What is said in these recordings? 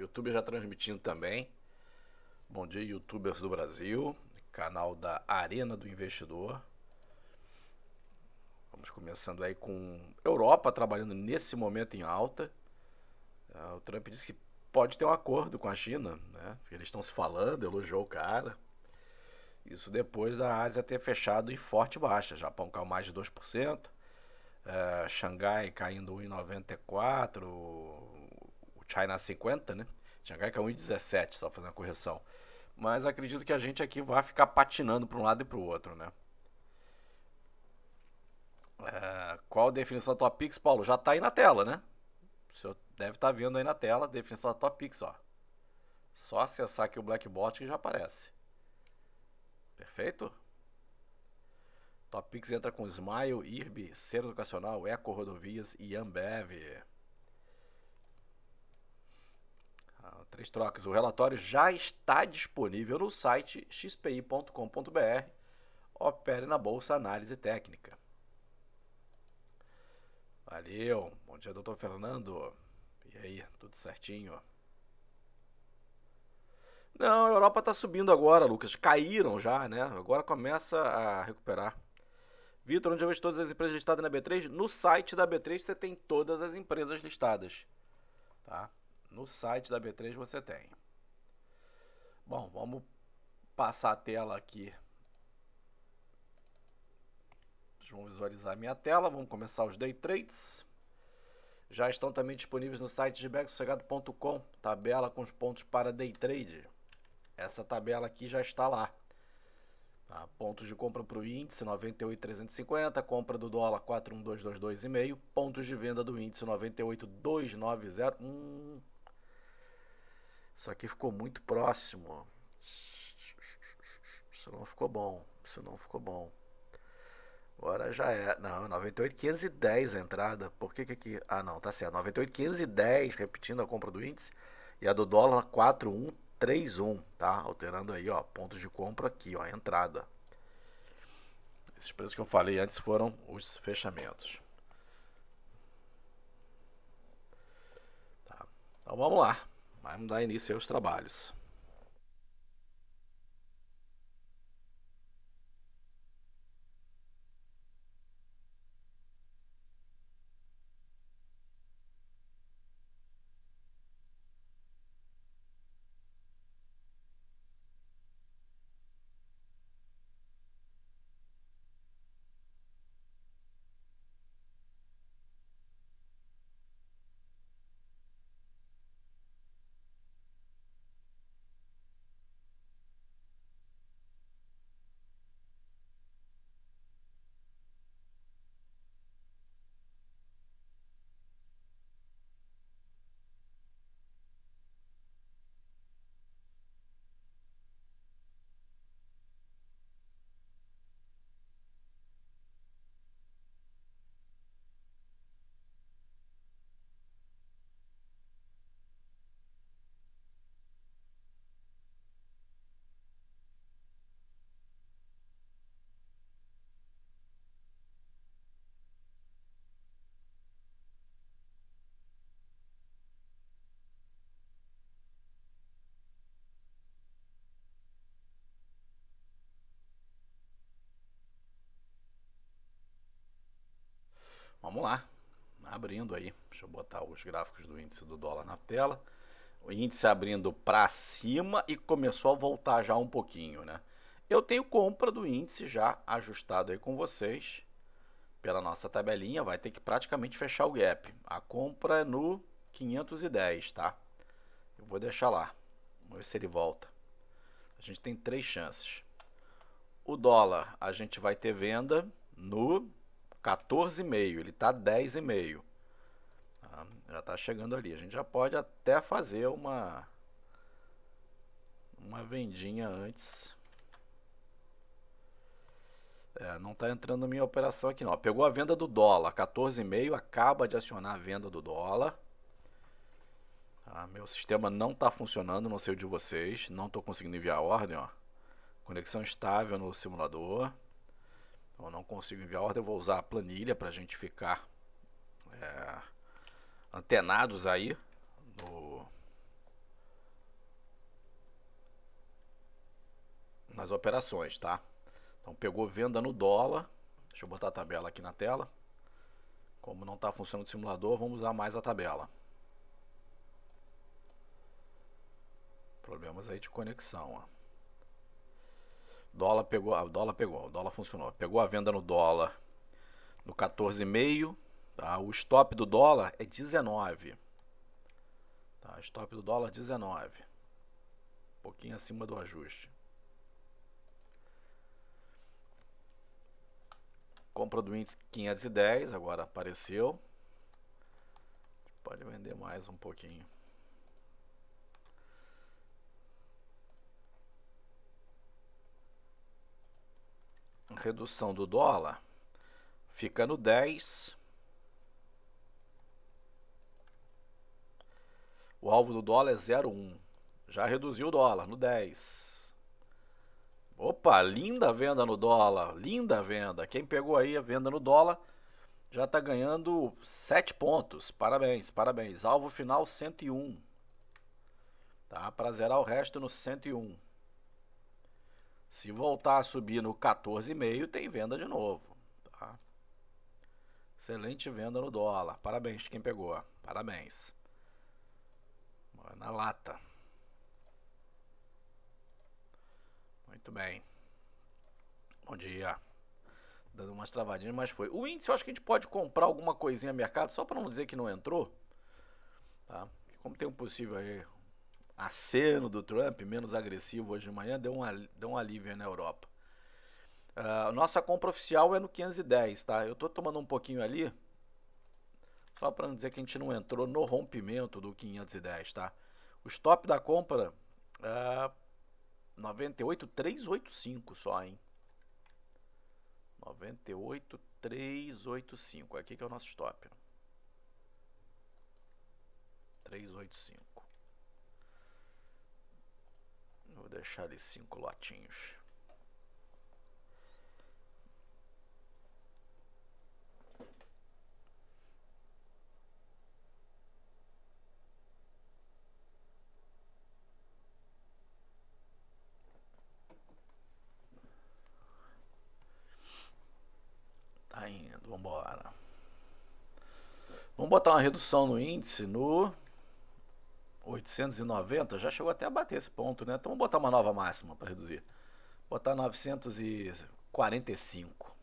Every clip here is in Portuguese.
YouTube já transmitindo também. Bom dia, youtubers do Brasil. Canal da Arena do Investidor. Vamos começando aí com Europa trabalhando nesse momento em alta. Ah, o Trump disse que pode ter um acordo com a China, né? Eles estão se falando, elogiou o cara. Isso depois da Ásia ter fechado em forte baixa. Japão caiu mais de 2%, uh, eh, Xangai caindo 1,94%, China 50, né? Xangai caiu em 17, só fazendo a correção. Mas acredito que a gente aqui vai ficar patinando para um lado e para o outro, né? É, qual a definição da Topix, Paulo? Já está aí na tela, né? O senhor deve estar tá vendo aí na tela a definição da Topix, ó. Só acessar aqui o Blackbot que já aparece. Perfeito? Topix entra com Smile, IRB, Ser Educacional, Eco Rodovias e Ambev. Três Trocas. O relatório já está disponível no site xpi.com.br. Opere na Bolsa Análise Técnica. Valeu. Bom dia, doutor Fernando. E aí, tudo certinho? Não, a Europa está subindo agora, Lucas. Caíram já, né? Agora começa a recuperar. Vitor, onde eu vejo todas as empresas listadas na B3? No site da B3 você tem todas as empresas listadas. Tá? No site da B3 você tem. Bom, vamos passar a tela aqui. Vamos vão visualizar a minha tela. Vamos começar os day trades. Já estão também disponíveis no site de becossegado.com, tabela com os pontos para day trade. Essa tabela aqui já está lá. Tá? Pontos de compra para o índice 98,350, compra do dólar 41222,5, pontos de venda do índice 98,290. Hum, só que ficou muito próximo. Isso não ficou bom. Isso não ficou bom. Agora já é. Não, 98,510 a entrada. Por que que aqui. Ah, não, tá certo. 98,510, repetindo a compra do índice. E a do dólar 4131, tá? Alterando aí, ó. Pontos de compra aqui, ó. Entrada. Esses preços que eu falei antes foram os fechamentos. Tá. Então vamos lá. Vamos dar início aos trabalhos. abrindo aí. Deixa eu botar os gráficos do índice do dólar na tela. O índice abrindo para cima e começou a voltar já um pouquinho, né? Eu tenho compra do índice já ajustado aí com vocês pela nossa tabelinha, vai ter que praticamente fechar o gap. A compra é no 510, tá? Eu vou deixar lá. Vamos ver se ele volta. A gente tem três chances. O dólar, a gente vai ter venda no 14,5, ele está 10,5. Já está chegando ali. A gente já pode até fazer uma uma vendinha antes. É, não está entrando minha operação aqui não. Pegou a venda do dólar, 14,5, acaba de acionar a venda do dólar. Tá, meu sistema não está funcionando, não sei o de vocês. Não estou conseguindo enviar a ordem. Ó. Conexão estável no simulador. Eu não consigo enviar a ordem. Eu vou usar a planilha para a gente ficar... É antenados aí no, nas operações, tá? Então pegou venda no dólar. Deixa eu botar a tabela aqui na tela. Como não está funcionando o simulador, vamos usar mais a tabela. Problemas aí de conexão. Ó. Dólar pegou, ah, o dólar pegou, o dólar funcionou. Pegou a venda no dólar no 14,5 Tá? O stop do dólar é 19. Tá? Stop do dólar 19. É um pouquinho acima do ajuste. Compra do índice 510, agora apareceu. Pode vender mais um pouquinho. redução do dólar fica no 10 O alvo do dólar é 0,1. Já reduziu o dólar no 10. Opa, linda venda no dólar, linda venda. Quem pegou aí a venda no dólar já está ganhando 7 pontos. Parabéns, parabéns. Alvo final 101. Tá? Para zerar o resto no 101. Se voltar a subir no 14,5, tem venda de novo. Tá? Excelente venda no dólar. Parabéns quem pegou. Parabéns na lata. Muito bem. Bom dia. Dando umas travadinhas, mas foi. O índice eu acho que a gente pode comprar alguma coisinha no mercado, só para não dizer que não entrou. Tá? Como tem um possível aí aceno do Trump, menos agressivo hoje de manhã, deu um, deu um alívio na Europa. Uh, nossa compra oficial é no 510, tá? Eu tô tomando um pouquinho ali, só para não dizer que a gente não entrou no rompimento do 510, tá? O stop da compra é 98,385 só, hein? 98,385. Aqui que é o nosso stop. 385. Vou deixar ali cinco lotinhos. Vambora. Vamos botar uma redução no índice no 890. Já chegou até a bater esse ponto, né? Então vamos botar uma nova máxima para reduzir. Botar 945.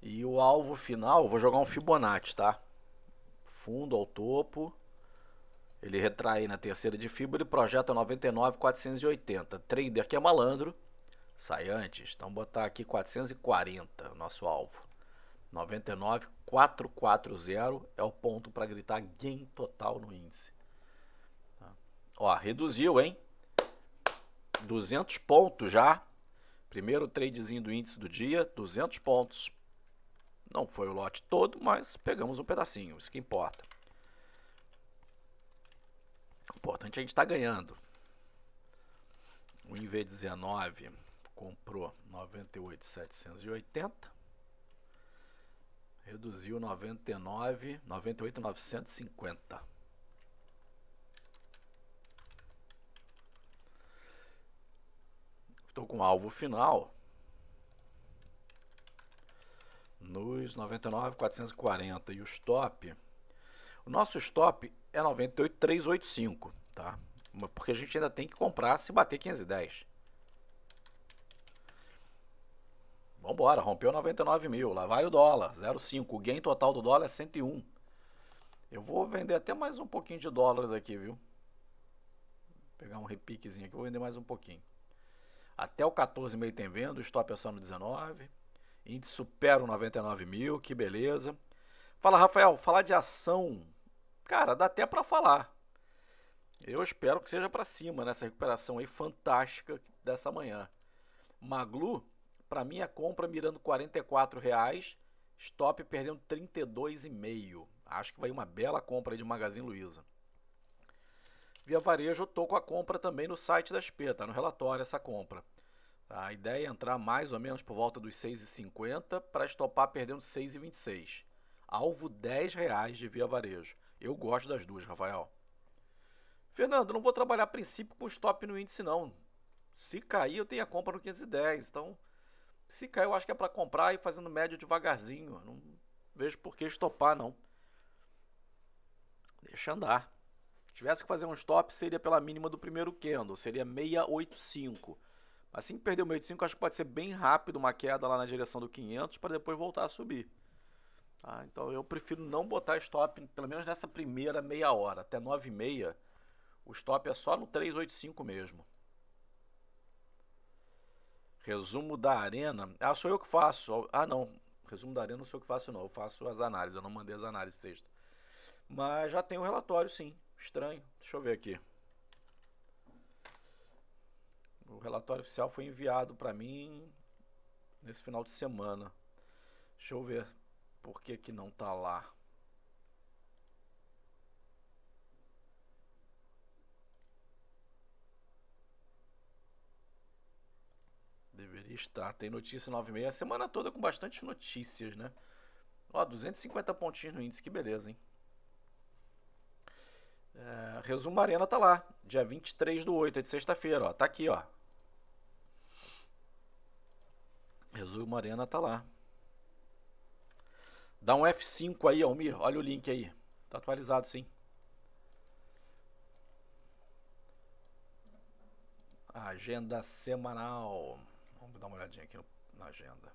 E o alvo final, vou jogar um Fibonacci, tá? Fundo ao topo. Ele retrai na terceira de fibra, ele projeta 99,480. Trader que é malandro, sai antes. Então botar aqui 440, nosso alvo. 99.440 é o ponto para gritar gain total no índice. Tá? Ó, reduziu, hein? 200 pontos já. Primeiro tradezinho do índice do dia, 200 pontos. Não foi o lote todo, mas pegamos um pedacinho, isso que importa. O importante é a gente estar tá ganhando. O inve 19 comprou 98,780. Reduziu 99, 98, 950. Estou com alvo final nos 99.440 e o stop. O nosso stop é 98.385, tá? Porque a gente ainda tem que comprar se bater 510. Vambora, rompeu 99 mil. Lá vai o dólar, 0,5. O gain total do dólar é 101. Eu vou vender até mais um pouquinho de dólares aqui, viu? Vou pegar um repiquezinho aqui, vou vender mais um pouquinho. Até o 14,5 tem venda, o stop é só no 19. Índice supera o 99 mil, que beleza. Fala, Rafael, falar de ação. Cara, dá até para falar. Eu espero que seja para cima nessa né, recuperação aí fantástica dessa manhã. Maglu para mim, a compra mirando R$ reais, stop perdendo 32,5. Acho que vai uma bela compra aí de Magazine Luiza. Via Varejo, eu tô com a compra também no site da SP, tá no relatório essa compra. A ideia é entrar mais ou menos por volta dos 6,50 para estopar perdendo 6,26. Alvo 10 reais de via varejo. Eu gosto das duas, Rafael. Fernando, não vou trabalhar a princípio com stop no índice não. Se cair, eu tenho a compra no 510, então se cair, eu acho que é para comprar e fazendo médio devagarzinho. Não vejo por que estopar, não. Deixa andar. Se tivesse que fazer um stop, seria pela mínima do primeiro candle, seria 685. Assim que perder o 685, acho que pode ser bem rápido uma queda lá na direção do 500 para depois voltar a subir. Tá? Então eu prefiro não botar stop, pelo menos nessa primeira meia hora, até 9 e meia. O stop é só no 385 mesmo. Resumo da arena. Ah, sou eu que faço. Ah, não. Resumo da arena não sou eu que faço, não. Eu faço as análises. Eu não mandei as análises sexta. Mas já tem o relatório, sim. Estranho. Deixa eu ver aqui. O relatório oficial foi enviado para mim nesse final de semana. Deixa eu ver por que, que não tá lá. Está, tem notícia 96. A semana toda com bastante notícias, né? Ó, 250 pontinhos no índice, que beleza, hein? É, resumo Arena tá lá, dia 23 do 8, é de sexta-feira, ó. Tá aqui, ó. Resumo Arena tá lá. Dá um F5 aí, Almir. Olha o link aí. Tá atualizado, sim. Agenda semanal. Vamos dar uma olhadinha aqui no, na agenda.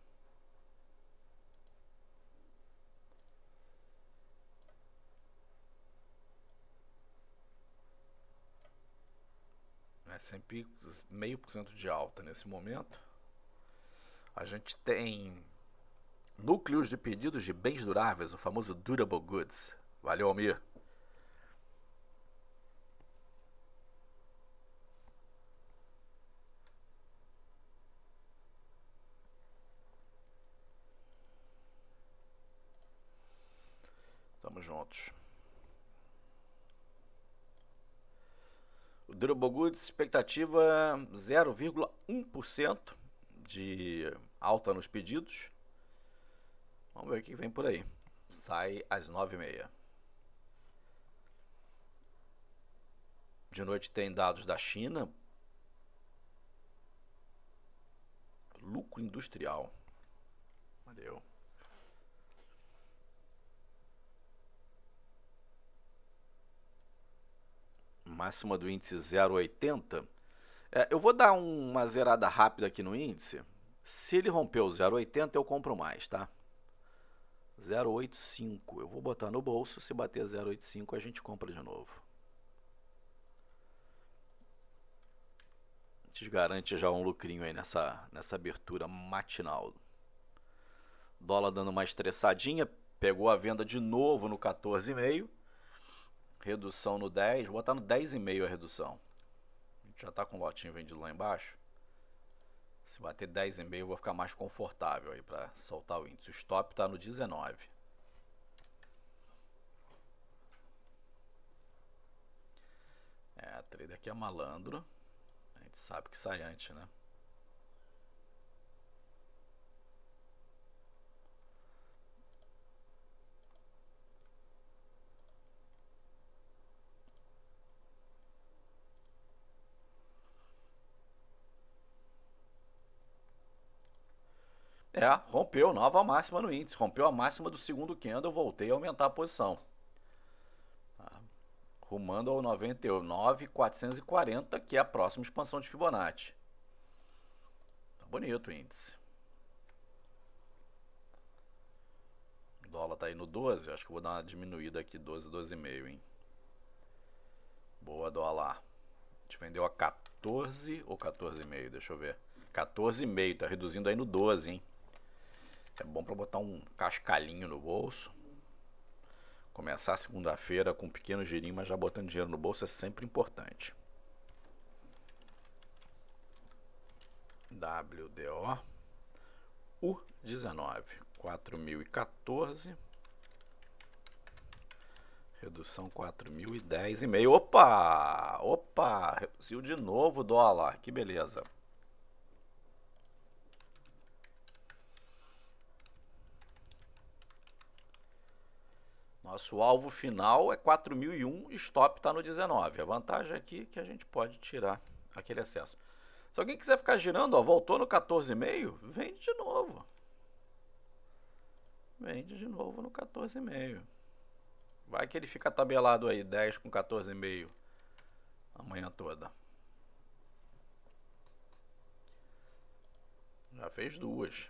É, S&P meio por cento de alta nesse momento. A gente tem núcleos de pedidos de bens duráveis, o famoso durable goods. Valeu, Almir. pontos. O Droboguds, expectativa 0,1% de alta nos pedidos. Vamos ver o que vem por aí. Sai às 9h30. De noite tem dados da China. Lucro industrial. Valeu. máxima do índice 0,80. É, eu vou dar um, uma zerada rápida aqui no índice. Se ele romper o 0,80, eu compro mais, tá? 0,85. Eu vou botar no bolso. Se bater 0,85, a gente compra de novo. A gente garante já um lucrinho aí nessa, nessa abertura matinal. Dólar dando uma estressadinha. Pegou a venda de novo no 14,5 Redução no 10, vou botar no 10,5 a redução. A gente já está com o lotinho vendido lá embaixo. Se bater 10,5 eu vou ficar mais confortável aí para soltar o índice. O stop está no 19. É, a trader aqui é malandro. A gente sabe que sai antes, né? É, rompeu nova máxima no índice. Rompeu a máxima do segundo candle, voltei a aumentar a posição. Tá. Rumando ao 99,440, que é a próxima expansão de Fibonacci. Tá bonito o índice. O dólar tá aí no 12, acho que vou dar uma diminuída aqui, 12, 12,5, hein? Boa dólar. A gente vendeu a 14 ou 14,5, deixa eu ver. 14,5, tá reduzindo aí no 12, hein? É bom para botar um cascalhinho no bolso. Começar segunda-feira com um pequeno girinho, mas já botando dinheiro no bolso é sempre importante. WDO U19 4014 Redução 4.010,5. Opa! Opa! Reduziu de novo o dólar. Que beleza. Nosso alvo final é 4001, stop está no 19. A vantagem aqui é que a gente pode tirar aquele excesso. Se alguém quiser ficar girando, ó, voltou no 14,5, vende de novo. Vende de novo no 14,5. Vai que ele fica tabelado aí, 10 com 14,5 amanhã toda. Já fez duas.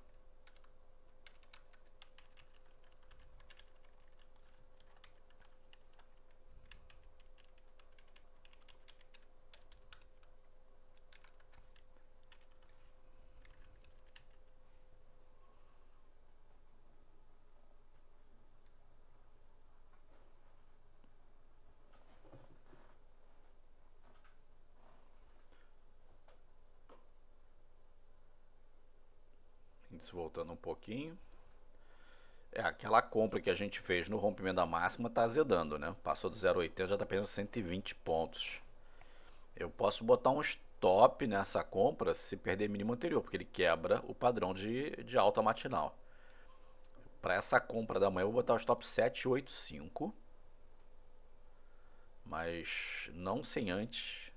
ouvintes, voltando um pouquinho. É, aquela compra que a gente fez no rompimento da máxima está azedando, né? Passou do 0,80, já tá perdendo 120 pontos. Eu posso botar um stop nessa compra se perder mínimo anterior, porque ele quebra o padrão de, de alta matinal. Para essa compra da manhã, eu vou botar o stop 785. Mas não sem antes.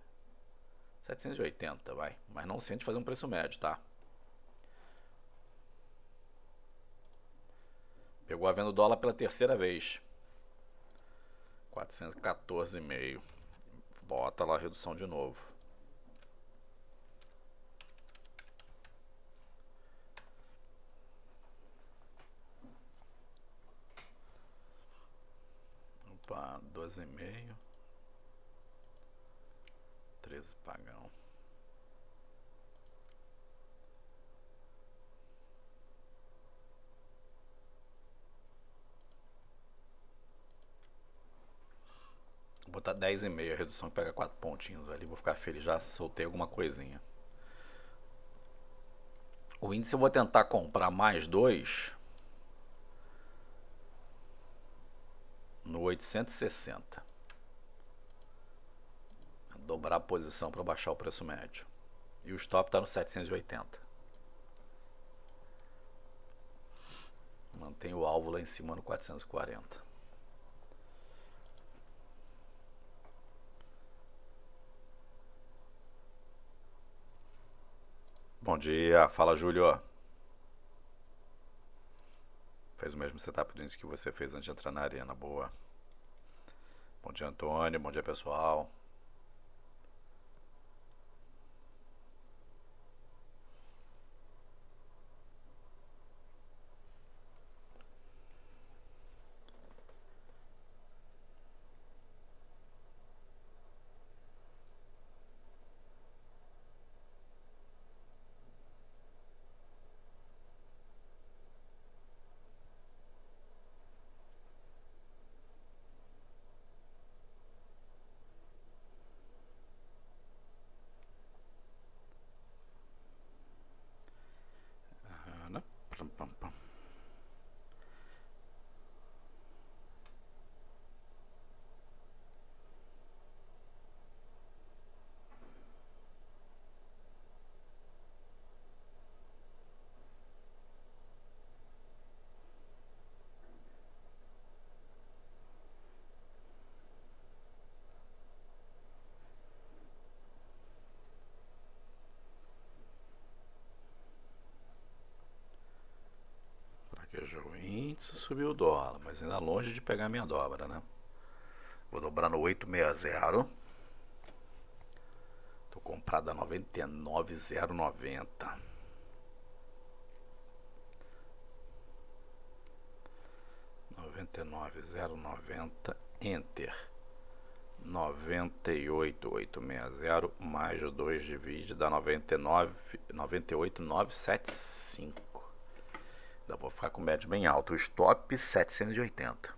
780, vai. Mas não sem antes fazer um preço médio, tá? Pegou a venda do dólar pela terceira vez. 414,5. Bota lá a redução de novo. Opa, 12,5. 13 paga. tá 10,5 a redução que pega 4 pontinhos ali. Vou ficar feliz, já soltei alguma coisinha. O índice eu vou tentar comprar mais dois no 860. Dobrar a posição para baixar o preço médio. E o stop está no 780. Mantém o alvo lá em cima no 440. Bom dia, fala Júlio. Fez o mesmo setup do índice que você fez antes de entrar na arena, boa. Bom dia, Antônio, bom dia, pessoal. Isso subiu o dólar, mas ainda longe de pegar minha dobra, né? Vou dobrar no 860. Tô comprado a 99,090. Noventa e nove zero noventa enter noventa e oito oito zero mais dois divide dá noventa e nove noventa e oito nove sete cinco então, vou ficar com médio bem alto. Stop 780.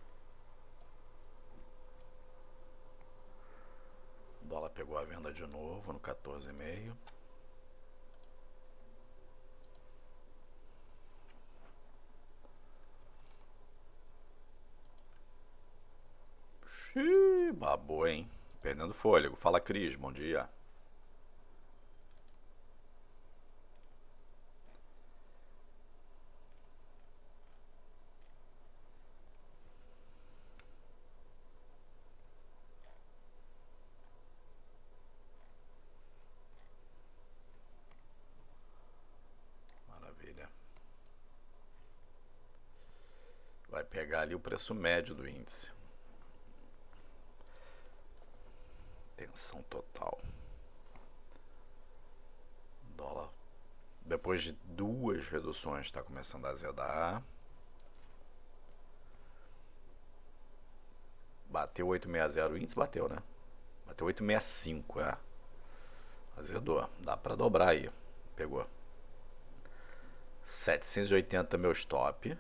O dólar pegou a venda de novo no 14,5. Xiii, babou, hein? Perdendo fôlego. Fala, Cris. Bom dia. ali o preço médio do índice. Tensão total. dólar, depois de duas reduções, está começando a azedar. Bateu 860 o índice? Bateu, né? Bateu 865, é. Azedou. Dá para dobrar aí. Pegou. 780 meu stop.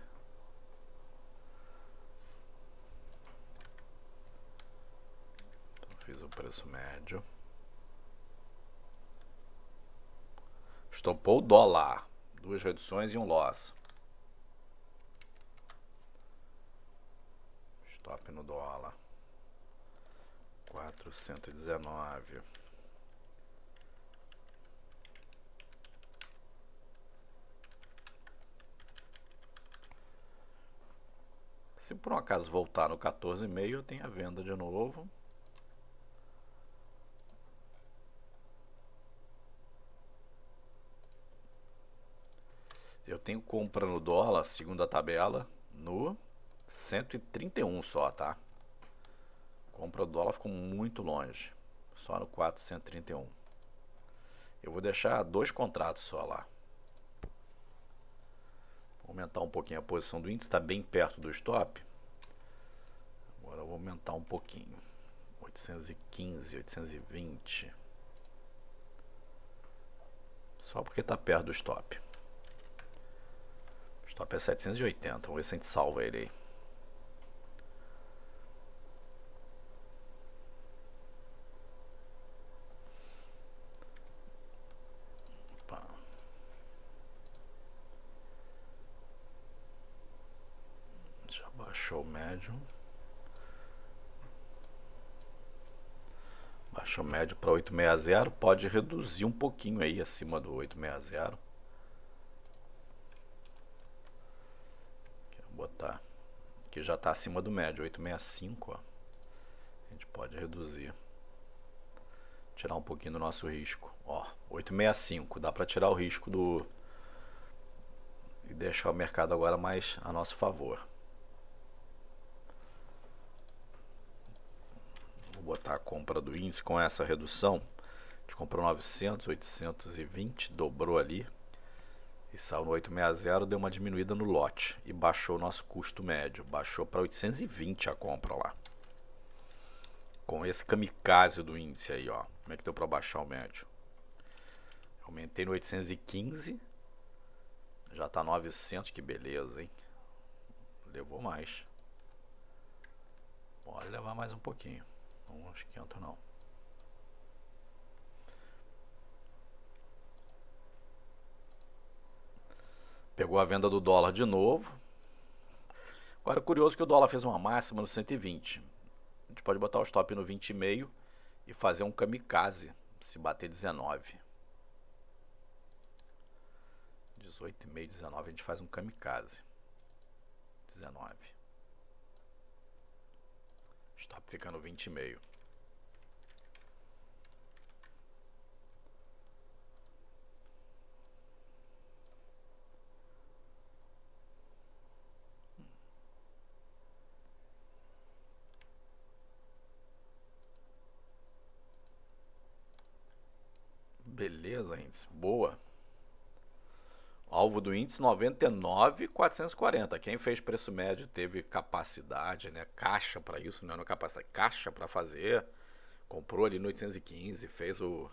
preço médio. Estopou o dólar. Duas reduções e um loss. Stop no dólar. 419. Se por um acaso voltar no 14,5, eu tenho a venda de novo. Eu tenho compra no dólar, segundo a tabela, no 131 só, tá? Compra do dólar ficou muito longe, só no 431. Eu vou deixar dois contratos só lá. Vou aumentar um pouquinho a posição do índice, está bem perto do stop. Agora eu vou aumentar um pouquinho. 815, 820. Só porque está perto do stop. Stop é 780. Vamos ver se a gente salva ele aí. baixou o médio. Baixou o médio para 860, pode reduzir um pouquinho aí acima do 860. tá? Que já está acima do médio, 865, ó. A gente pode reduzir. Tirar um pouquinho do nosso risco, ó. 865, dá para tirar o risco do e deixar o mercado agora mais a nosso favor. Vou botar a compra do índice com essa redução. A gente comprou 900, 820, dobrou ali e saiu no 860, deu uma diminuída no lote e baixou o nosso custo médio, baixou para 820 a compra lá. Com esse kamikaze do índice aí, ó. Como é que deu para baixar o médio? Aumentei no 815. Já tá 900, que beleza, hein? Levou mais. Pode levar mais um pouquinho. Não esquenta não. Pegou a venda do dólar de novo. Agora, curioso que o dólar fez uma máxima no 120. A gente pode botar o stop no 20,5 e fazer um kamikaze se bater 19. 18,5, 19, a gente faz um kamikaze. 19. Stop fica no 20,5. Beleza, índice. Boa. Alvo do índice 99,440. Quem fez preço médio teve capacidade, né? Caixa para isso, não é capacidade, caixa para fazer. Comprou ali no 815, fez o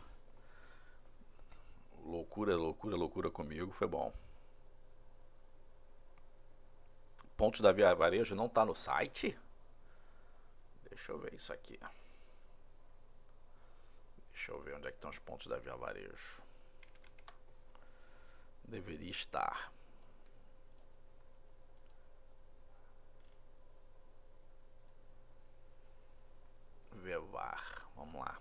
loucura, loucura, loucura comigo, foi bom. Pontos da Via Varejo não está no site? Deixa eu ver isso aqui. Deixa eu ver onde é que estão os pontos da Via Varejo. Deveria estar. Vevar, vamos lá.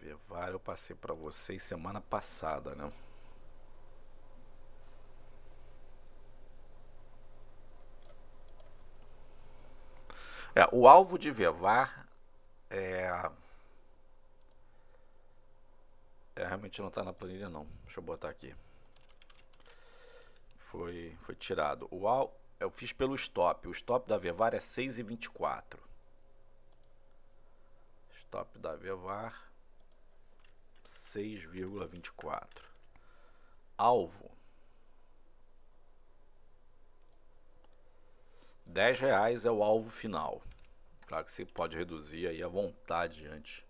Vevar eu passei para vocês semana passada, né? É, o alvo de Vevar é... é realmente não está na planilha não. Deixa eu botar aqui. Foi, foi tirado. O al... eu fiz pelo stop. O stop da Vevar é 6,24. Stop da Vevar 6,24. Alvo reais é o alvo final. Claro que você pode reduzir aí à vontade antes.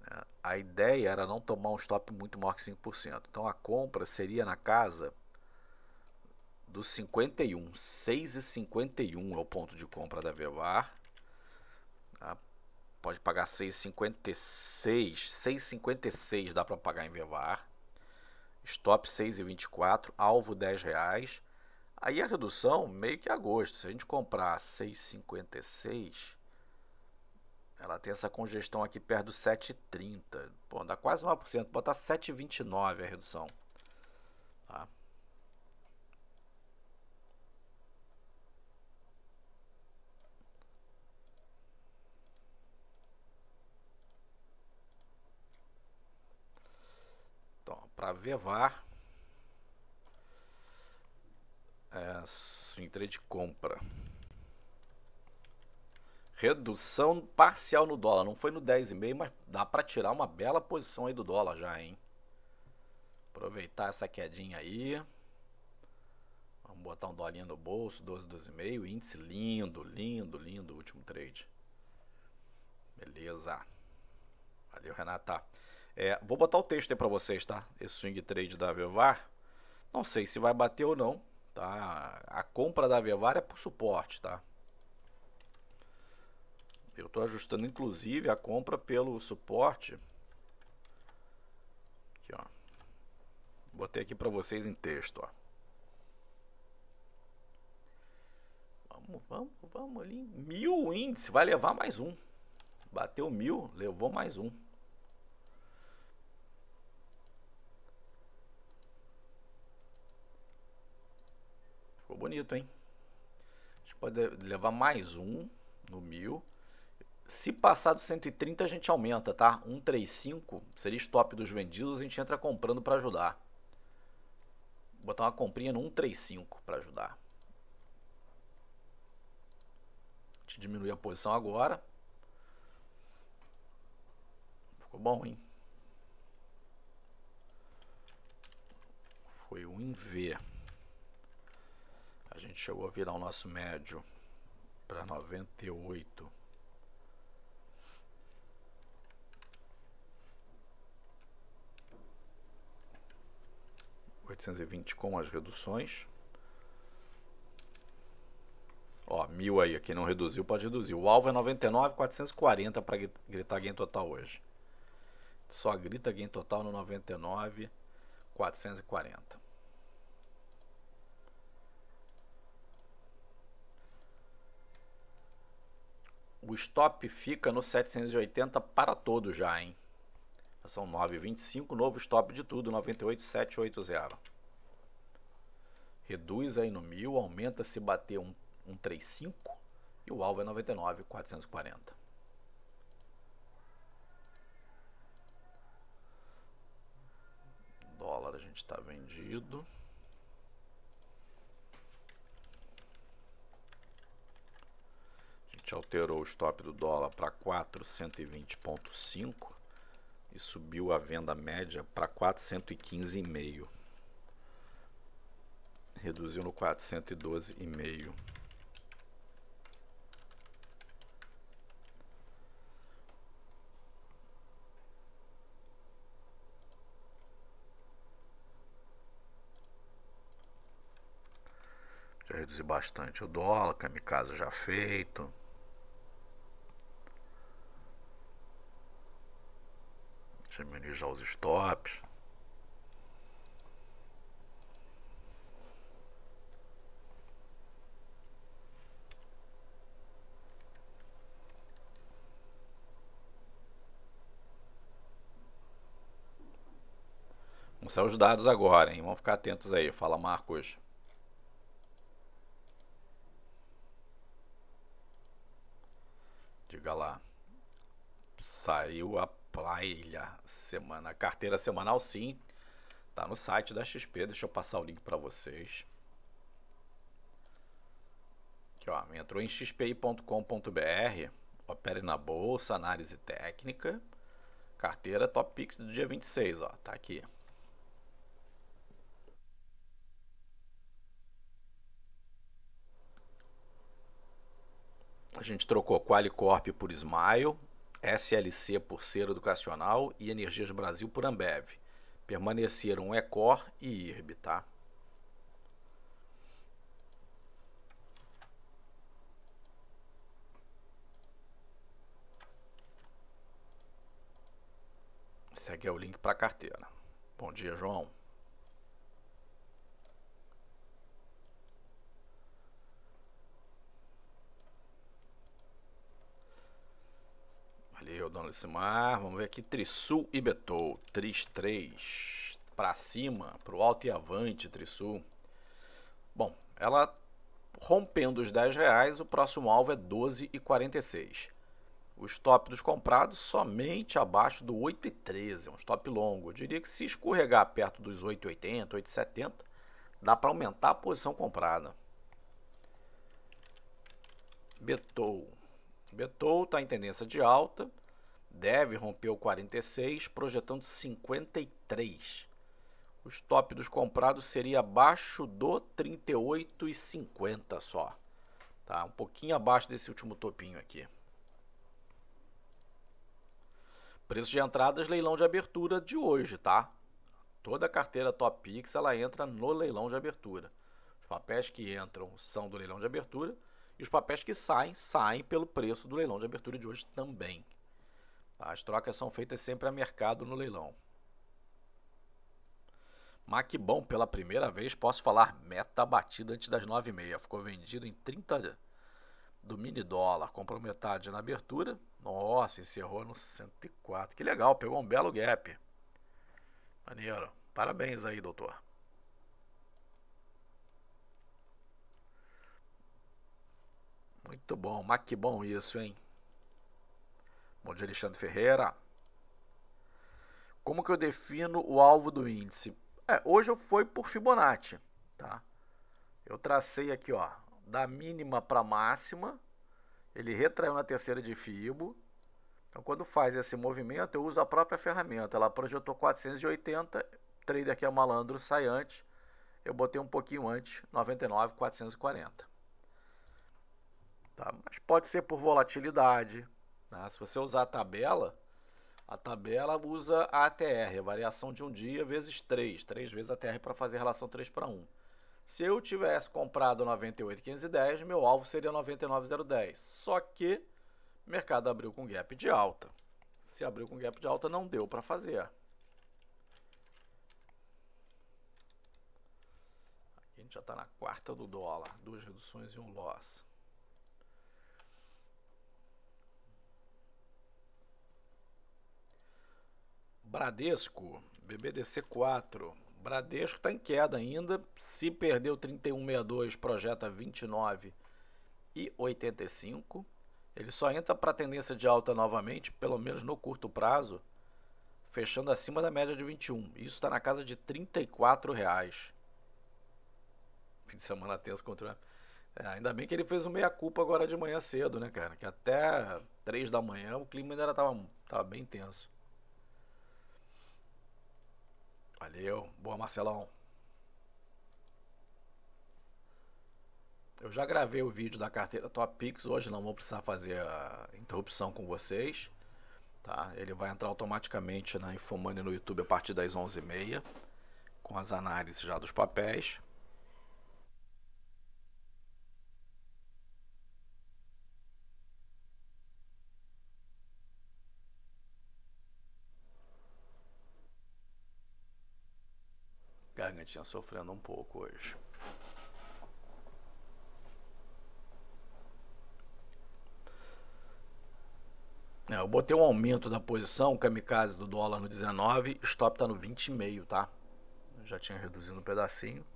Né? A ideia era não tomar um stop muito maior que 5%. Então a compra seria na casa dos 51, 6,51 é o ponto de compra da Vevar. Tá? Pode pagar 6,56, 6,56 dá para pagar em Vevar. Stop 6,24, alvo 10 reais. Aí a redução meio que a gosto. Se a gente comprar 6,56, ela tem essa congestão aqui perto do 7,30. Pô, dá quase 9%. Botar 7,29 a redução. Tá? Então, para ver VAR, é, entrei de compra. Redução parcial no dólar. Não foi no 10,5, mas dá para tirar uma bela posição aí do dólar já, hein? Aproveitar essa quedinha aí. Vamos botar um dolinho no bolso, 12, 12,5. Índice lindo, lindo, lindo. Último trade. Beleza. Valeu, Renata. É, vou botar o texto aí para vocês, tá? Esse swing trade da Vivar. Não sei se vai bater ou não tá? A compra da Vevar é por suporte, tá? Eu estou ajustando inclusive a compra pelo suporte. Aqui, ó. Botei aqui para vocês em texto, ó. Vamos, vamos, vamos ali. Mil índice, vai levar mais um. Bateu mil, levou mais um. bonito, hein? A gente pode levar mais um no mil. Se passar do 130, a gente aumenta, tá? 135 seria stop dos vendidos, a gente entra comprando para ajudar. Vou botar uma comprinha no 135 para ajudar. A gente diminui a posição agora. Ficou bom, hein? Foi um em V. A gente chegou a virar o nosso médio para 98. vinte com as reduções. Ó, mil aí, quem não reduziu pode reduzir. O alvo é 99.440 para gritar gain total hoje. Só grita gain total no 99.440. O stop fica no 780 para todo já, hein? São 9,25, novo stop de tudo, 98,780. Reduz aí no 1.000, aumenta se bater um, 135 e o alvo é 99,440. Dólar a gente está vendido. gente alterou o stop do dólar para 420,5 e subiu a venda média para 415,5. Reduziu no 412,5. reduzir bastante o dólar, kamikaze já feito. diminuir já os stops. Vamos sair os dados agora, hein? Vamos ficar atentos aí. Fala, Marcos. Diga lá. Saiu a ah, ilha semana, carteira semanal sim, tá no site da XP, deixa eu passar o link para vocês. Aqui, ó, entrou em xpi.com.br, opere na bolsa, análise técnica, carteira Top Pix do dia 26, ó, tá aqui. A gente trocou Qualicorp por Smile, SLC por Ser Educacional e Energias Brasil por Ambev. Permaneceram ECOR e IRB, tá? Segue o link para a carteira. Bom dia, João. Valeu, dona Lucimar. Vamos ver aqui. Trisul e Betou. Tris 3. Pra cima, pro alto e avante, Trisul. Bom, ela rompendo os 10 reais, o próximo alvo é 12,46. O stop dos comprados somente abaixo do 8,13. É um stop longo. Eu diria que se escorregar perto dos 8,80, 8,70, dá para aumentar a posição comprada. Betou. Betou está em tendência de alta, deve romper o 46, projetando 53. O stop dos comprados seria abaixo do 38,50 só. Tá? Um pouquinho abaixo desse último topinho aqui. Preço de entradas, leilão de abertura de hoje, tá? Toda a carteira Top Pix, ela entra no leilão de abertura. Os papéis que entram são do leilão de abertura e os papéis que saem, saem pelo preço do leilão de abertura de hoje também. Tá? As trocas são feitas sempre a mercado no leilão. bom pela primeira vez, posso falar meta batida antes das 9h30. Ficou vendido em 30 do mini dólar. Comprou metade na abertura. Nossa, encerrou no 104. Que legal, pegou um belo gap. Maneiro. Parabéns aí, doutor. Muito bom, mas que bom isso, hein? Bom dia, Alexandre Ferreira. Como que eu defino o alvo do índice? É, hoje eu fui por Fibonacci, tá? Eu tracei aqui, ó, da mínima para máxima, ele retraiu na terceira de Fibo. Então, quando faz esse movimento, eu uso a própria ferramenta. Ela projetou 480, trader que é malandro sai antes. Eu botei um pouquinho antes, 99, 440. Tá? Mas pode ser por volatilidade. Tá? Se você usar a tabela, a tabela usa a ATR, a variação de um dia vezes 3, 3 vezes a ATR para fazer relação 3 para 1. Se eu tivesse comprado 98,510, meu alvo seria 99,010. Só que o mercado abriu com gap de alta. Se abriu com gap de alta, não deu para fazer. Aqui a gente já está na quarta do dólar, duas reduções e um loss. Bradesco, BBDC4. Bradesco está em queda ainda. Se perdeu 31,62, projeta 29,85. Ele só entra para a tendência de alta novamente, pelo menos no curto prazo, fechando acima da média de 21. Isso está na casa de R$ reais. Fim de semana tenso contra. É, ainda bem que ele fez o meia-culpa agora de manhã cedo, né, cara? Que até 3 da manhã o clima ainda estava tava bem tenso. Valeu. Boa, Marcelão. Eu já gravei o vídeo da carteira Topix hoje, não vou precisar fazer a interrupção com vocês. Tá? Ele vai entrar automaticamente na Infomani no YouTube a partir das 11h30, com as análises já dos papéis. tinha sofrendo um pouco hoje. É, eu botei um aumento da posição, o kamikaze do dólar no 19, stop tá no 20,5, tá? já tinha reduzido um pedacinho.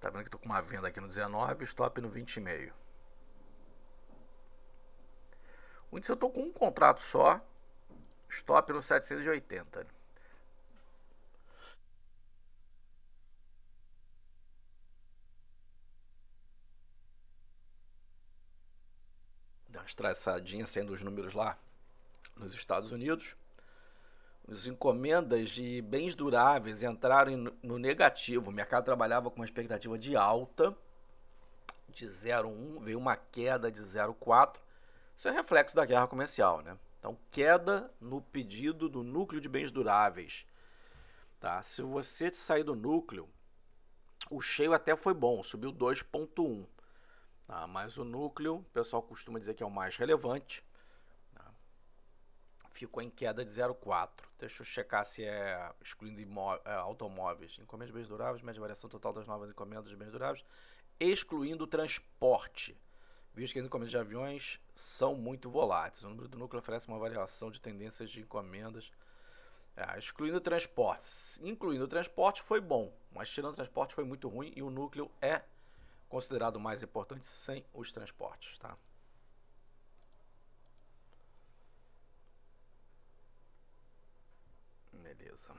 Tá vendo que tô com uma venda aqui no 19, stop no 20,5. O índice eu tô com um contrato só, stop no 780. dinha sendo os números lá nos Estados Unidos. As encomendas de bens duráveis entraram no negativo. O mercado trabalhava com uma expectativa de alta de 0,1, veio uma queda de 0,4. Isso é reflexo da guerra comercial, né? Então, queda no pedido do núcleo de bens duráveis. Tá? Se você sair do núcleo, o cheio até foi bom, subiu 2,1. Tá? Mas o núcleo, o pessoal costuma dizer que é o mais relevante. Tá? Ficou em queda de 0,4. Deixa eu checar se é excluindo é, automóveis. Encomendas de bens duráveis, média variação total das novas encomendas de bens duráveis, excluindo transporte visto que as encomendas de aviões são muito voláteis. O número do núcleo oferece uma variação de tendências de encomendas, é, excluindo transportes. Incluindo o transporte foi bom, mas tirando o transporte foi muito ruim e o núcleo é considerado mais importante sem os transportes, tá? Beleza.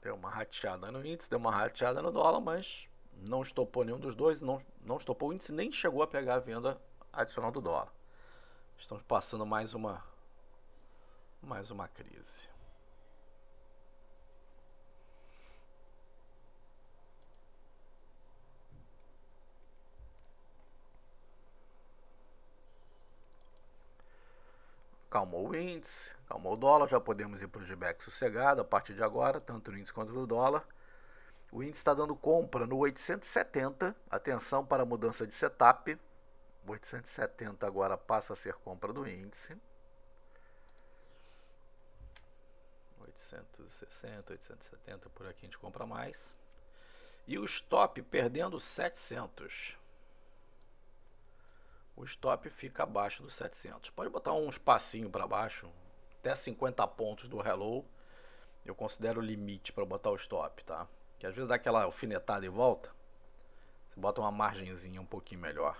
Deu uma rateada no índice, deu uma rateada no dólar, mas não estopou nenhum dos dois, não, não estopou o índice, nem chegou a pegar a venda adicional do dólar. Estamos passando mais uma mais uma crise. Calmou o índice, calmou o dólar, já podemos ir para o GBEX sossegado a partir de agora, tanto no índice quanto no dólar. O índice está dando compra no 870, atenção para a mudança de setup. 870 agora passa a ser compra do índice. 860, 870, por aqui a gente compra mais. E o stop perdendo 700. O stop fica abaixo dos 700. Pode botar um espacinho para baixo, até 50 pontos do hello. Eu considero o limite para botar o stop, tá? Que às vezes dá aquela alfinetada e volta. Você bota uma margenzinha um pouquinho melhor.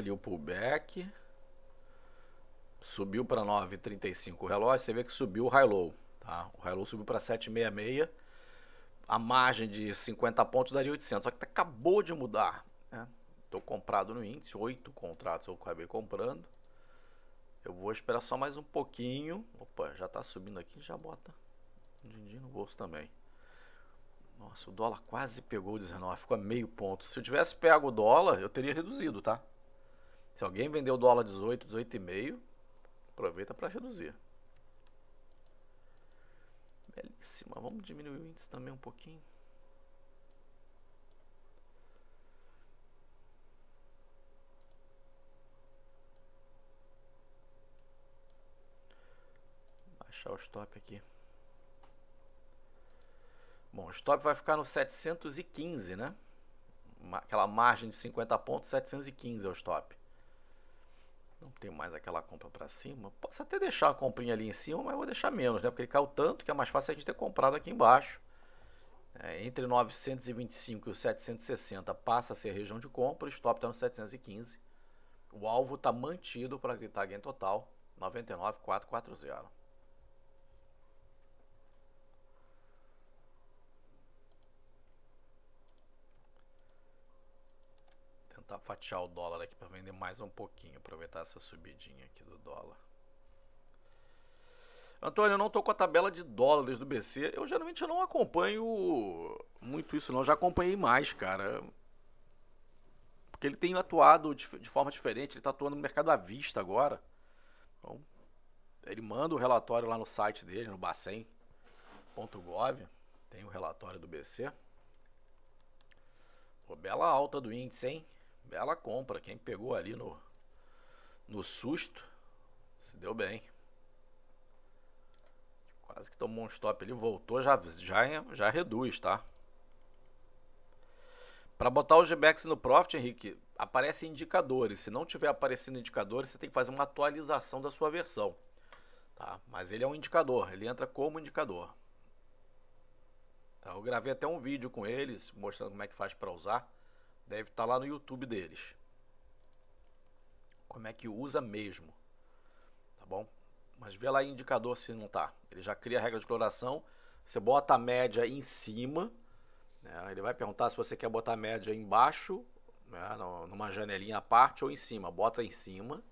ali o pullback. Subiu para 9,35 o relógio. Você vê que subiu o high-low. Tá? O high-low subiu para 7,66. A margem de 50 pontos daria 800. Só que tá, acabou de mudar. Estou né? comprado no índice. Oito contratos eu acabei comprando. Eu vou esperar só mais um pouquinho. Opa, já está subindo aqui. Já bota um din no bolso também. Nossa, o dólar quase pegou o 19, ficou a meio ponto. Se eu tivesse pego o dólar, eu teria reduzido, tá? Se alguém vendeu dólar 18, 18,5, aproveita para reduzir. Belíssima. Vamos diminuir o índice também um pouquinho. Baixar o stop aqui. Bom, o stop vai ficar no 715, né? Aquela margem de 50 pontos, 715 é o stop não tenho mais aquela compra para cima. Posso até deixar a comprinha ali em cima, mas vou deixar menos, né? Porque ele caiu tanto que é mais fácil a gente ter comprado aqui embaixo. É, entre 925 e 760 passa a ser região de compra, o stop está no 715. O alvo está mantido para gritar gain total 99440. botar, tá, fatiar o dólar aqui para vender mais um pouquinho, aproveitar essa subidinha aqui do dólar. Antônio, eu não estou com a tabela de dólares do BC. Eu geralmente não acompanho muito isso, não. Eu já acompanhei mais, cara. Porque ele tem atuado de, forma diferente. Ele está atuando no mercado à vista agora. Então, ele manda o relatório lá no site dele, no bacen.gov. Tem o relatório do BC. Pô, bela alta do índice, hein? Bela compra. Quem pegou ali no, no susto se deu bem. Quase que tomou um stop. Ele voltou, já, já, já reduz, tá? Para botar o GBEX no Profit, Henrique, aparecem indicadores. Se não tiver aparecendo indicadores, você tem que fazer uma atualização da sua versão. Tá? Mas ele é um indicador, ele entra como indicador. Tá? Eu gravei até um vídeo com eles, mostrando como é que faz para usar. Deve estar tá lá no YouTube deles. Como é que usa mesmo. Tá bom? Mas vê lá indicador se não tá. Ele já cria a regra de coloração. Você bota a média em cima. Né? Ele vai perguntar se você quer botar a média embaixo, né? numa janelinha à parte ou em cima. Bota em cima.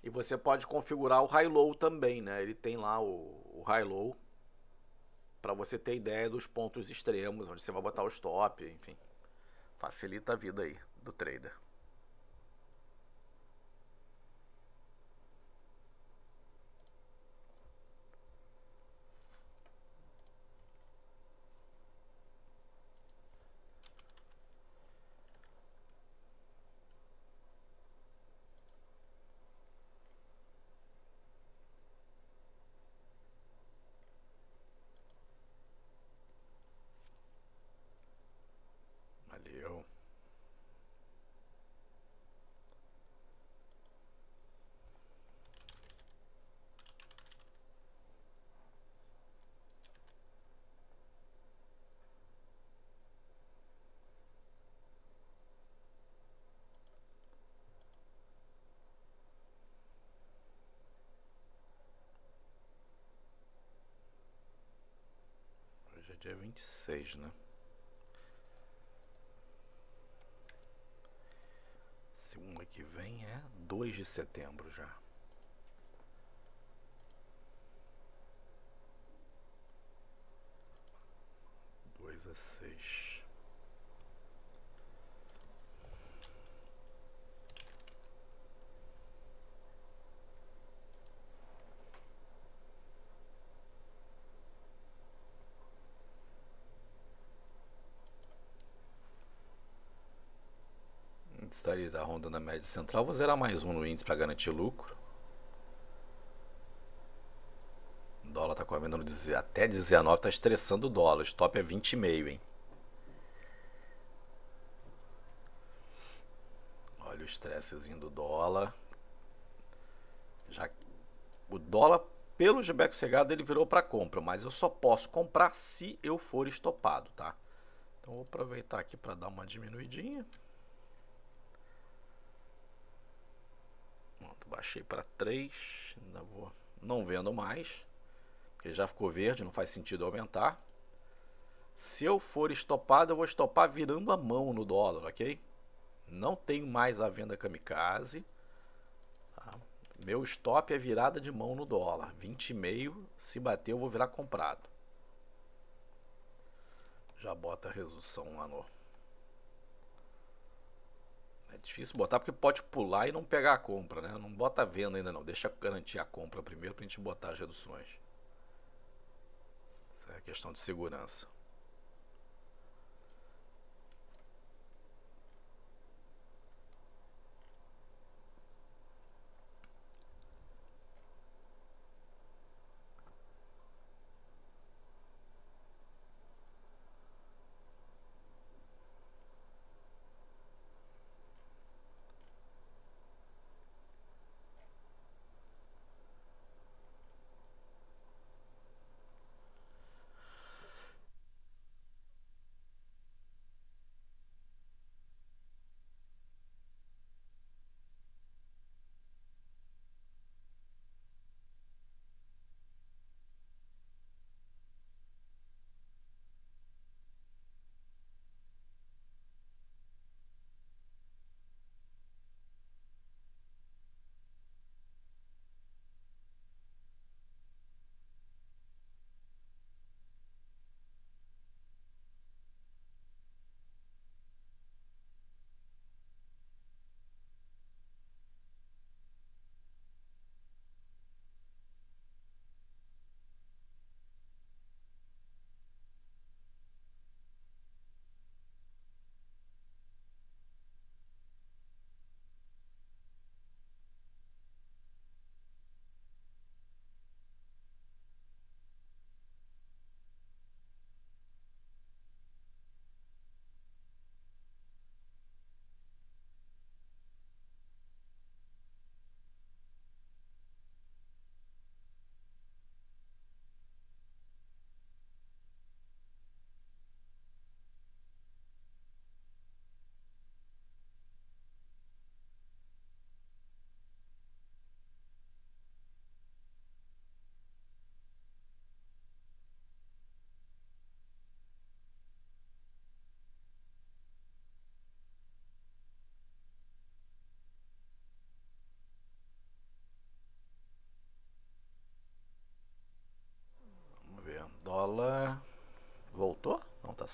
E você pode configurar o high-low também, né? Ele tem lá o, o high-low para você ter ideia dos pontos extremos, onde você vai botar o stop, enfim. Facilita a vida aí do trader. 26, né? Segunda que vem é 2 de setembro já. Dois a seis. estaria ronda na média central. Vou zerar mais um no índice para garantir lucro. O dólar está com a venda no, até 19, está estressando o dólar. O stop é 20,5, hein? Olha o estressezinho do dólar. Já o dólar pelo Gbeco cegado ele virou para compra, mas eu só posso comprar se eu for estopado, tá? Então vou aproveitar aqui para dar uma diminuidinha. baixei para 3, ainda vou não vendo mais, porque já ficou verde, não faz sentido aumentar. Se eu for estopado, eu vou estopar virando a mão no dólar, ok? Não tenho mais a venda kamikaze. Tá? Meu stop é virada de mão no dólar, 20,5, se bater eu vou virar comprado. Já bota a resolução lá no é difícil botar porque pode pular e não pegar a compra, né? Não bota a venda ainda não. Deixa garantir a compra primeiro para a gente botar as reduções. Essa é a questão de segurança.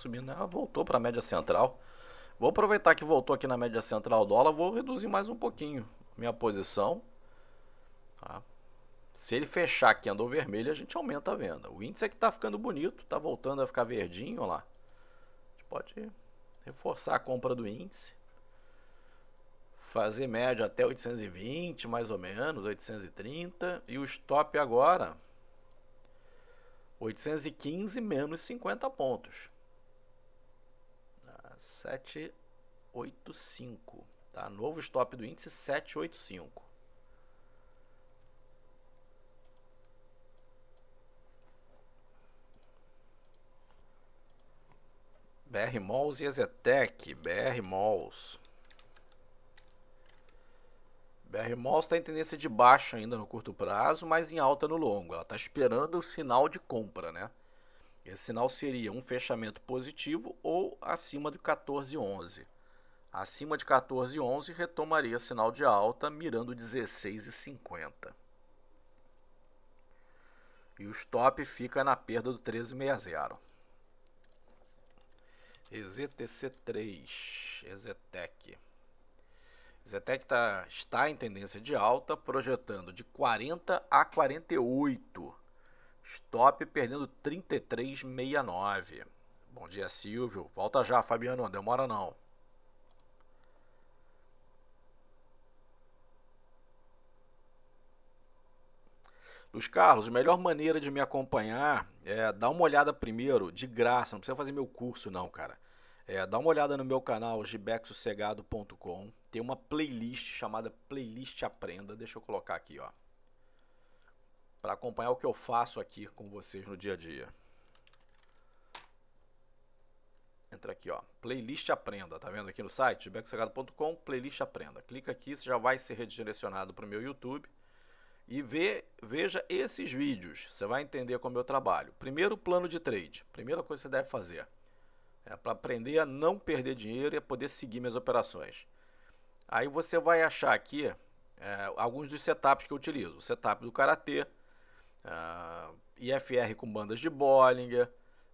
subindo, ela né? ah, voltou para a média central. Vou aproveitar que voltou aqui na média central dólar, vou reduzir mais um pouquinho minha posição. Tá? Se ele fechar aqui andou vermelho, a gente aumenta a venda. O índice é que está ficando bonito, está voltando a ficar verdinho, lá. A gente pode reforçar a compra do índice. Fazer média até 820, mais ou menos, 830. E o stop agora, 815 menos 50 pontos. 785. Tá? Novo stop do índice 785. BR Malls e Ezetec. BR Malls. BR Malls está em tendência de baixa ainda no curto prazo, mas em alta no longo. Ela está esperando o sinal de compra, né? Esse sinal seria um fechamento positivo ou acima de 14,11. Acima de 14,11 retomaria sinal de alta, mirando 16,50. E o stop fica na perda do 13,60. EZTC3, EZTEC. Zetec tá, está em tendência de alta, projetando de 40 a 48 Stop perdendo 33,69. Bom dia, Silvio. Volta já, Fabiano. Não demora não. Luiz Carlos, a melhor maneira de me acompanhar é dar uma olhada primeiro, de graça, não precisa fazer meu curso não, cara. É, dá uma olhada no meu canal, gibexossegado.com. Tem uma playlist chamada Playlist Aprenda. Deixa eu colocar aqui, ó para acompanhar o que eu faço aqui com vocês no dia a dia. Entra aqui, ó, playlist aprenda, tá vendo aqui no site? becossagrado.com, playlist aprenda. Clica aqui, você já vai ser redirecionado para o meu YouTube e vê, veja esses vídeos. Você vai entender como eu trabalho. Primeiro, plano de trade. Primeira coisa que você deve fazer é para aprender a não perder dinheiro e a poder seguir minhas operações. Aí você vai achar aqui é, alguns dos setups que eu utilizo. O setup do Karatê, uh, ah, IFR com bandas de Bollinger,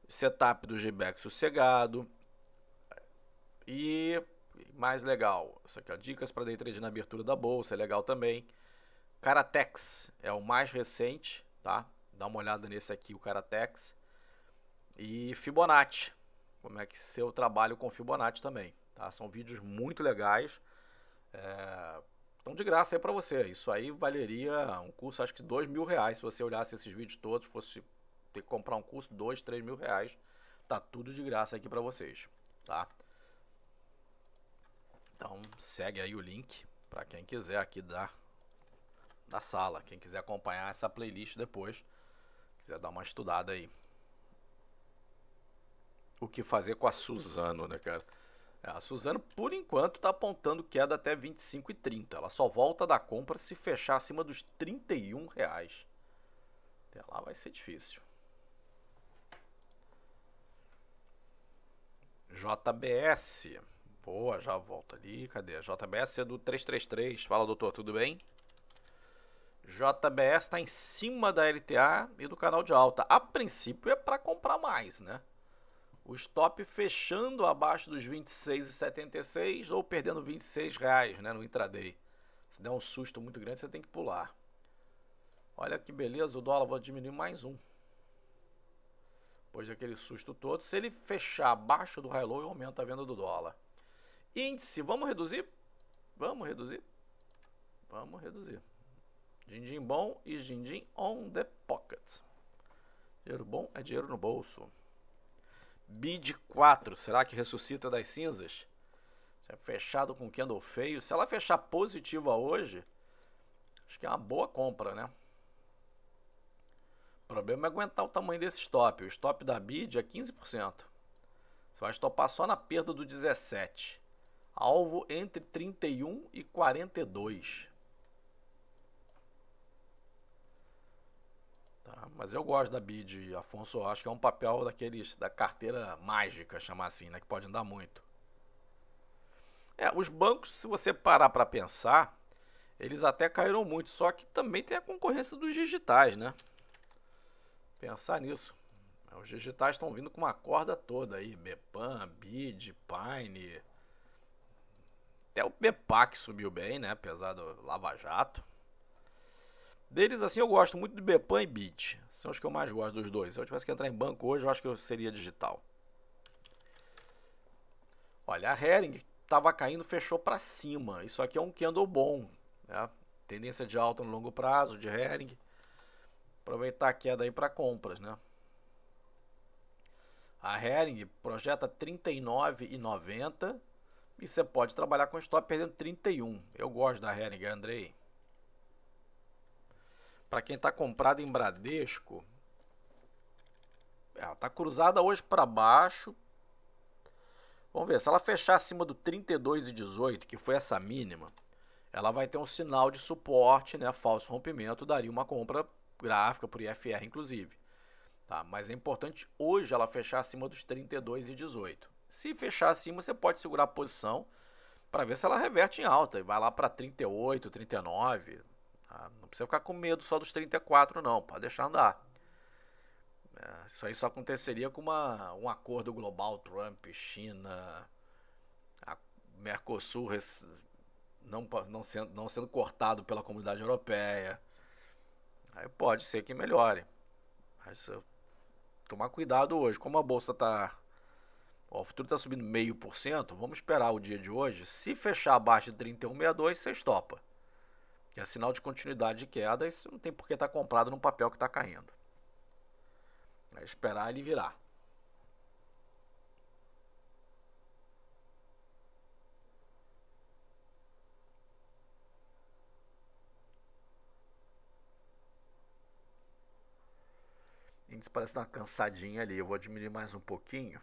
setup do Gback sossegado. E mais legal, isso aqui, é dicas para day trade na abertura da bolsa, é legal também. Caratex é o mais recente, tá? Dá uma olhada nesse aqui, o Caratex. E Fibonacci, como é que seu trabalho com Fibonacci também, tá? São vídeos muito legais. É então, de graça aí para você. Isso aí valeria um curso, acho que dois mil reais. Se você olhasse esses vídeos todos, fosse ter que comprar um curso, dois, três mil reais. Tá tudo de graça aqui para vocês, tá? Então, segue aí o link para quem quiser aqui da, da sala. Quem quiser acompanhar essa playlist depois, quiser dar uma estudada aí. O que fazer com a Suzano, né, cara? A Suzano, por enquanto, está apontando queda até 25,30. Ela só volta da compra se fechar acima dos R$ reais. Até lá vai ser difícil. JBS. Boa, já volta ali. Cadê? JBS é do 333. Fala, doutor, tudo bem? JBS está em cima da LTA e do canal de alta. A princípio é para comprar mais, né? o stop fechando abaixo dos 26,76 ou perdendo 26 reais né, no intraday. Se der um susto muito grande, você tem que pular. Olha que beleza, o dólar vou diminuir mais um. Depois daquele susto todo, se ele fechar abaixo do high low, aumento a venda do dólar. Índice, vamos reduzir? Vamos reduzir? Vamos reduzir. Dindim bom e dindim on the pocket. Dinheiro bom é dinheiro no bolso. Bid 4, será que ressuscita das cinzas? Já é fechado com candle feio. Se ela fechar positiva hoje, acho que é uma boa compra, né? O problema é aguentar o tamanho desse stop. O stop da bid é 15%. Você vai estopar só na perda do 17. Alvo entre 31 e 42. Mas eu gosto da Bid, Afonso. Acho que é um papel daqueles da carteira mágica, chamar assim, né? Que pode andar muito. É, os bancos, se você parar para pensar, eles até caíram muito. Só que também tem a concorrência dos digitais, né? Pensar nisso. Os digitais estão vindo com uma corda toda aí. Bepan, Bid, Pine. Até o Bepac subiu bem, né? Apesar do Lava Jato. Deles, assim, eu gosto muito de Bepan e Bit. São os que eu mais gosto dos dois. Se eu tivesse que entrar em banco hoje, eu acho que eu seria digital. Olha, a Hering estava caindo, fechou para cima. Isso aqui é um candle bom. Né? Tendência de alta no longo prazo de Hering. Aproveitar a queda aí para compras, né? A Hering projeta 39,90 e você pode trabalhar com stop perdendo 31. Eu gosto da Hering, Andrei. Para quem está comprado em Bradesco, ela está cruzada hoje para baixo. Vamos ver, se ela fechar acima do 32,18, que foi essa mínima, ela vai ter um sinal de suporte, né? Falso rompimento, daria uma compra gráfica por IFR, inclusive. Tá? Mas é importante hoje ela fechar acima dos 32,18. Se fechar acima, você pode segurar a posição para ver se ela reverte em alta e vai lá para 38, 39, Tá? Não precisa ficar com medo só dos 34, não. Pode deixar andar. É, isso aí só aconteceria com uma, um acordo global, Trump, China, Mercosul não, não, sendo, não sendo cortado pela comunidade europeia. Aí pode ser que melhore. Mas tomar cuidado hoje. Como a bolsa está. O futuro está subindo meio por cento. Vamos esperar o dia de hoje. Se fechar abaixo de 31,62, você estopa que é sinal de continuidade de queda, isso não tem por que estar tá comprado num papel que está caindo. É esperar ele virar. índice parece dar uma cansadinha ali. Eu vou diminuir mais um pouquinho.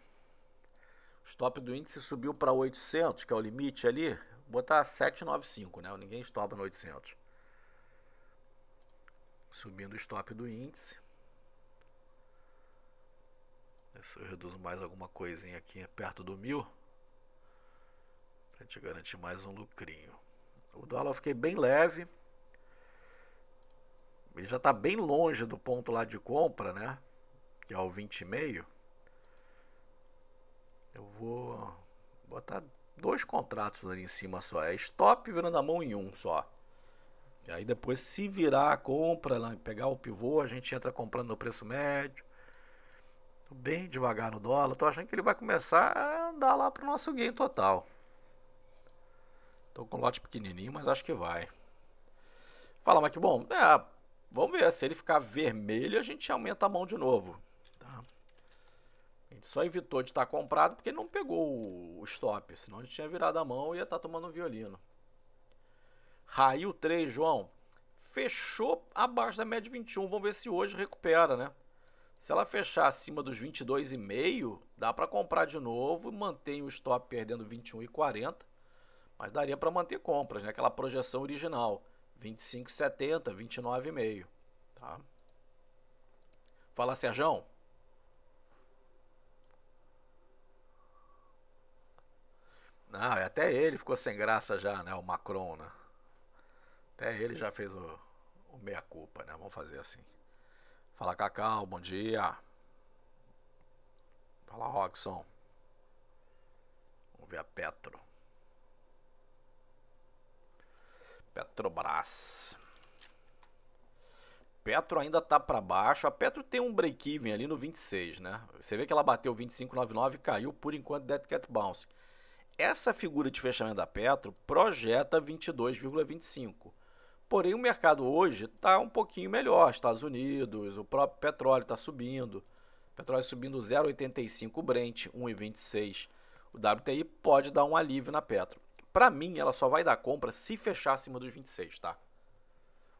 O stop do índice subiu para 800, que é o limite ali. Vou botar 795, né? Ninguém estopa no 800 subindo o stop do índice. Se eu reduzo mais alguma coisinha aqui perto do mil, para gente garantir mais um lucrinho. O dólar eu fiquei bem leve. Ele já está bem longe do ponto lá de compra, né? Que é o 20,5. Eu vou botar dois contratos ali em cima só. É stop virando a mão em um só. E aí depois, se virar a compra, lá, pegar o pivô, a gente entra comprando no preço médio. bem devagar no dólar. Tô achando que ele vai começar a andar lá pro nosso gain total. Tô com um lote pequenininho, mas acho que vai. Fala, mas que bom. É, vamos ver. Se ele ficar vermelho, a gente aumenta a mão de novo. Tá? A gente só evitou de estar tá comprado porque ele não pegou o stop. Senão a gente tinha virado a mão e ia estar tá tomando um violino. Raio 3, João, fechou abaixo da média de 21. Vamos ver se hoje recupera, né? Se ela fechar acima dos 22,5, dá para comprar de novo, mantém o stop perdendo 21,40, mas daria para manter compras, né? Aquela projeção original, 25,70, 29,5, tá? Fala, Serjão. Não, é até ele ficou sem graça já, né? O Macron, né? Até ele já fez o, o meia-culpa, né? Vamos fazer assim. Fala, Cacau, bom dia. Fala, Roxon. Vamos ver a Petro. Petrobras. Petro ainda tá para baixo. A Petro tem um break-even ali no 26, né? Você vê que ela bateu 25,99 e caiu por enquanto Dead Cat Bounce. Essa figura de fechamento da Petro projeta 22,25. Porém, o mercado hoje está um pouquinho melhor. Estados Unidos, o próprio petróleo está subindo. petróleo subindo 0,85 Brent, 1,26. O WTI pode dar um alívio na Petro. Para mim, ela só vai dar compra se fechar acima dos 26, tá?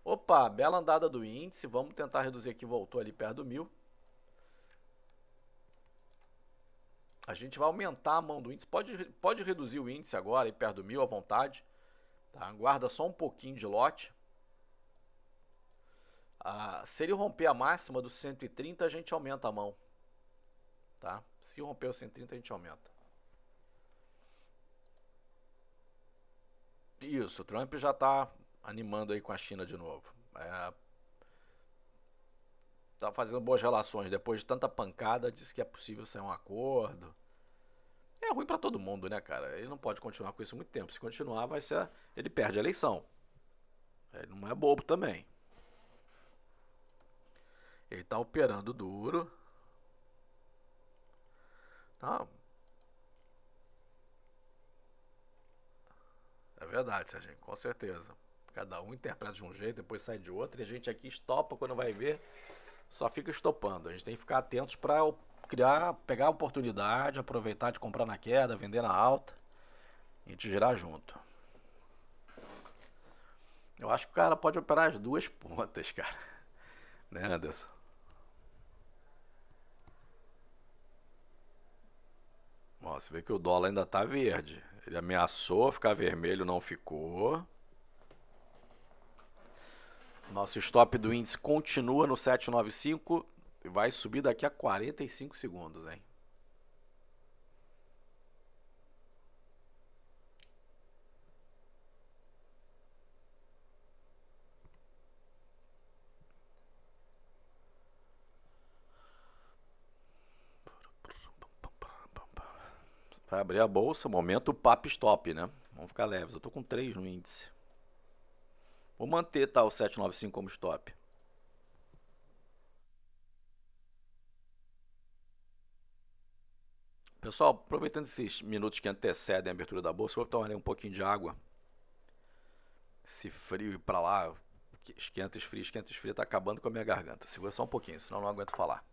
Opa, bela andada do índice. Vamos tentar reduzir aqui. Voltou ali perto do mil. A gente vai aumentar a mão do índice. Pode, pode reduzir o índice agora e perto do mil à vontade. Tá? Guarda só um pouquinho de lote. Ah, se ele romper a máxima do 130, a gente aumenta a mão. Tá? Se romper o 130, a gente aumenta. Isso, o Trump já está animando aí com a China de novo. É, tá fazendo boas relações. Depois de tanta pancada, disse que é possível sair um acordo. É ruim para todo mundo, né, cara? Ele não pode continuar com isso muito tempo. Se continuar, vai ser. Ele perde a eleição. É, ele não é bobo também. Ele está operando duro. Tá. É verdade, Serginho, com certeza. Cada um interpreta de um jeito, depois sai de outro, e a gente aqui estopa quando vai ver, só fica estopando. A gente tem que ficar atentos para criar, pegar a oportunidade, aproveitar de comprar na queda, vender na alta e te girar junto. Eu acho que o cara pode operar as duas pontas, cara. Né, Anderson? você vê que o dólar ainda está verde. Ele ameaçou ficar vermelho, não ficou. Nosso stop do índice continua no 795 e vai subir daqui a 45 segundos, hein? Vai abrir a bolsa, momento pap stop, né? Vamos ficar leves. Eu tô com 3 no índice. Vou manter tá, o 795 como stop. Pessoal, aproveitando esses minutos que antecedem a abertura da bolsa, vou tomar um pouquinho de água. Esse frio e para lá, esquenta, esfria, esquenta, esfria, tá acabando com a minha garganta. Segura só um pouquinho, senão não aguento falar.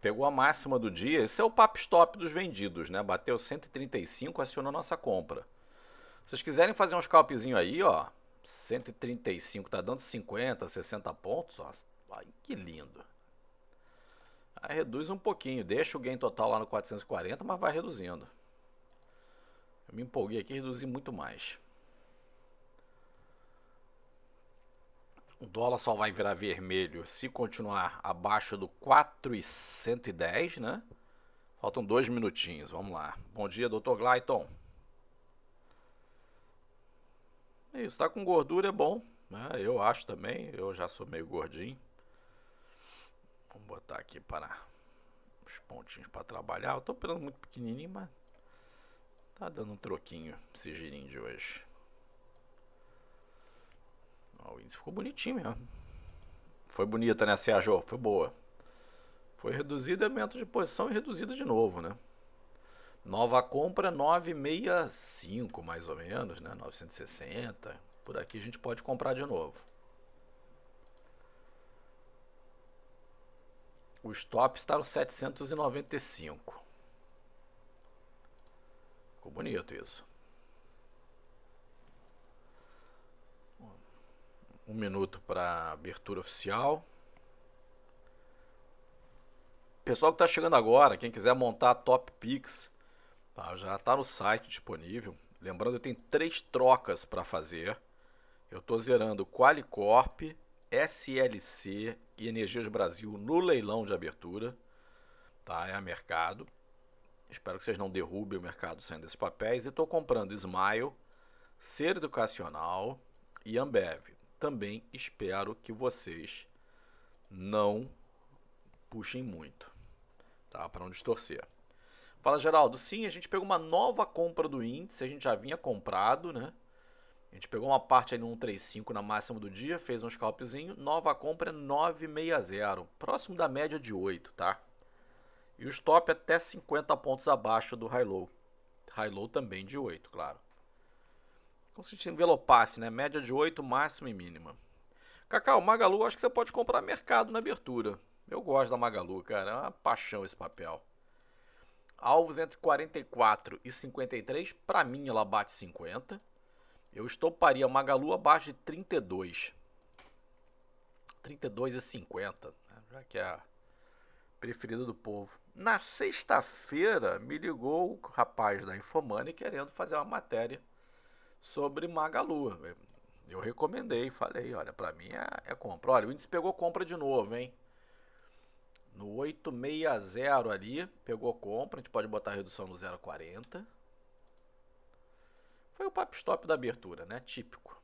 pegou a máxima do dia. Esse é o papo stop dos vendidos, né? Bateu 135, acionou nossa compra. Se vocês quiserem fazer um scalpzinho aí, ó, 135 tá dando 50, 60 pontos, ó. Ai, que lindo. Aí reduz um pouquinho, deixa o gain total lá no 440, mas vai reduzindo. Eu me empolguei aqui, reduzi muito mais. O dólar só vai virar vermelho se continuar abaixo do 4,110, né? Faltam dois minutinhos, vamos lá. Bom dia, doutor Glayton. É isso, tá com gordura é bom, né? Eu acho também, eu já sou meio gordinho. Vamos botar aqui para os pontinhos para trabalhar. Eu tô operando muito pequenininho, mas tá dando um troquinho esse girinho de hoje. O índice ficou bonitinho mesmo. Foi bonita, né, Sérgio? Foi boa. Foi reduzida, aumento de posição e reduzida de novo, né? Nova compra 965, mais ou menos, né? 960. Por aqui a gente pode comprar de novo. O stop está no 795. Ficou bonito isso. Um minuto para abertura oficial. Pessoal que está chegando agora, quem quiser montar a Top Pix, tá, já está no site disponível. Lembrando, eu tenho três trocas para fazer. Eu estou zerando Qualicorp, SLC e Energias Brasil no leilão de abertura. Tá? É a mercado. Espero que vocês não derrubem o mercado saindo desses papéis. E estou comprando Smile, Ser Educacional e Ambev também espero que vocês não puxem muito, tá? Para não distorcer. Fala Geraldo, sim, a gente pegou uma nova compra do índice, a gente já vinha comprado, né? A gente pegou uma parte aí no 135 na máxima do dia, fez um scalpzinho, nova compra 960, é próximo da média de 8, tá? E o stop até 50 pontos abaixo do high low. High low também de 8, claro. Como se envelopasse, né? Média de 8, máxima e mínima. Cacau, Magalu, acho que você pode comprar mercado na abertura. Eu gosto da Magalu, cara. É uma paixão esse papel. Alvos entre 44 e 53. Para mim, ela bate 50. Eu estoparia Magalu abaixo de 32. 32 e 50. Né? Já que é a preferida do povo. Na sexta-feira, me ligou o rapaz da Infomani querendo fazer uma matéria sobre Magalu. Eu recomendei, falei, olha, para mim é, é, compra. Olha, o índice pegou compra de novo, hein? No 860 ali, pegou compra, a gente pode botar redução no 0,40. Foi o pop stop da abertura, né? Típico.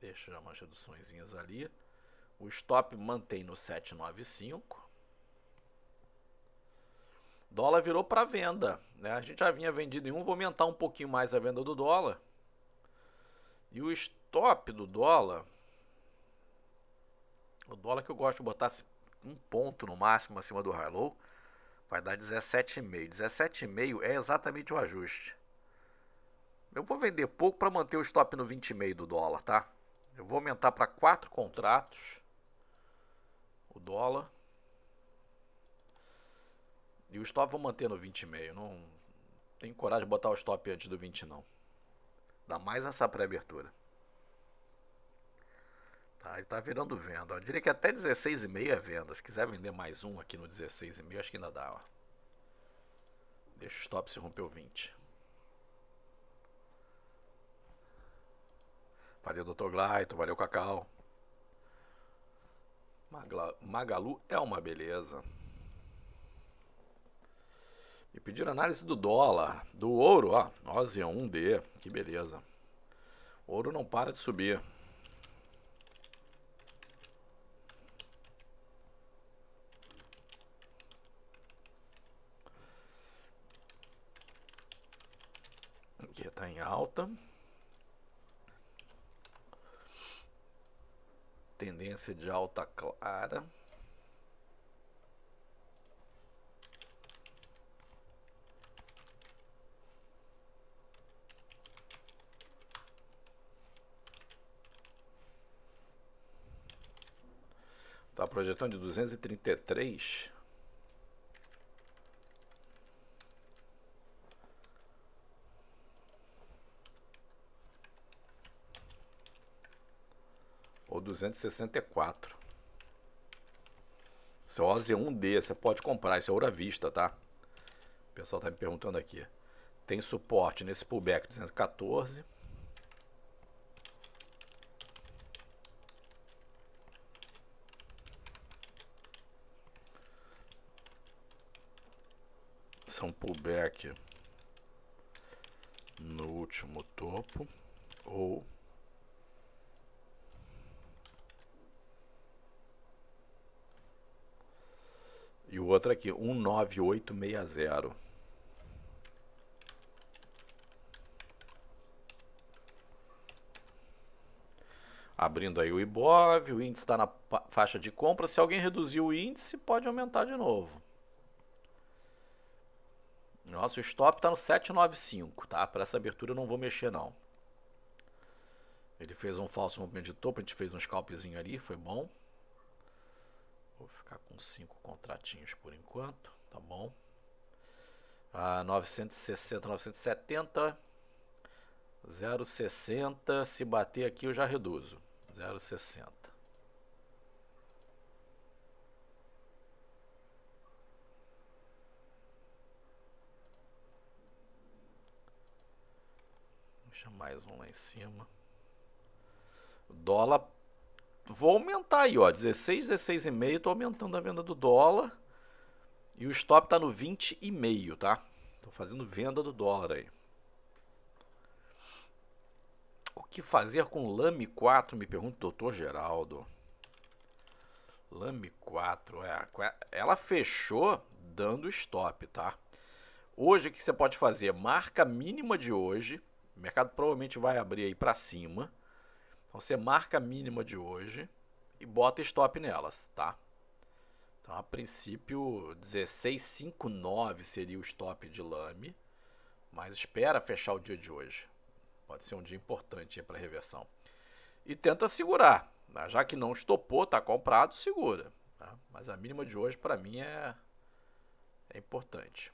Deixa umas reduções ali. O stop mantém no 795. Dólar virou para venda, né? A gente já vinha vendido em um, vou aumentar um pouquinho mais a venda do dólar. E o stop do dólar, o dólar que eu gosto de botar assim, um ponto no máximo acima do high low, vai dar 17,5. 17,5 é exatamente o ajuste. Eu vou vender pouco para manter o stop no 20,5 do dólar, tá? Eu vou aumentar para quatro contratos o dólar. E o stop vou manter no 20,5. Não tenho coragem de botar o stop antes do 20, não. Dá mais essa pré-abertura. Tá, ele está virando venda. Eu diria que até 16,5 é venda. Se quiser vender mais um aqui no 16,5, acho que ainda dá. Ó. Deixa o stop se romper o 20. Valeu, Dr. Glaito. Valeu, Cacau. Magalu é uma beleza. E pedir análise do dólar, do ouro, ó, Ozzy 1D, é que beleza. O ouro não para de subir. Aqui está em alta. Tendência de alta clara. Tá projetando de 233. Ou 264. Esse é o OZ1D, você pode comprar, isso é ouro à vista, tá? O pessoal tá me perguntando aqui. Tem suporte nesse pullback 214. um pullback no último topo ou e o outro aqui, 19860. Abrindo aí o IBOV, o índice está na faixa de compra. Se alguém reduzir o índice, pode aumentar de novo. Nosso stop está no 795, tá? Para essa abertura eu não vou mexer não. Ele fez um falso movimento de topo, a gente fez um scalpzinho ali, foi bom. Vou ficar com cinco contratinhos por enquanto, tá bom? Ah, 960, 970, 0,60, se bater aqui eu já reduzo, 0,60. mais um lá em cima. O dólar. Vou aumentar aí, ó. 16, 16,5. Estou aumentando a venda do dólar. E o stop está no 20,5, tá? Estou fazendo venda do dólar aí. O que fazer com o Lame 4? Me pergunta o doutor Geraldo. Lame 4, é, é, ela fechou dando stop, tá? Hoje o que você pode fazer? Marca mínima de hoje, o mercado provavelmente vai abrir aí para cima. Então você marca a mínima de hoje e bota stop nelas, tá? Então a princípio 16,59 seria o stop de lame, mas espera fechar o dia de hoje. Pode ser um dia importante para reversão. E tenta segurar, né? já que não estopou, tá comprado, segura. Tá? Mas a mínima de hoje para mim é, é importante.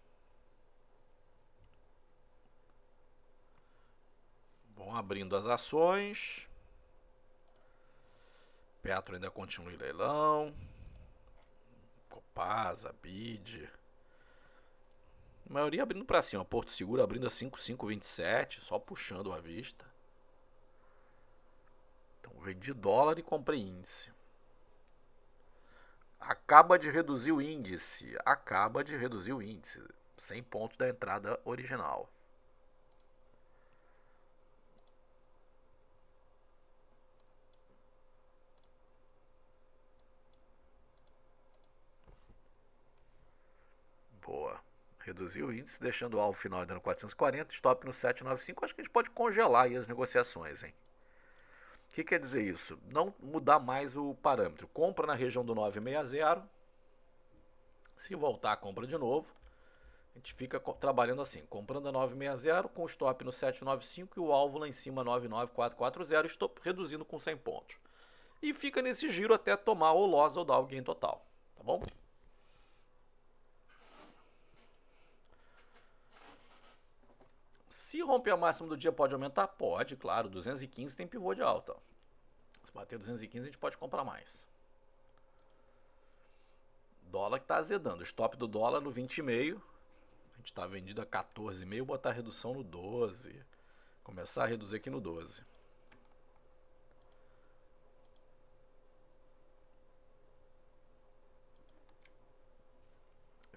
Bom, abrindo as ações. Petro ainda continua em leilão. Copasa, BID. A maioria abrindo para cima. Porto Seguro abrindo a 5,527, só puxando à vista. Então vendi dólar e comprei índice. Acaba de reduzir o índice. Acaba de reduzir o índice. 100 pontos da entrada original. reduziu o índice, deixando o alvo final dando 440, stop no 795. Acho que a gente pode congelar aí as negociações, hein? O que quer dizer isso? Não mudar mais o parâmetro. Compra na região do 960. Se voltar a compra de novo, a gente fica trabalhando assim, comprando a 960 com stop no 795 e o alvo lá em cima 99440, stop, reduzindo com 100 pontos. E fica nesse giro até tomar ou loss ou dar alguém total, tá bom? Se romper a máxima do dia, pode aumentar? Pode, claro. 215 tem pivô de alta. Se bater 215, a gente pode comprar mais. Dólar que está azedando. stop do dólar no 20,5. A gente está vendido a 14,5. Botar a redução no 12. Começar a reduzir aqui no 12.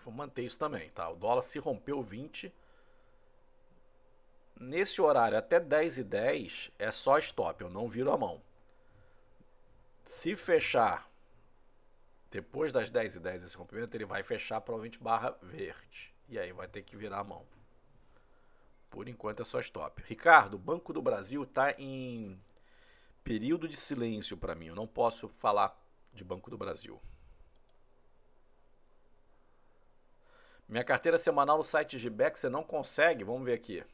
Vou manter isso também, tá? O dólar se rompeu 20 Nesse horário, até 10 e 10 é só stop, eu não viro a mão. Se fechar depois das 10 e 10 esse comprimento, ele vai fechar provavelmente barra verde. E aí vai ter que virar a mão. Por enquanto é só stop. Ricardo, o Banco do Brasil está em período de silêncio para mim. Eu não posso falar de Banco do Brasil. Minha carteira semanal no site GBEC, você não consegue. Vamos ver aqui.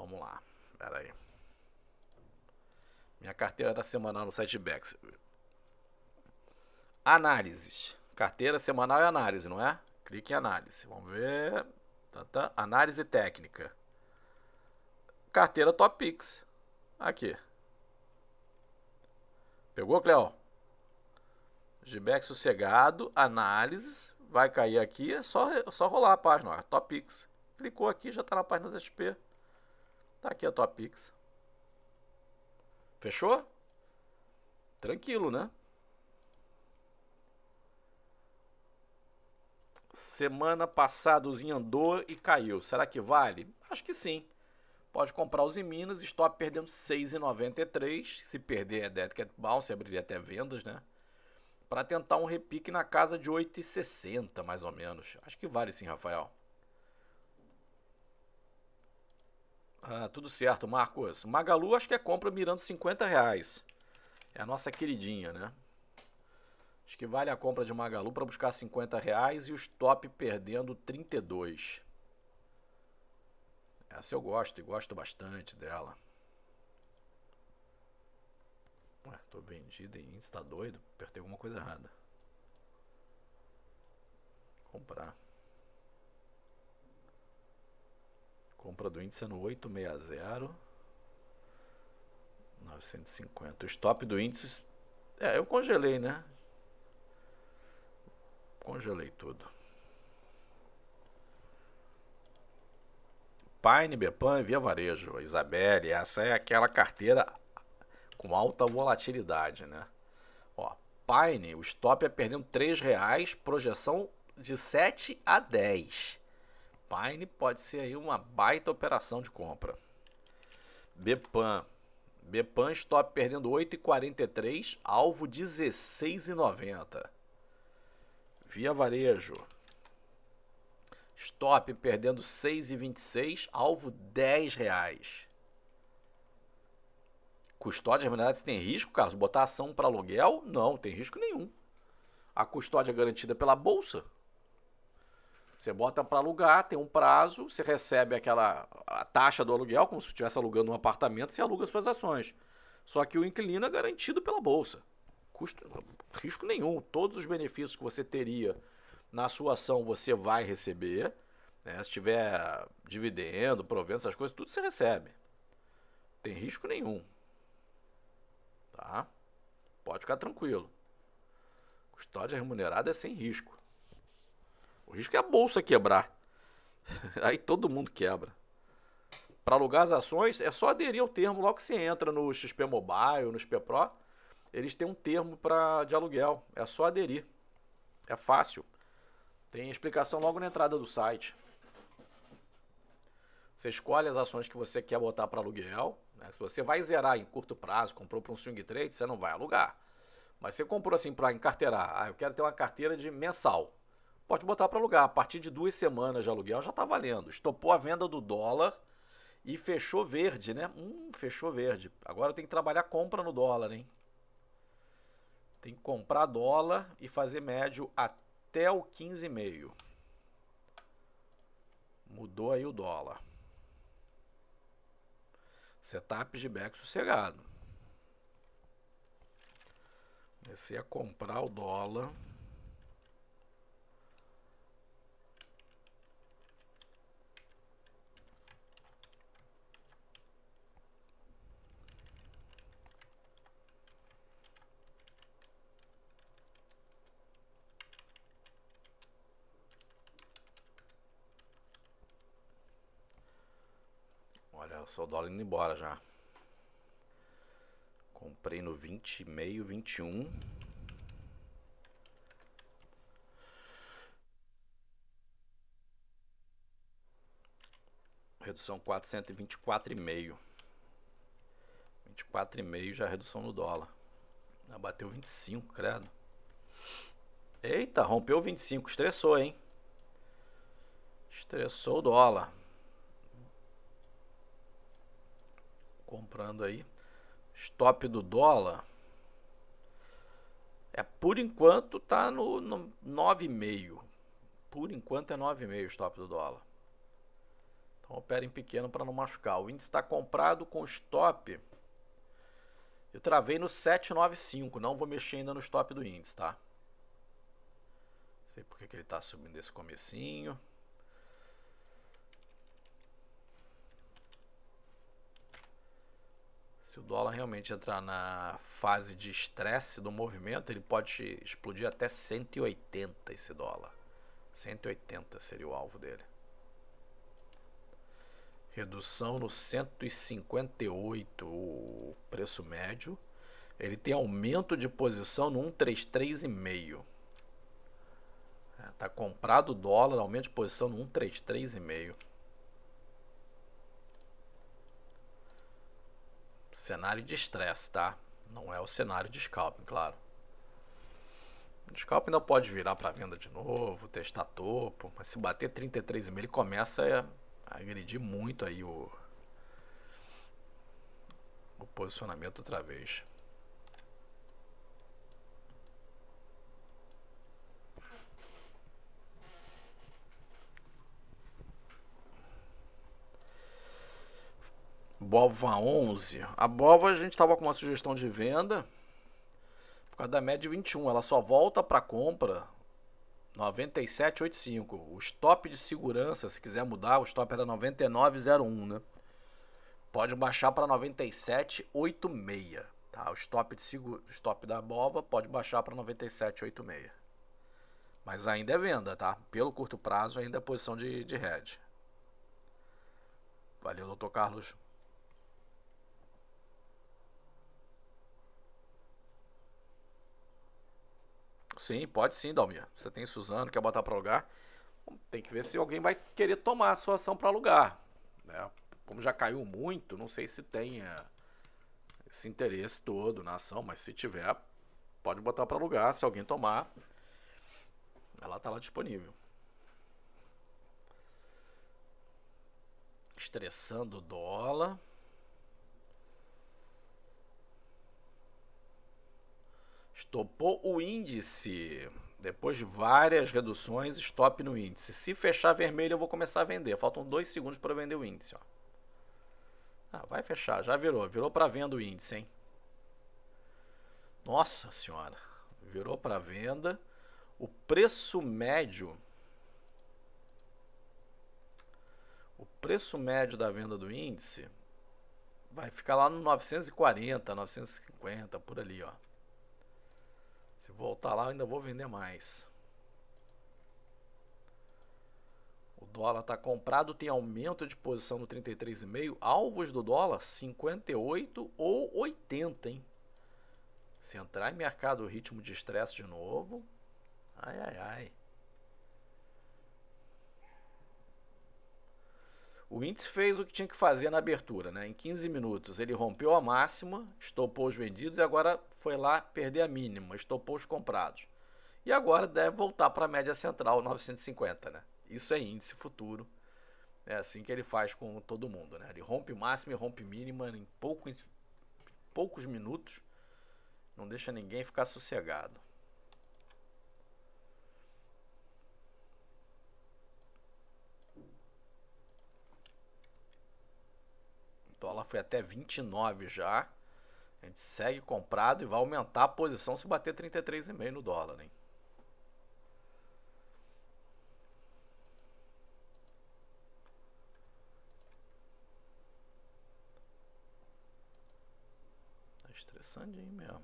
Vamos lá, pera aí. Minha carteira da semanal no site Bex. Análises. Carteira semanal e é análise, não é? Clique em análise. Vamos ver. Tá, tá. Análise técnica. Carteira Topix. Aqui. Pegou, Cleo? Gibex sossegado, análises, vai cair aqui, é só, só rolar a página, ó, é Topix. Clicou aqui, já está na página da XP. Tá aqui a tua Pix. Fechou? Tranquilo, né? Semana passada o Zinho andou e caiu. Será que vale? Acho que sim. Pode comprar os em Minas. Stop perdendo 6,93. Se perder é Dead Cat é Bounce, abriria até vendas, né? Para tentar um repique na casa de 8,60 mais ou menos. Acho que vale sim, Rafael. Ah, tudo certo, Marcos. Magalu acho que é compra mirando 50 reais. É a nossa queridinha, né? Acho que vale a compra de Magalu para buscar 50 reais e o top perdendo 32. Essa eu gosto e gosto bastante dela. Ué, tô vendido em Insta tá doido. Apertei alguma coisa errada. Comprar. Compra do índice no 860 950. O stop do índice. É, eu congelei, né? Congelei tudo. Pine, Bepan e Via Varejo. Isabelle, essa é aquela carteira com alta volatilidade, né? Ó, Pine, o stop é perdendo R$ reais, projeção de 7 a 10. Alpine pode ser aí uma baita operação de compra. Bepan. Bepan stop perdendo 8,43, alvo 16,90. Via Varejo. Stop perdendo 6,26, alvo 10 reais. Custódia remunerada tem risco, Carlos? Botar ação para aluguel? Não, tem risco nenhum. A custódia garantida pela bolsa? Você bota para alugar, tem um prazo, você recebe aquela a taxa do aluguel, como se estivesse alugando um apartamento, você aluga suas ações. Só que o inquilino é garantido pela bolsa. Custo, risco nenhum. Todos os benefícios que você teria na sua ação você vai receber. Né? Se tiver dividendo, provendo, essas coisas, tudo você recebe. Tem risco nenhum. Tá? Pode ficar tranquilo. Custódia remunerada é sem risco. O risco é a bolsa quebrar. Aí todo mundo quebra. Para alugar as ações, é só aderir ao termo. Logo que você entra no XP Mobile, no XP Pro, eles têm um termo para de aluguel. É só aderir. É fácil. Tem explicação logo na entrada do site. Você escolhe as ações que você quer botar para aluguel. Né? Se você vai zerar em curto prazo, comprou para um swing trade, você não vai alugar. Mas você comprou assim para encarteirar. Ah, eu quero ter uma carteira de mensal pode botar para alugar. A partir de duas semanas de aluguel já está valendo. Estopou a venda do dólar e fechou verde, né? Hum, fechou verde. Agora tem que trabalhar compra no dólar, hein? Tem que comprar dólar e fazer médio até o 15,5. Mudou aí o dólar. Setup de back sossegado. Comecei a comprar o dólar. só o dólar indo embora já. Comprei no 20,5, 21. Redução 424,5. 24,5 já é redução no dólar. Já bateu 25, credo. Eita, rompeu 25, estressou, hein? Estressou o dólar. comprando aí. Stop do dólar. É, por enquanto tá no, no 9,5. Por enquanto é 9,5 o stop do dólar. Então opera em pequeno para não machucar. O índice está comprado com stop. Eu travei no 795. Não vou mexer ainda no stop do índice, tá? Não sei porque que ele está subindo esse comecinho. Se o dólar realmente entrar na fase de estresse do movimento, ele pode explodir até 180 esse dólar. 180 seria o alvo dele. Redução no 158, o preço médio. Ele tem aumento de posição no 133,5. Está é, comprado o dólar, aumento de posição no 133,5. Cenário de estresse, tá? Não é o cenário de scalping, claro. O scalping ainda pode virar para venda de novo, testar topo, mas se bater 33,5 ele começa a agredir muito aí o, o posicionamento outra vez. Bova 11. A Bova a gente estava com uma sugestão de venda por causa da média 21. Ela só volta para compra 97,85. O stop de segurança, se quiser mudar, o stop era 99,01, né? Pode baixar para 97,86. Tá? O stop, de seguro, stop da Bova pode baixar para 97,86. Mas ainda é venda, tá? Pelo curto prazo, ainda é posição de, de head. Valeu, doutor Carlos. Sim, pode sim, Dalmir. Você tem Suzano, quer botar para alugar? Tem que ver se alguém vai querer tomar a sua ação para alugar. Né? Como já caiu muito, não sei se tenha eh, esse interesse todo na ação, mas se tiver, pode botar para alugar. Se alguém tomar, ela está lá disponível. Estressando o dólar. Estopou o índice. Depois de várias reduções, stop no índice. Se fechar vermelho, eu vou começar a vender. Faltam dois segundos para vender o índice. Ó. Ah, vai fechar, já virou. Virou para venda o índice, hein? Nossa senhora. Virou para venda. O preço médio. O preço médio da venda do índice vai ficar lá no 940, 950, por ali, ó. Se voltar lá, eu ainda vou vender mais. O dólar está comprado, tem aumento de posição no 33,5. Alvos do dólar, 58 ou 80, hein? Se entrar em mercado, ritmo de estresse de novo. Ai, ai, ai. O índice fez o que tinha que fazer na abertura, né? Em 15 minutos ele rompeu a máxima, estopou os vendidos e agora foi lá perder a mínima, estopou os comprados. E agora deve voltar para a média central 950, né? Isso é índice futuro. É assim que ele faz com todo mundo, né? Ele rompe máxima e rompe mínima em poucos, poucos minutos. Não deixa ninguém ficar sossegado. dólar foi até 29 já. A gente segue comprado e vai aumentar a posição se bater 33,5 no dólar, hein? Tá aí mesmo.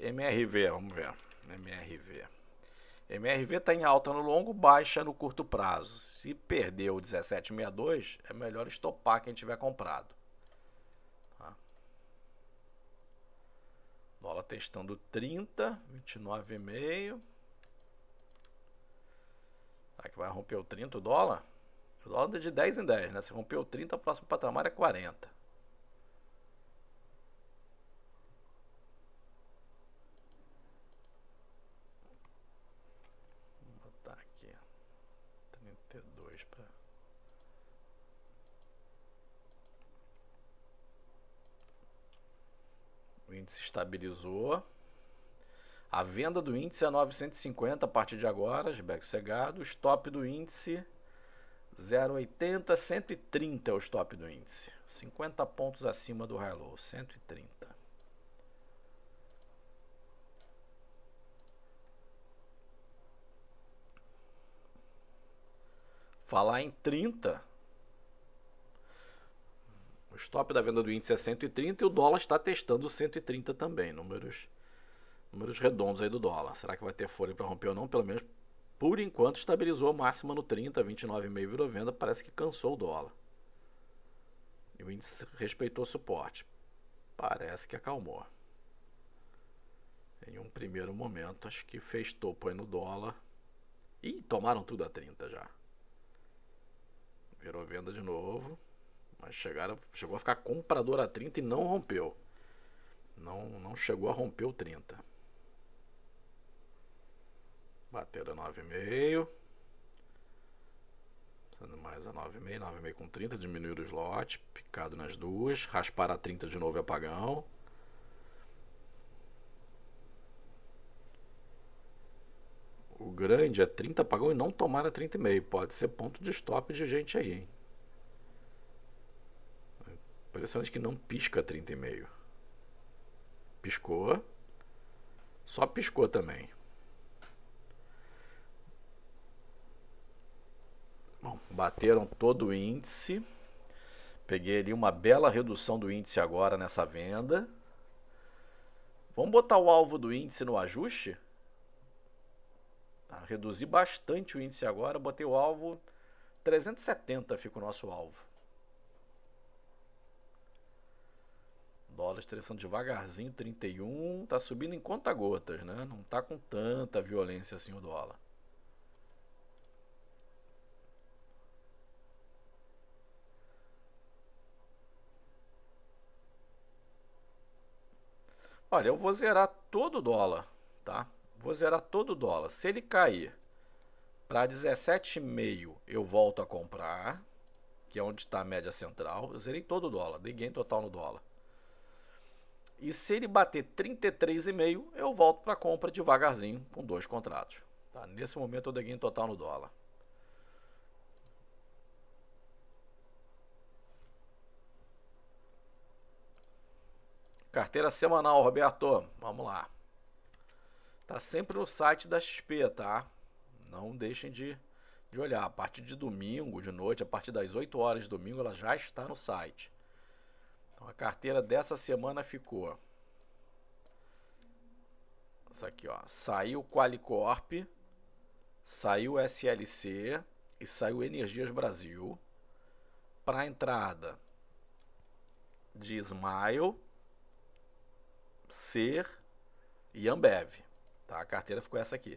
MRV, vamos ver. MRV. MRV está em alta no longo, baixa no curto prazo. Se perder o 1762, é melhor estopar quem tiver comprado. Tá? Dólar testando 30, 29,5. Será que vai romper o 30 o dólar? O dólar anda de 10 em 10, né? Se romper o 30, o próximo patamar é 40. ter dois para O índice estabilizou. A venda do índice é 950 a partir de agora, Rebeca Cegado. O stop do índice 0,80, 130 é o stop do índice. 50 pontos acima do high low, 130. Falar em 30. O stop da venda do índice é 130 e o dólar está testando 130 também. Números, números redondos aí do dólar. Será que vai ter folha para romper ou não? Pelo menos por enquanto estabilizou a máxima no 30, 29,5 virou venda, parece que cansou o dólar. E o índice respeitou o suporte. Parece que acalmou. Em um primeiro momento, acho que fez topo aí no dólar. E tomaram tudo a 30 já virou venda de novo, mas chegaram, chegou a ficar comprador a 30 e não rompeu. Não, não chegou a romper o 30. Bateram 9,5. mais a 9,5, 9,5 com 30, diminuir o slot, picado nas duas, raspar a 30 de novo e apagão. o grande é 30 pagão e não tomar a 30,5. Pode ser ponto de stop de gente aí, hein? Impressionante que não pisca 30,5. Piscou. Só piscou também. Bom, bateram todo o índice. Peguei ali uma bela redução do índice agora nessa venda. Vamos botar o alvo do índice no ajuste? Tá? Reduzi bastante o índice agora, botei o alvo 370 fica o nosso alvo. Dólar estressando devagarzinho, 31, tá subindo em conta gotas, né? Não tá com tanta violência assim o dólar. Olha, eu vou zerar todo o dólar, tá? Vou zerar todo o dólar. Se ele cair para 17,5, eu volto a comprar, que é onde está a média central. Eu zerei todo o dólar, dei gain total no dólar. E se ele bater 33,5, eu volto para a compra devagarzinho com dois contratos. Tá? Nesse momento eu dei gain total no dólar. Carteira semanal, Roberto. Vamos lá. Tá sempre no site da XP, tá? Não deixem de, de olhar. A partir de domingo, de noite, a partir das 8 horas de domingo, ela já está no site. Então a carteira dessa semana ficou. Essa aqui, ó. Saiu Qualicorp, saiu SLC e saiu Energias Brasil para a entrada de Smile, Ser e Ambev. Tá, a carteira ficou essa aqui.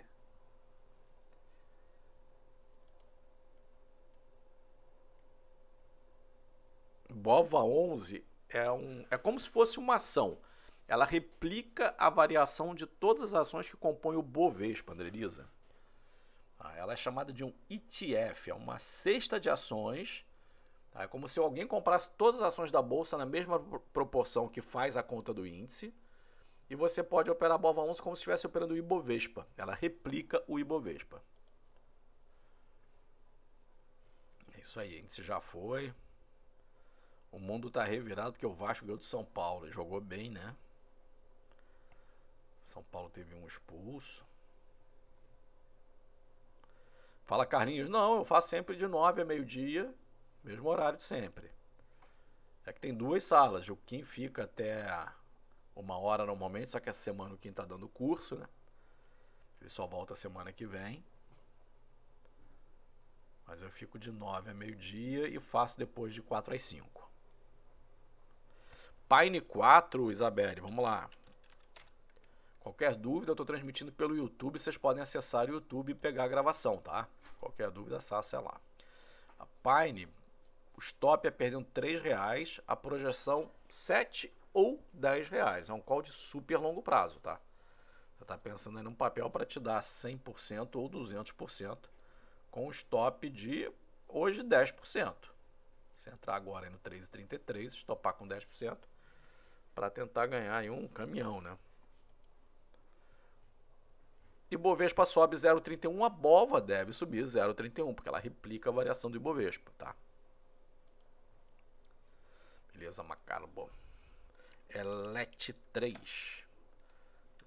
BOVA 11 é, um, é como se fosse uma ação. Ela replica a variação de todas as ações que compõem o Bovespa, Andreliza. Ah, ela é chamada de um ETF, é uma cesta de ações. Tá? É como se alguém comprasse todas as ações da bolsa na mesma proporção que faz a conta do índice e você pode operar a Bova 11 como se estivesse operando o Ibovespa. Ela replica o Ibovespa. É isso aí, índice já foi. O mundo está revirado porque o Vasco ganhou do São Paulo. jogou bem, né? São Paulo teve um expulso. Fala, Carlinhos. Não, eu faço sempre de 9 a meio-dia, mesmo horário de sempre. É que tem duas salas. O Kim fica até uma hora normalmente, só que essa semana o Kim está dando curso, né? Ele só volta semana que vem. Mas eu fico de 9 a meio-dia e faço depois de 4 às 5. Pine 4, Isabelle, vamos lá. Qualquer dúvida, eu estou transmitindo pelo YouTube. Vocês podem acessar o YouTube e pegar a gravação, tá? Qualquer dúvida, acessa lá. A Pine, o stop é perdendo 3 reais, a projeção 7 ou 10 reais. É um call de super longo prazo, tá? Você está pensando em um papel para te dar 100% ou 200% com stop de hoje 10%. Você entrar agora no 3,33, estopar com 10% para tentar ganhar aí um caminhão, né? Ibovespa sobe 0,31, a BOVA deve subir 0,31, porque ela replica a variação do Ibovespa, tá? Beleza, Macarbo. Elect 3.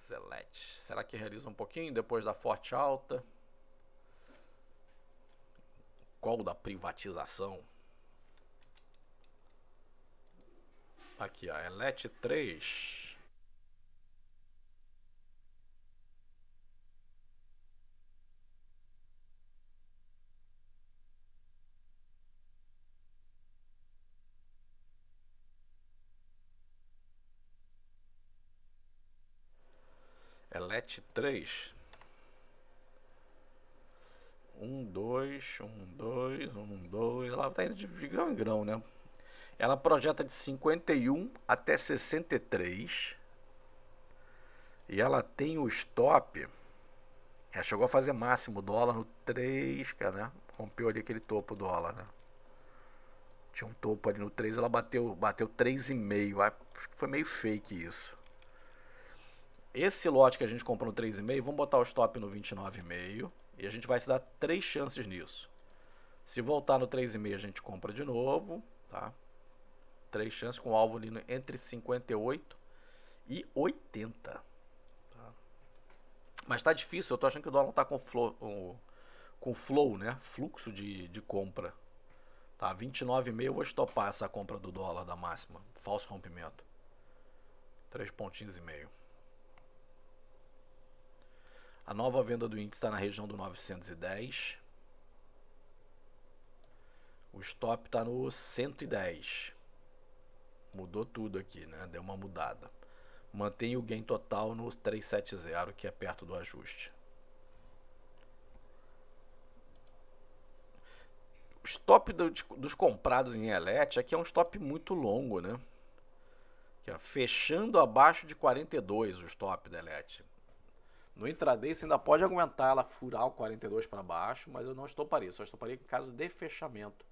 Zelete. Será que realiza um pouquinho depois da forte alta? Qual da privatização? Aqui, ó. Elete 3. Net 3. 1, 2, 1, 2, 1, 2. Ela está indo de, grão em grão, né? Ela projeta de 51 até 63. E ela tem o stop. Ela chegou a fazer máximo dólar no 3, cara, é, né? Rompeu ali aquele topo dólar, né? Tinha um topo ali no 3, ela bateu, bateu 3,5. Acho que foi meio fake isso. Esse lote que a gente comprou no 3,5, vamos botar o stop no 29,5 e a gente vai se dar três chances nisso. Se voltar no 3,5 a gente compra de novo, tá? Três chances com o alvo ali entre 58 e 80. Tá? Mas tá difícil, eu tô achando que o dólar não tá com flow, com flow né? Fluxo de, de compra. Tá, 29,5 eu vou estopar essa compra do dólar da máxima. Falso rompimento. Três pontinhos e meio. A nova venda do índice está na região do 910. O stop está no 110. Mudou tudo aqui, né? Deu uma mudada. Mantém o gain total no 370, que é perto do ajuste. O stop do, dos comprados em Elete aqui é um stop muito longo, né? Aqui, ó, fechando abaixo de 42 o stop da Elete. No intraday você ainda pode aguentar ela furar o 42 para baixo, mas eu não estou isso. Só estoparia em caso de fechamento,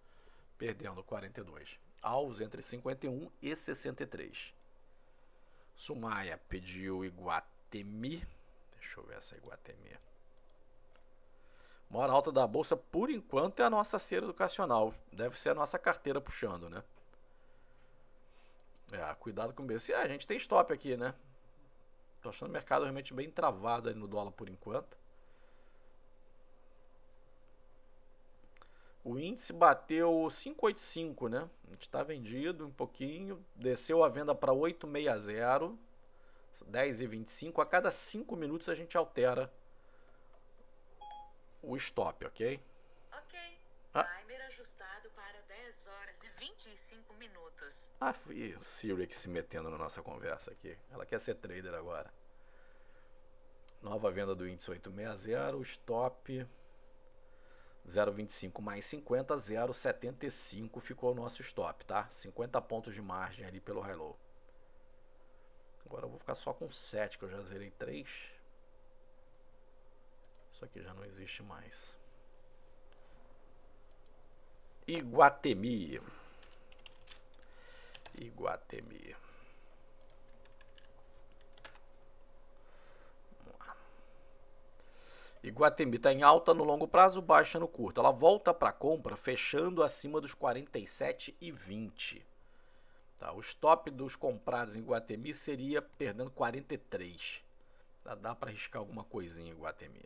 perdendo 42. Alvos entre 51 e 63. Sumaya pediu Iguatemi. Deixa eu ver essa Iguatemi. Mora alta da bolsa, por enquanto, é a nossa cera educacional. Deve ser a nossa carteira puxando, né? É, cuidado com o BC. Ah, é, a gente tem stop aqui, né? Estou achando o mercado realmente bem travado no dólar por enquanto. O índice bateu 585, né? A gente está vendido um pouquinho, desceu a venda para 860, 10 e 25. A cada 5 minutos a gente altera o stop, ok? Ok. Ah. Timer ajustado para 10 horas e 25 minutos. Ah, o Siri que se metendo na nossa conversa aqui. Ela quer ser trader agora. Nova venda do índice 860, stop 0,25 mais 50, 0,75 ficou o nosso stop, tá? 50 pontos de margem ali pelo high low. Agora eu vou ficar só com 7, que eu já zerei 3. Isso aqui já não existe mais. Iguatemi. Iguatemi. Iguatemi está em alta no longo prazo, baixa no curto. Ela volta para compra fechando acima dos 47,20. Tá, o stop dos comprados em Iguatemi seria perdendo 43. Tá, dá para arriscar alguma coisinha em Iguatemi.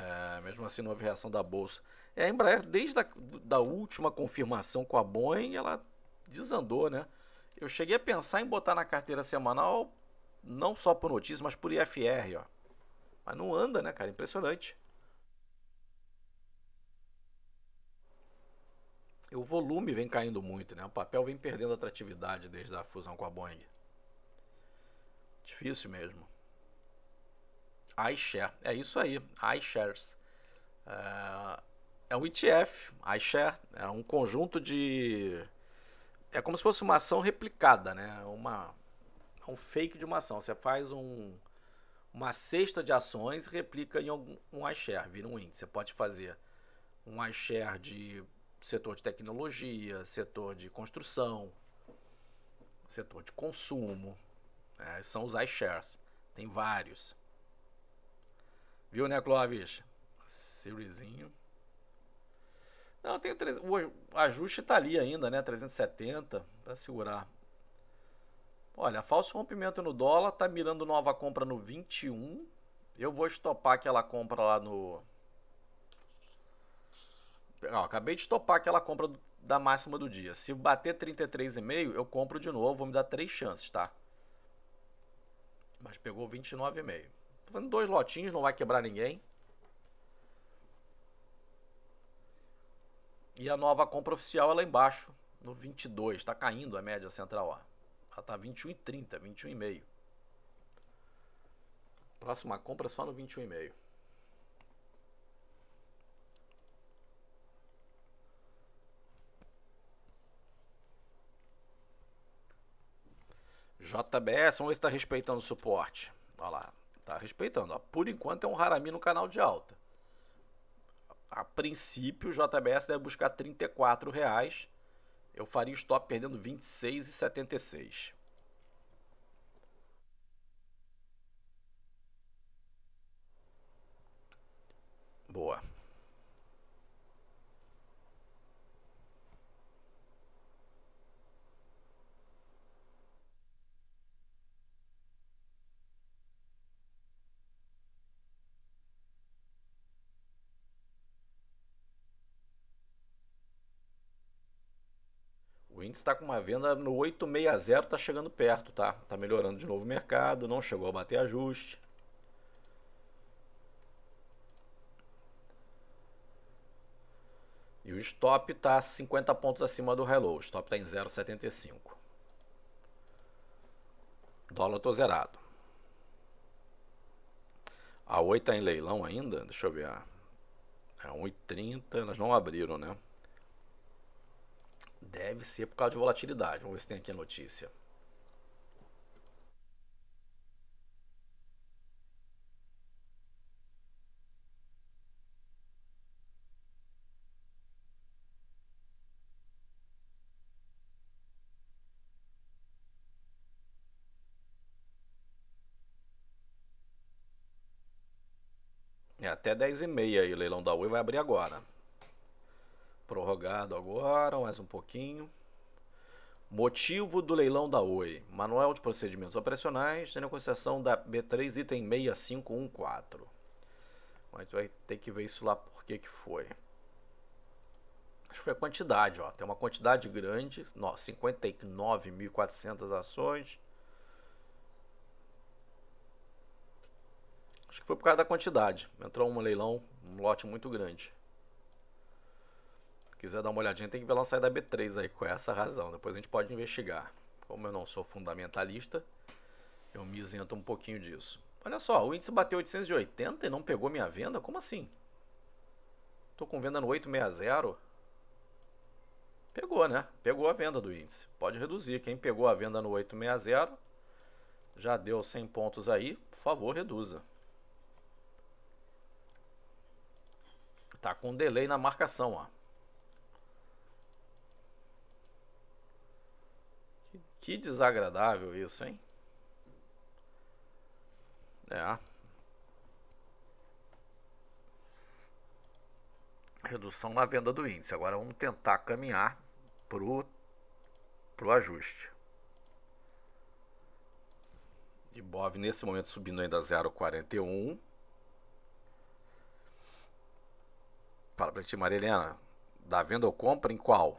É, mesmo assim, não houve reação da Bolsa. É, a Embraer, desde a da última confirmação com a Boeing, ela desandou, né? Eu cheguei a pensar em botar na carteira semanal, não só por notícias, mas por IFR, ó. Mas não anda, né, cara? Impressionante. e o volume vem caindo muito, né? O papel vem perdendo atratividade desde a fusão com a Boeing. Difícil mesmo iShare. É isso aí, iShares. É, é um ETF, iShare, é um conjunto de. É como se fosse uma ação replicada, né? É uma, é um fake de uma ação. Você faz um, uma cesta de ações e replica em algum, um iShare, vira um índice. Você pode fazer um iShare de setor de tecnologia, setor de construção, setor de consumo. É, são os iShares. Tem vários. Viu, né, Clóvis? Sirizinho. Não, tem tre... o ajuste está ali ainda, né? 370 para segurar. Olha, falso rompimento no dólar, tá mirando nova compra no 21. Eu vou estopar aquela compra lá no acabei de estopar aquela compra da máxima do dia. Se bater 33,5, eu compro de novo, vou me dar três chances, tá? Mas pegou 29,5. Fazendo dois lotinhos, não vai quebrar ninguém. E a nova compra oficial é lá embaixo, no 22. Está caindo a média central. Ó. Ela está 21,30, 21,5. Próxima compra é só no 21,5. JBS, vamos ver se está respeitando o suporte. Olha lá, Tá respeitando. Ó, por enquanto é um Harami no canal de alta. A princípio, o JBS deve buscar R$ reais. Eu faria o stop perdendo R$ 26,76. está com uma venda no 860, está chegando perto, tá? está melhorando de novo o mercado, não chegou a bater ajuste. E o stop está 50 pontos acima do hello. O stop está em 0,75. Dólar estou zerado. A 8 está em leilão ainda. Deixa eu ver. A, 1,30. É Elas não abriram, né? Deve ser por causa de volatilidade. Vamos ver se tem aqui a notícia. É até 10h30 aí, o leilão da UE vai abrir agora. Prorrogado agora, mais um pouquinho. Motivo do leilão da Oi: Manual de Procedimentos Operacionais de negociação da B3, item 6514. Mas vai ter que ver isso lá por que, que foi. Acho que foi a quantidade, ó. Tem uma quantidade grande, 59.400 ações. Acho que foi por causa da quantidade. Entrou um leilão, um lote muito grande quiser dar uma olhadinha, tem que ver lá o site da B3 aí, com é essa razão. Depois a gente pode investigar. Como eu não sou fundamentalista, eu me isento um pouquinho disso. Olha só, o índice bateu 880 e não pegou minha venda? Como assim? Tô com venda no 860. Pegou, né? Pegou a venda do índice. Pode reduzir. Quem pegou a venda no 860 já deu 100 pontos aí. Por favor, reduza. Tá com um delay na marcação, ó. Que desagradável isso, hein? É. Redução na venda do índice. Agora vamos tentar caminhar pro, pro ajuste. Ibov nesse momento subindo ainda 0,41. Fala pra ti, Maria Helena. Da venda ou compra em qual?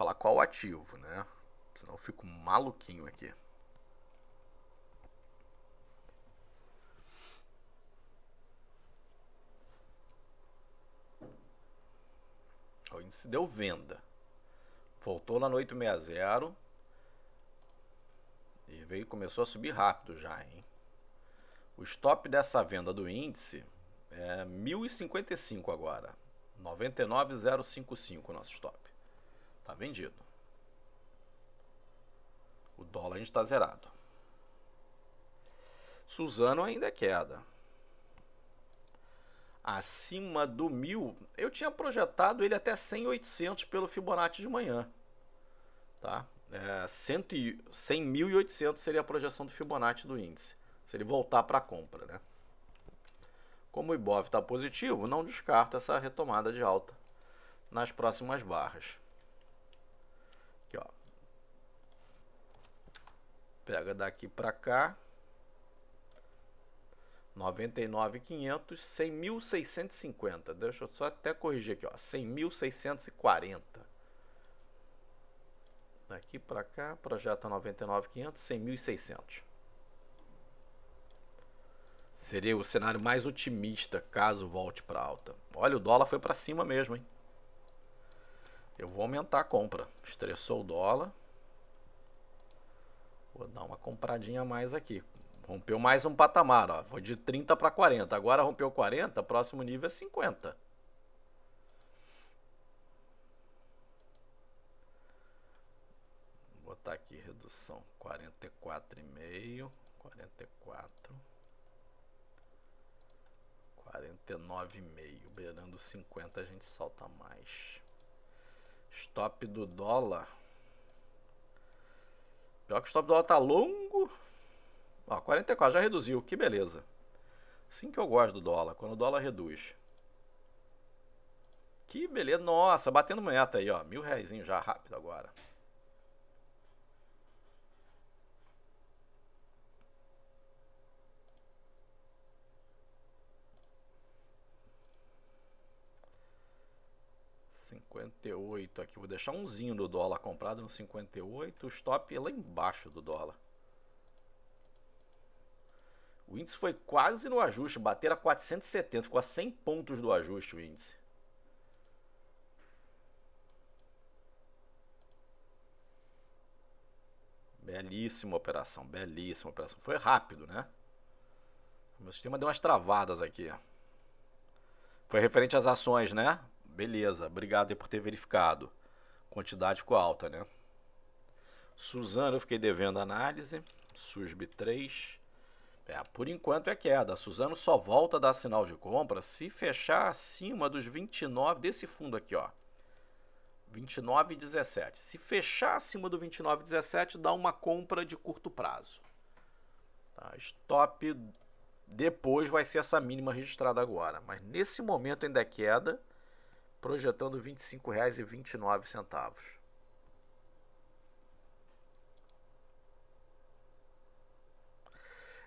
falar qual ativo, né? Senão eu fico maluquinho aqui. O índice deu venda. Voltou na noite 860. E veio, começou a subir rápido já, hein? O stop dessa venda do índice é 1055 agora. 99055 nosso stop. Tá vendido. O dólar a gente está zerado. Suzano ainda é queda. Acima do mil, eu tinha projetado ele até 100, 800 pelo Fibonacci de manhã. Tá? É, 100.800 seria a projeção do Fibonacci do índice, se ele voltar para a compra. Né? Como o Ibov está positivo, não descarto essa retomada de alta nas próximas barras. Pega daqui para cá. 99.500, 100.650. Deixa eu só até corrigir aqui, ó. 100.640. Daqui para cá, projeto 99.500, 100.600. Seria o cenário mais otimista caso volte para alta. Olha, o dólar foi para cima mesmo, hein? Eu vou aumentar a compra. Estressou o dólar. Vou dar uma compradinha a mais aqui. Rompeu mais um patamar, ó. Foi de 30 para 40. Agora rompeu 40, próximo nível é 50. Vou botar aqui redução 44,5, 44. 49,5, beirando 50 a gente solta mais. Stop do dólar Pior que o stop dólar tá longo. Ó, 44, já reduziu, que beleza. Assim que eu gosto do dólar, quando o dólar reduz. Que beleza, nossa, batendo meta aí, ó. Mil reais já, rápido agora. 58 aqui. Vou deixar umzinho do dólar comprado no 58. O stop é lá embaixo do dólar. O índice foi quase no ajuste. Bateram a 470. Ficou a 100 pontos do ajuste o índice. Belíssima operação, belíssima operação. Foi rápido, né? O meu sistema deu umas travadas aqui. Foi referente às ações, né? Beleza, obrigado por ter verificado. Quantidade ficou alta, né? Suzano, eu fiquei devendo análise. Susb 3. É, por enquanto é queda. Suzano só volta a dar sinal de compra se fechar acima dos 29 desse fundo aqui, ó. 29,17. Se fechar acima do 29,17, dá uma compra de curto prazo. Tá? Stop depois vai ser essa mínima registrada agora. Mas nesse momento ainda é queda projetando R$ 25,29.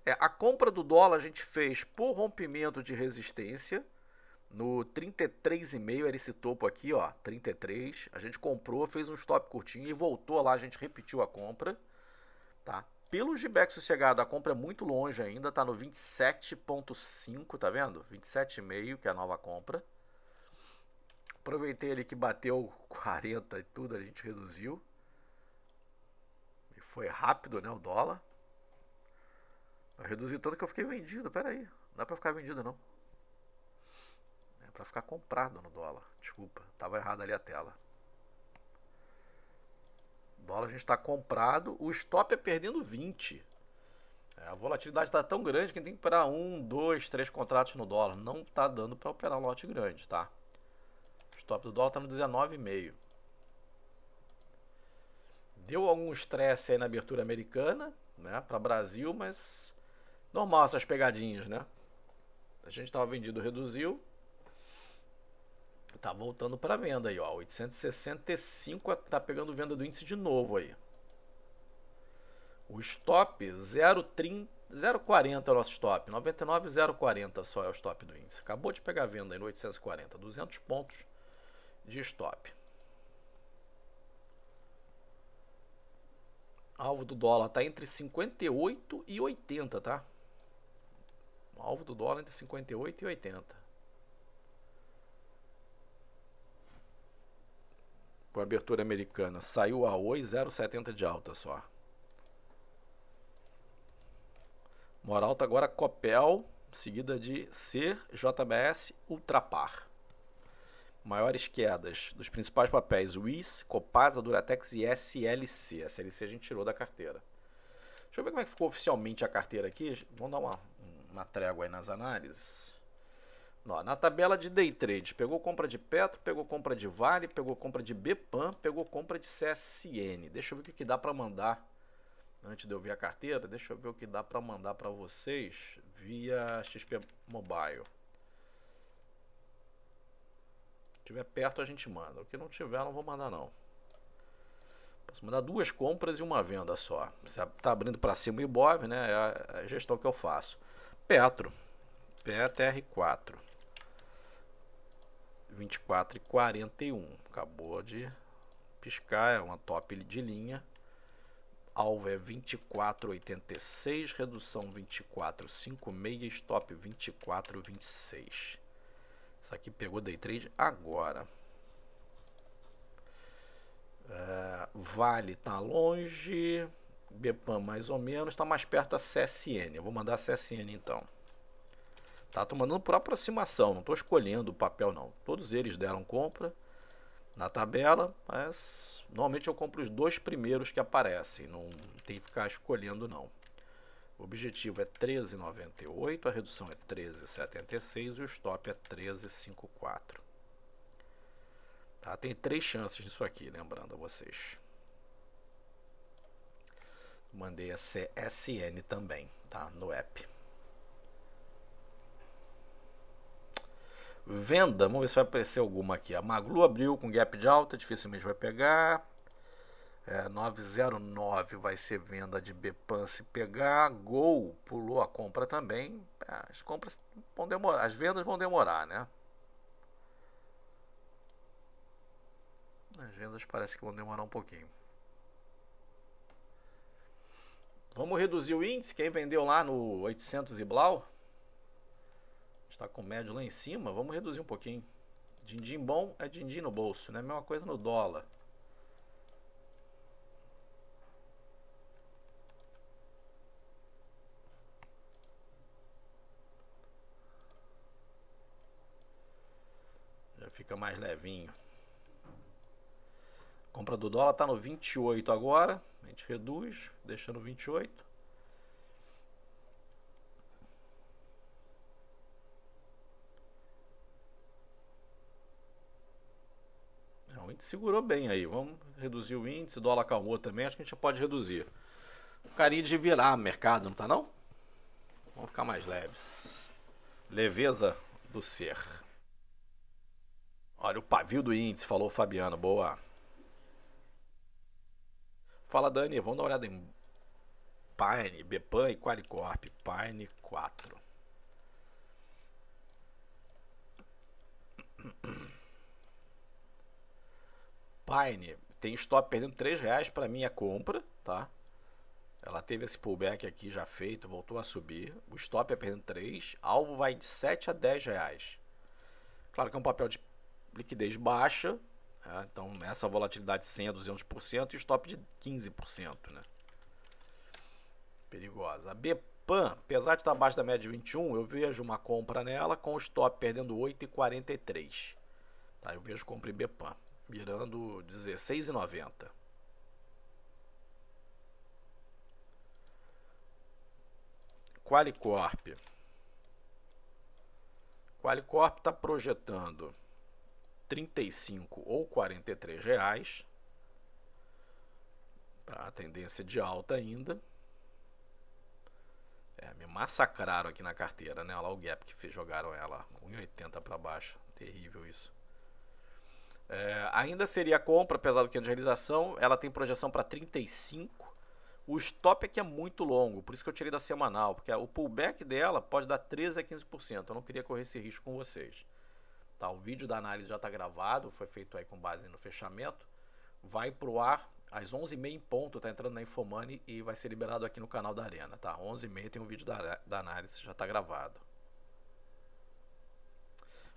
É, a compra do dólar a gente fez por rompimento de resistência no 33,5 era esse topo aqui, ó, 33. A gente comprou, fez um stop curtinho e voltou lá, a gente repetiu a compra, tá? Pelo gibex sossegado, a compra é muito longe ainda, tá no 27.5, tá vendo? 27,5 que é a nova compra. Aproveitei ali que bateu 40 e tudo, a gente reduziu. E foi rápido, né, o dólar. Eu reduzi tanto que eu fiquei vendido, peraí. Não dá pra ficar vendido, não. É pra ficar comprado no dólar. Desculpa, tava errado ali a tela. O dólar a gente está comprado, o stop é perdendo 20. É, a volatilidade está tão grande que tem que operar um, dois, três contratos no dólar. Não está dando para operar lote grande, tá? stop do dólar está no 19,5. Deu algum estresse aí na abertura americana, né, para Brasil, mas normal essas pegadinhas, né? A gente estava vendido, reduziu. Tá voltando para venda aí, ó. 865 tá pegando venda do índice de novo aí. O stop 0,40 é o nosso stop. 99,040 só é o stop do índice. Acabou de pegar a venda aí no 840. 200 pontos de stop. Alvo do dólar está entre 58 e 80, tá? Alvo do dólar entre 58 e 80. com a abertura americana. Saiu a Oi 0,70 de alta só. Moral tá agora Copel, seguida de Ser, JBS, Ultrapar maiores quedas dos principais papéis WIS, Copasa, Duratex e SLC. A SLC a gente tirou da carteira. Deixa eu ver como é que ficou oficialmente a carteira aqui. Vamos dar uma, uma trégua aí nas análises. Ó, na tabela de day trade, pegou compra de Petro, pegou compra de Vale, pegou compra de Bepan, pegou compra de CSN. Deixa eu ver o que dá para mandar antes de eu ver a carteira. Deixa eu ver o que dá para mandar para vocês via XP Mobile tiver perto a gente manda. O que não tiver, não vou mandar não. Posso mandar duas compras e uma venda só. você tá abrindo para cima o Ibov, né? É, é a, gestão que eu faço. Petro. PETR4. 24,41. e Acabou de piscar, é uma top de linha. Alvo é 24,86, redução 24,56, stop 24,26. Essa tá aqui pegou day trade agora. É, vale tá longe. Bepam mais ou menos. Está mais perto a CSN. Eu vou mandar a CSN então. Tá, tô mandando por aproximação, não estou escolhendo o papel não. Todos eles deram compra na tabela, mas normalmente eu compro os dois primeiros que aparecem, não tem que ficar escolhendo não. O objetivo é 13,98, a redução é 13,76 e o stop é 13,54. Tá? Tem três chances disso aqui, lembrando a vocês. Mandei a CSN também, tá? No app. Venda, vamos ver se vai aparecer alguma aqui. A Maglu abriu com gap de alta, dificilmente vai pegar. É, 909 vai ser venda de Bepan se pegar. Gol pulou a compra também. É, as compras vão demorar, as vendas vão demorar, né? As vendas parece que vão demorar um pouquinho. Vamos reduzir o índice. Quem vendeu lá no 800 e Blau está com médio lá em cima. Vamos reduzir um pouquinho. Dindim bom é dindim no bolso, né? Mesma coisa no dólar. Fica mais levinho. A compra do dólar está no 28 agora. A gente reduz, deixando 28. O índice segurou bem aí. Vamos reduzir o índice. O dólar acalmou também. Acho que a gente pode reduzir. Carinho de virar mercado, não tá não? Vamos ficar mais leves. Leveza do ser. Olha, o pavio do índice, falou o Fabiano, boa. Fala, Dani, vamos dar uma olhada em Pine, Bepan e Qualicorp. Pine 4. Pine tem stop perdendo 3 reais para minha compra, tá? Ela teve esse pullback aqui já feito, voltou a subir. O stop é perdendo 3, alvo vai de 7 a 10 reais. Claro que é um papel de liquidez baixa, né? então essa volatilidade 100 a 200% e stop de 15%. Né? Perigosa. A BPAN, apesar de estar abaixo da média de 21, eu vejo uma compra nela com o stop perdendo 8,43. Tá? Eu vejo compra em BPAN, virando 16,90. Qualicorp. Qualicorp está projetando 35 ou 43 reais. Tá, a tendência de alta ainda. É, me massacraram aqui na carteira, né? Olha lá o gap que fez, jogaram ela. 1,80 para baixo. Terrível isso. É, ainda seria compra, apesar do que é de realização. Ela tem projeção para 35. O stop aqui é muito longo, por isso que eu tirei da semanal, porque o pullback dela pode dar 13 a 15%. Eu não queria correr esse risco com vocês. Tá? O vídeo da análise já está gravado, foi feito aí com base no fechamento. Vai para o ar às 11h30 em ponto, tá entrando na Infomani e vai ser liberado aqui no canal da Arena, tá? 11h30 tem um vídeo da, da análise, já está gravado.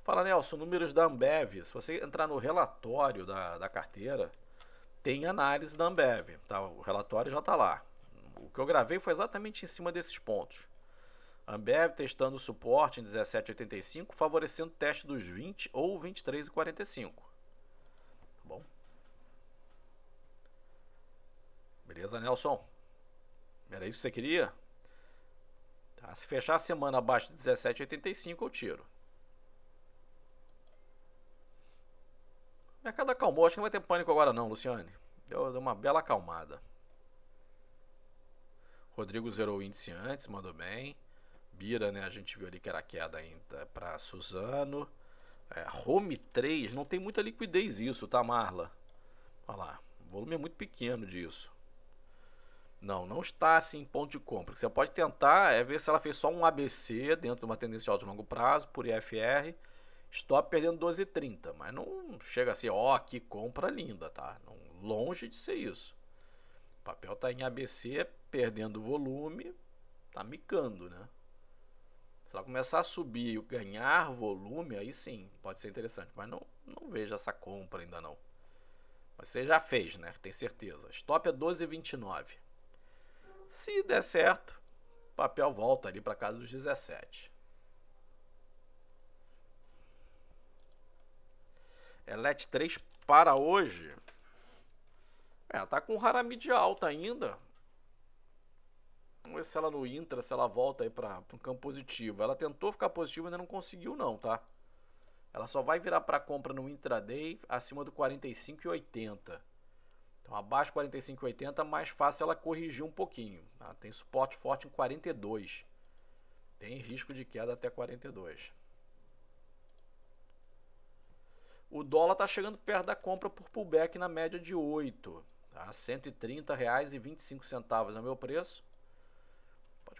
Fala Nelson, números da Ambev. Se você entrar no relatório da, da carteira, tem análise da Ambev, tá? O relatório já está lá. O que eu gravei foi exatamente em cima desses pontos. Ambev testando o suporte em 17,85, favorecendo o teste dos 20 ou 23,45. Tá bom? Beleza, Nelson? Era isso que você queria? Tá, se fechar a semana abaixo de 17,85, eu tiro. O mercado acalmou, acho que não vai ter pânico agora não, Luciane. Deu, deu uma bela acalmada. Rodrigo zerou o índice antes, mandou bem. Bira, né? A gente viu ali que era queda ainda para Suzano. É, home 3, não tem muita liquidez isso, tá, Marla? Olha lá, o volume é muito pequeno disso. Não, não está assim em ponto de compra. você pode tentar é ver se ela fez só um ABC dentro de uma tendência de alto de longo prazo, por IFR, stop perdendo 12,30. Mas não chega assim, ó, que compra linda, tá? Não, longe de ser isso. O papel está em ABC, perdendo volume, tá micando, né? ela começar a subir e ganhar volume, aí sim, pode ser interessante. Mas não, não vejo essa compra ainda não. Mas você já fez, né? Tem certeza. Stop é 12,29. Se der certo, o papel volta ali para casa dos 17. É LET 3 para hoje. É, tá com rara mídia alta ainda. Vamos ver se ela no Intra, se ela volta aí para um campo positivo. Ela tentou ficar positiva, ainda não conseguiu não, tá? Ela só vai virar para compra no intraday acima do 45,80. Então, abaixo 45,80, mais fácil ela corrigir um pouquinho. Tá? Tem suporte forte em 42. Tem risco de queda até 42. O dólar está chegando perto da compra por pullback na média de 8. Tá? R$ 130,25 é o meu preço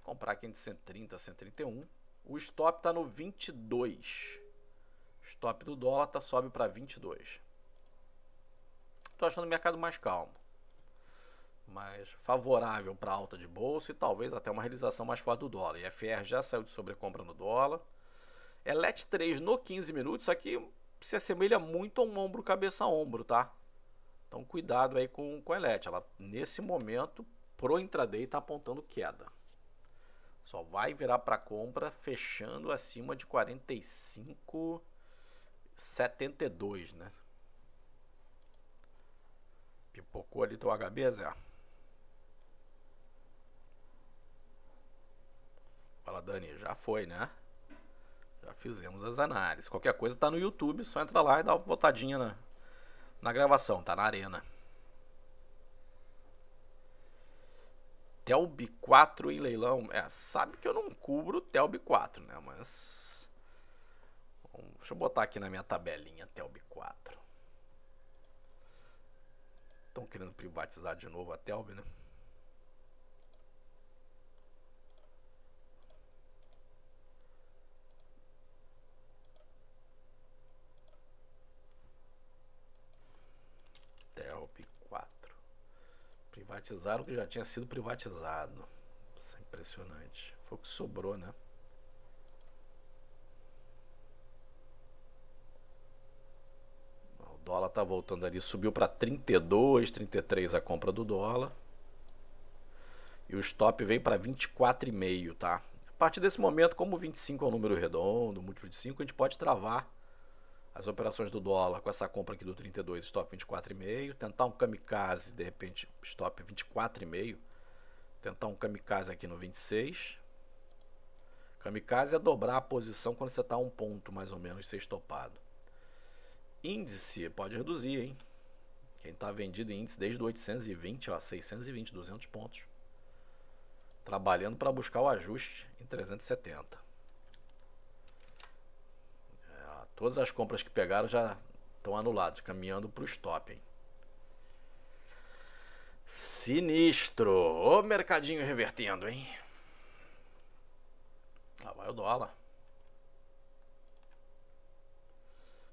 comprar aqui entre 130 e 131. O stop está no 22. Stop do dólar tá, sobe para 22. Estou achando o mercado mais calmo, mais favorável para alta de bolsa e talvez até uma realização mais forte do dólar. E FR já saiu de sobrecompra no dólar. É LET 3 no 15 minutos, aqui se assemelha muito a um ombro cabeça a ombro, tá? Então cuidado aí com, com a ELET. Ela, nesse momento, pro intraday está apontando queda. Só vai virar para compra fechando acima de 45,72, né? Pipocou ali teu HB, Zé? Fala, Dani, já foi, né? Já fizemos as análises. Qualquer coisa tá no YouTube, só entra lá e dá uma botadinha na, na gravação, tá na arena. Telb 4 em leilão. É, sabe que eu não cubro Telb 4, né? Mas. Deixa eu botar aqui na minha tabelinha Telb 4. Estão querendo privatizar de novo a Telb, né? Privatizaram o que já tinha sido privatizado. Isso é impressionante. Foi o que sobrou, né? O dólar tá voltando ali, subiu para 32, 33 a compra do dólar. E o stop veio para 24,5, tá? A partir desse momento, como 25 é um número redondo, múltiplo de 5, a gente pode travar as operações do dólar com essa compra aqui do 32, stop 24,5, tentar um kamikaze, de repente, stop 24,5, tentar um kamikaze aqui no 26. Kamikaze é dobrar a posição quando você está a um ponto, mais ou menos, ser estopado. Índice pode reduzir, hein? Quem está vendido em índice desde 820, ó, 620, 200 pontos. Trabalhando para buscar o ajuste em 370. Todas as compras que pegaram já estão anuladas, caminhando para o stop. Hein? Sinistro! Ô mercadinho revertendo, hein? Lá vai o dólar.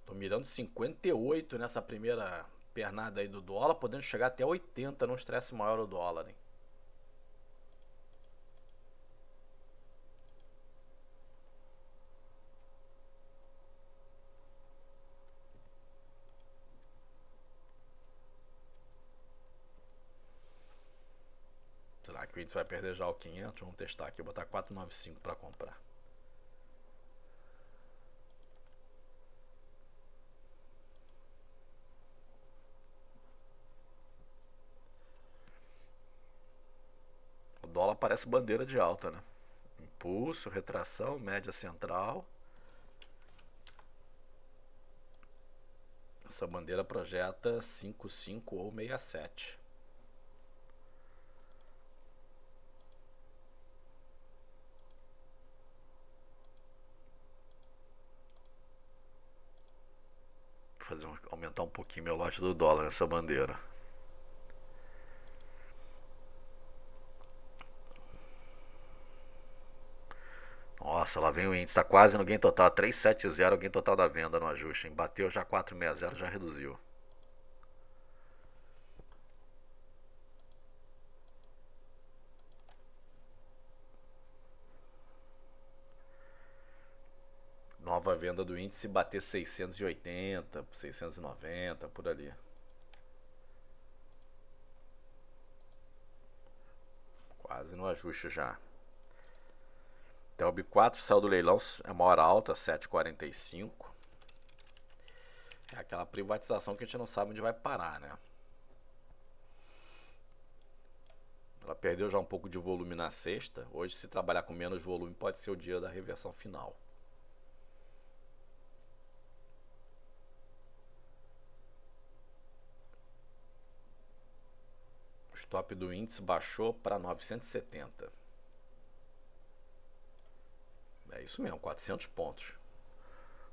Tô mirando 58 nessa primeira pernada aí do dólar, podendo chegar até 80 num estresse maior o dólar, hein? Creeds vai perder já o 500. Vamos testar aqui, botar 495 para comprar. O dólar parece bandeira de alta, né? Impulso, retração, média central. Essa bandeira projeta 55 ou 67. fazer aumentar um pouquinho meu lote do dólar nessa bandeira. Nossa, lá vem o índice, tá quase no gain total, 370 o gain total da venda no ajuste, hein? Bateu já 460, já reduziu. nova venda do índice bater 680, 690, por ali. Quase no ajuste já. Telb 4 saiu do leilão, é uma hora alta, 7,45. É aquela privatização que a gente não sabe onde vai parar, né? Ela perdeu já um pouco de volume na sexta. Hoje, se trabalhar com menos volume, pode ser o dia da reversão final. top do índice baixou para 970. É isso mesmo, 400 pontos.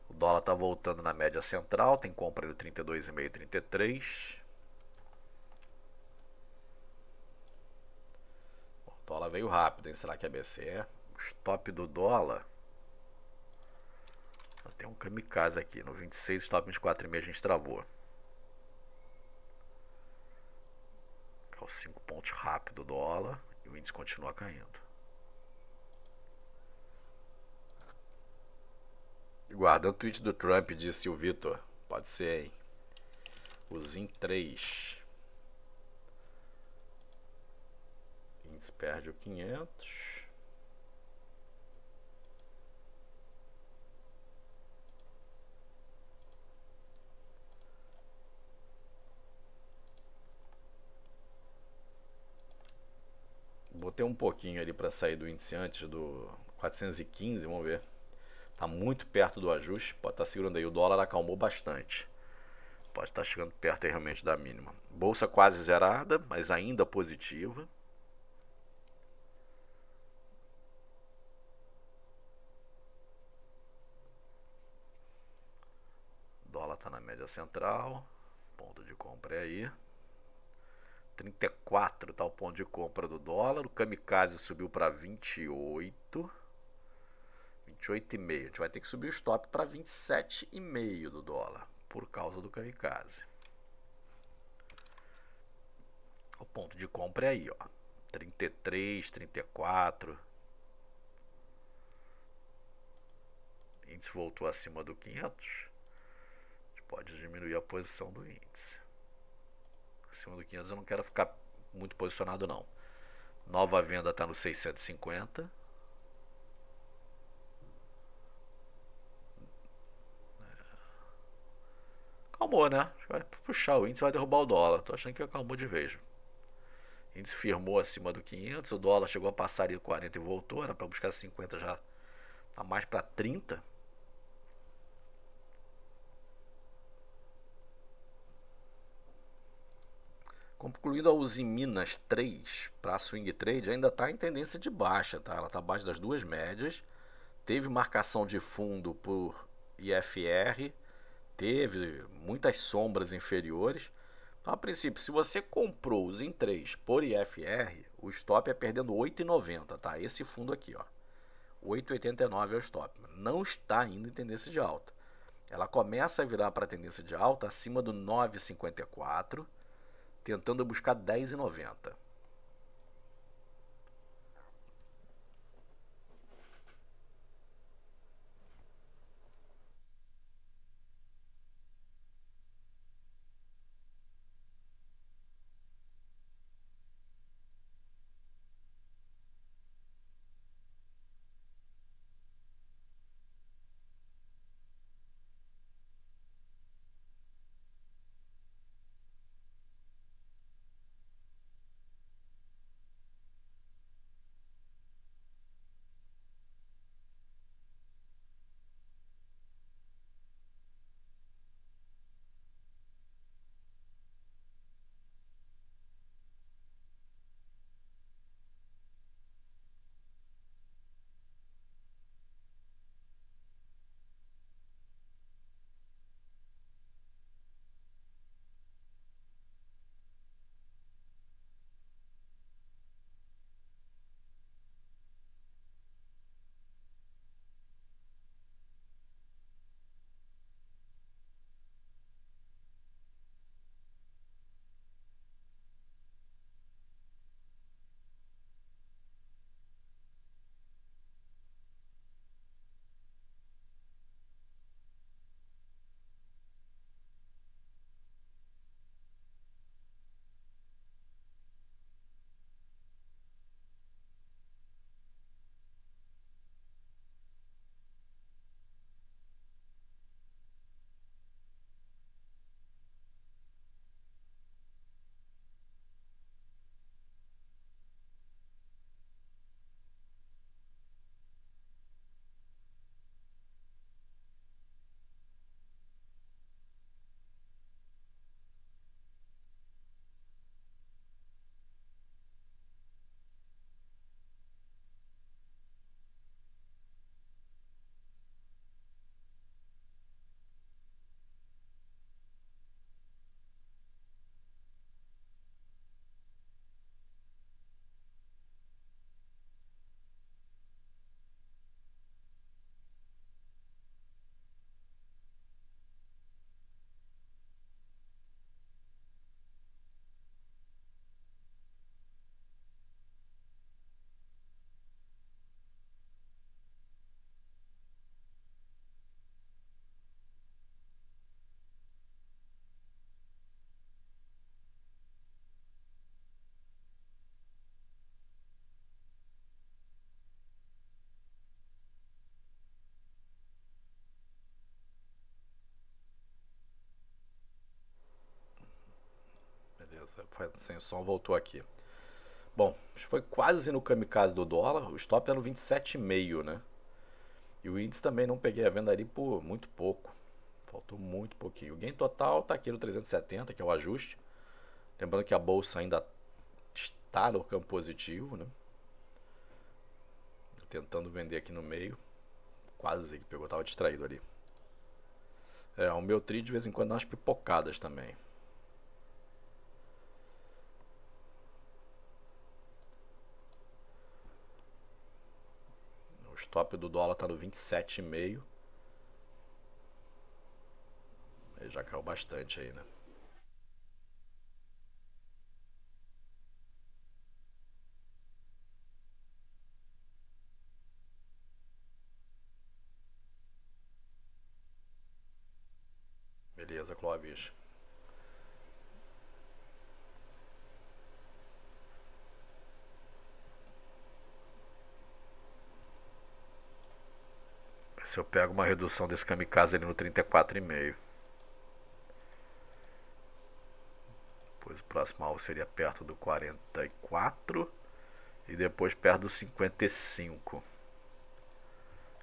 O dólar está voltando na média central, tem compra de 32,5 e 33. O dólar veio rápido, hein? Será que é BCE? O stop do dólar. Tem um kamikaze aqui, no 26, stop 24,5 a gente travou. 5 pontos rápido do dólar e o índice continua caindo. Guarda o tweet do Trump, disse o Vitor. Pode ser, hein? O ZIN 3. O índice perde o 500. Botei um pouquinho ali para sair do índice antes do 415, vamos ver. Tá muito perto do ajuste, pode estar tá segurando aí. O dólar acalmou bastante. Pode estar tá chegando perto aí, realmente da mínima. Bolsa quase zerada, mas ainda positiva. O dólar está na média central. Ponto de compra é aí. 34 tá o ponto de compra do dólar. O kamikaze subiu para 28. 28,5. A gente vai ter que subir o stop para 27,5 do dólar por causa do kamikaze. O ponto de compra é aí, ó. 33, 34. O índice voltou acima do 500. A gente pode diminuir a posição do índice. Acima do 500 eu não quero ficar muito posicionado não. Nova venda está no 650. É. Acalmou, né? Vai puxar o índice, vai derrubar o dólar. Tô achando que acalmou de vez. O índice firmou acima do 500, o dólar chegou a passar de 40 e voltou, era para buscar 50 já. Tá mais para 30. Concluindo, a Uzi Minas 3 para a Swing Trade, ainda está em tendência de baixa, tá? Ela está abaixo das duas médias. Teve marcação de fundo por IFR, teve muitas sombras inferiores. Então, a princípio, se você comprou os em 3 por IFR, o stop é perdendo 8,90, tá? Esse fundo aqui, ó. 8,89 é o stop. Não está ainda em tendência de alta. Ela começa a virar para tendência de alta acima do 9,54 tentando buscar 10,90. beleza. Sem assim, som, voltou aqui. Bom, foi quase no kamikaze do dólar. O stop era no 27,5, né? E o índice também não peguei a venda ali por muito pouco. Faltou muito pouquinho. O gain total está aqui no 370, que é o ajuste. Lembrando que a bolsa ainda está no campo positivo, né? Tentando vender aqui no meio. Quase que pegou, estava distraído ali. É, o meu trade de vez em quando dá umas pipocadas também. top do dólar está no 27,5. Ele já caiu bastante aí, né? Beleza, Clóvis. Se eu pego uma redução desse kamikaze ali no 34,5. Depois o próximo alvo seria perto do 44. E depois perto do 55.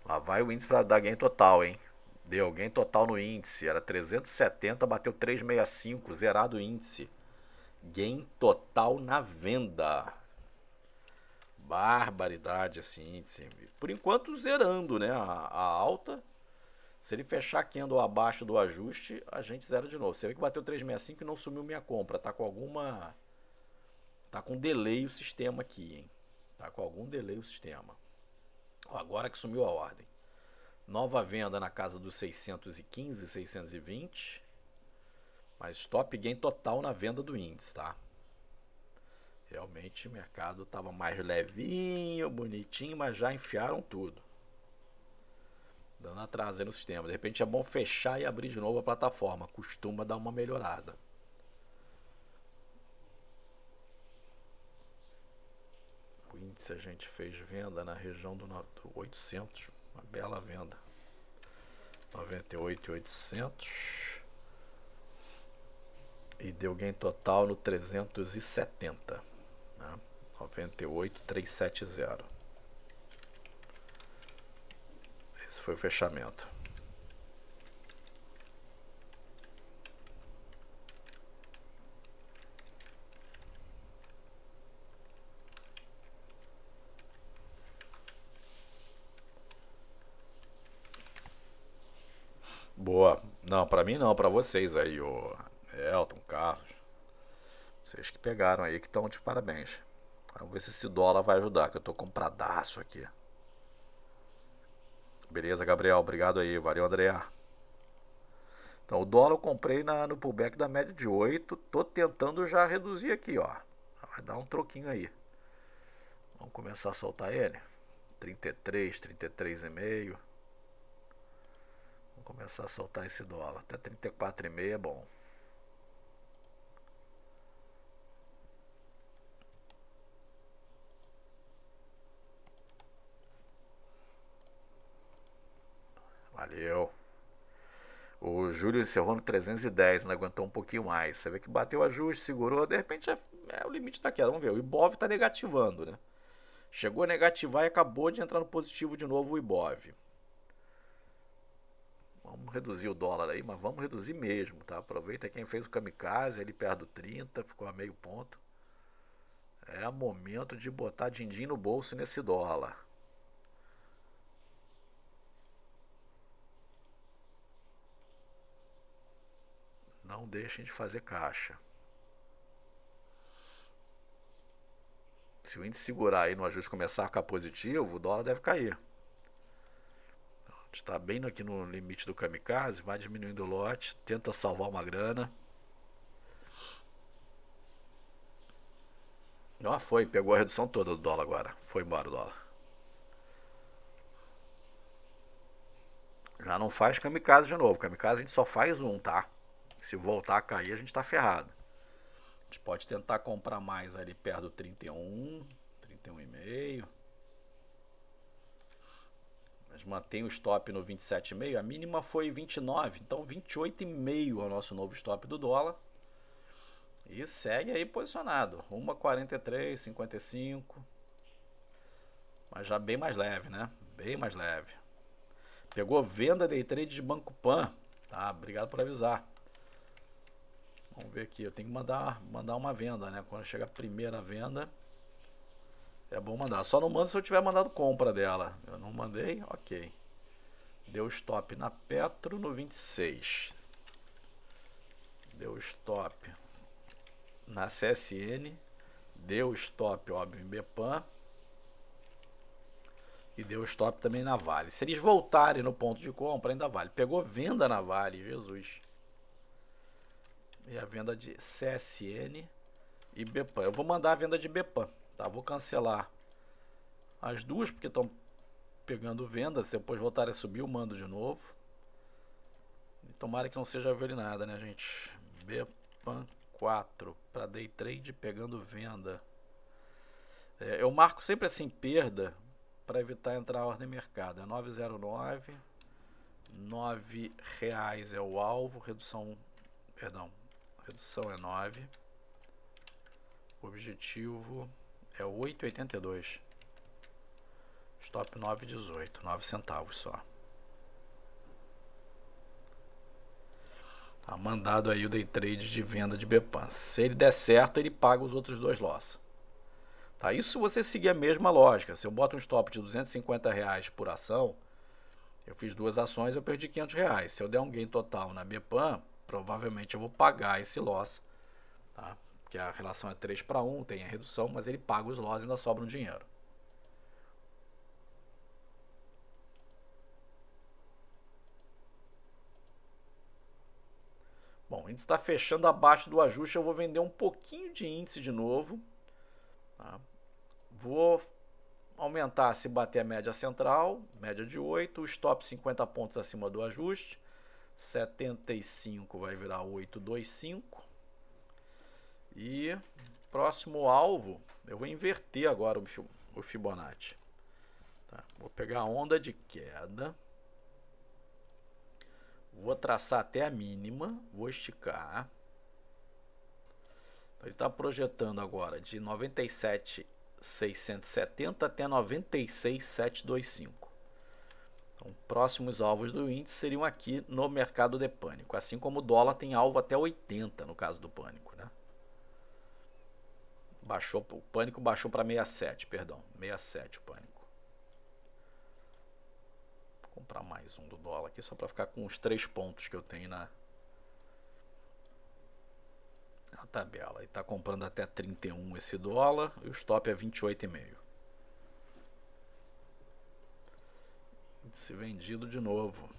Lá vai o índice para dar gain total, hein? Deu gain total no índice. Era 370, bateu 365, zerado o índice. Gain total na venda barbaridade assim. índice. por enquanto zerando né, a, a, alta. Se ele fechar quendo abaixo do ajuste, a gente zera de novo. Você vê que bateu 365 e não sumiu minha compra. Tá com alguma. Tá com delay o sistema aqui, hein? Tá com algum delay o sistema. agora que sumiu a ordem. Nova venda na casa dos 615, 620. Mas stop gain total na venda do índice, tá? Realmente o mercado estava mais levinho, bonitinho, mas já enfiaram tudo. Dando atraso no sistema. De repente é bom fechar e abrir de novo a plataforma. Costuma dar uma melhorada. O índice a gente fez venda na região do 800. Uma bela venda. 98,800 e deu gain total no 370. 98370. Esse foi o fechamento. Boa. Não, para mim não, para vocês aí, o Elton, Carlos. Vocês que pegaram aí que estão de parabéns. Vamos ver se esse dólar vai ajudar, que eu tô pradaço aqui. Beleza, Gabriel. Obrigado aí. Valeu, André. Então, o dólar eu comprei na, no pullback da média de 8. Tô tentando já reduzir aqui, ó. Vai dar um troquinho aí. Vamos começar a soltar ele. 33, 33,5. Vamos começar a soltar esse dólar. Até 34,5 é bom. Entendeu? O Júlio encerrou no 310, não aguentou um pouquinho mais. Você vê que bateu ajuste, segurou, de repente é, é o limite da queda. Vamos ver, o Ibov está negativando, né? Chegou a negativar e acabou de entrar no positivo de novo o Ibov. Vamos reduzir o dólar aí, mas vamos reduzir mesmo, tá? Aproveita quem fez o kamikaze ali perto do 30, ficou a meio ponto. É momento de botar din-din no bolso nesse dólar. Não deixem de fazer caixa. Se o índice segurar aí no ajuste começar a ficar positivo, o dólar deve cair. a gente está bem aqui no limite do kamikaze, vai diminuindo o lote, tenta salvar uma grana. ó foi, pegou a redução toda do dólar agora. Foi embora o dólar. Já não faz kamikaze de novo. Kamikaze a gente só faz um, tá? Se voltar a cair, a gente está ferrado. A gente pode tentar comprar mais ali perto do 31, 31,5. Mas mantém o stop no 27,5. A mínima foi 29, então 28,5 é o nosso novo stop do dólar. E segue aí posicionado. 1,43,55. Mas já bem mais leve, né? Bem mais leve. Pegou venda day trade de Banco Pan. Tá, obrigado por avisar. Vamos ver aqui, eu tenho que mandar, mandar uma venda, né? Quando chega a primeira venda, é bom mandar. Só não mando se eu tiver mandado compra dela. Eu não mandei, ok. Deu stop na Petro no 26. Deu stop na CSN. Deu stop, óbvio, em Bepan. E deu stop também na Vale. Se eles voltarem no ponto de compra, ainda vale. Pegou venda na Vale, Jesus. E a venda de CSN e Bepan. Eu vou mandar a venda de Bepan, tá? Vou cancelar as duas porque estão pegando vendas. Depois voltarem a subir, eu mando de novo. E tomara que não seja nada né, gente? Bepan 4 para day trade pegando venda. É, eu marco sempre assim perda para evitar entrar a ordem mercado. É 909, 9 reais é o alvo, redução, perdão, redução é 9. O objetivo é 8,82. Stop 9,18, 9 centavos só. Tá mandado aí o day trade de venda de Bepan. Se ele der certo, ele paga os outros dois loss. Tá? Isso se você seguir a mesma lógica. Se eu boto um stop de 250 reais por ação, eu fiz duas ações, eu perdi 500 reais. Se eu der um gain total na Bepan, provavelmente eu vou pagar esse loss, tá? Porque a relação é 3 para 1, tem a redução, mas ele paga os loss e ainda sobra um dinheiro. Bom, o índice está fechando abaixo do ajuste, eu vou vender um pouquinho de índice de novo. Tá? Vou aumentar se bater a média central, média de 8, o stop 50 pontos acima do ajuste. 75 vai virar 825. E próximo alvo, eu vou inverter agora o Fibonacci. Tá, vou pegar a onda de queda. Vou traçar até a mínima, vou esticar. Então, ele está projetando agora de 97,670 até 96,725. Então, próximos alvos do índice seriam aqui no mercado de pânico, assim como o dólar tem alvo até 80 no caso do pânico, né? Baixou, o pânico baixou para 67, perdão, 67 o pânico. Vou comprar mais um do dólar aqui só para ficar com os três pontos que eu tenho na na tabela. E tá comprando até 31 esse dólar e o stop é 28,5. de ser vendido de novo.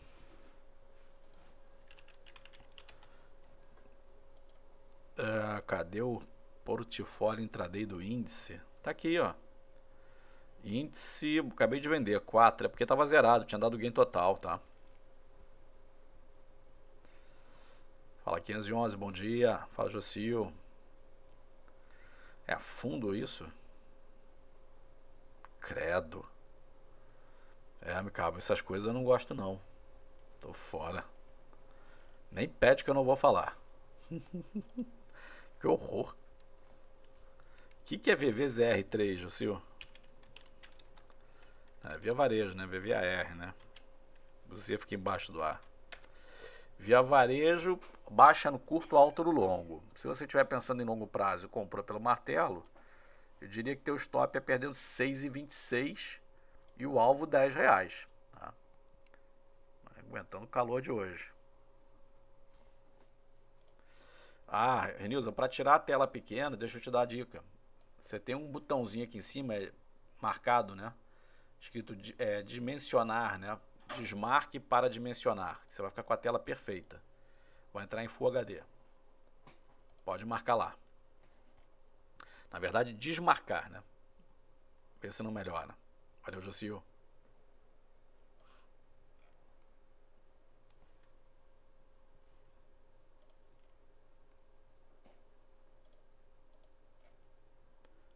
Ah, cadê o portfólio intraday do índice? Tá aqui, ó. Índice, acabei de vender, 4, é porque estava zerado, tinha dado gain total, tá? Fala 511, bom dia. Fala Jocil. É fundo isso? Credo. É, meu cabo, essas coisas eu não gosto não. Tô fora. Nem pede que eu não vou falar. que horror. O que, que é VVZR3, Jocil? É via varejo, né? VVAR, né? Inclusive fica embaixo do ar. Via varejo, baixa no curto, alto no longo. Se você estiver pensando em longo prazo e comprou pelo martelo, eu diria que teu stop é perdendo 6,26 e o alvo 10 reais. Tá? Aguentando o calor de hoje. Ah, Renilson, para tirar a tela pequena, deixa eu te dar a dica. Você tem um botãozinho aqui em cima, é marcado, né? Escrito é, dimensionar, né? Desmarque para dimensionar. Você vai ficar com a tela perfeita. Vai entrar em Full HD. Pode marcar lá. Na verdade, desmarcar, né? vê se não melhora. Valeu, Jocio.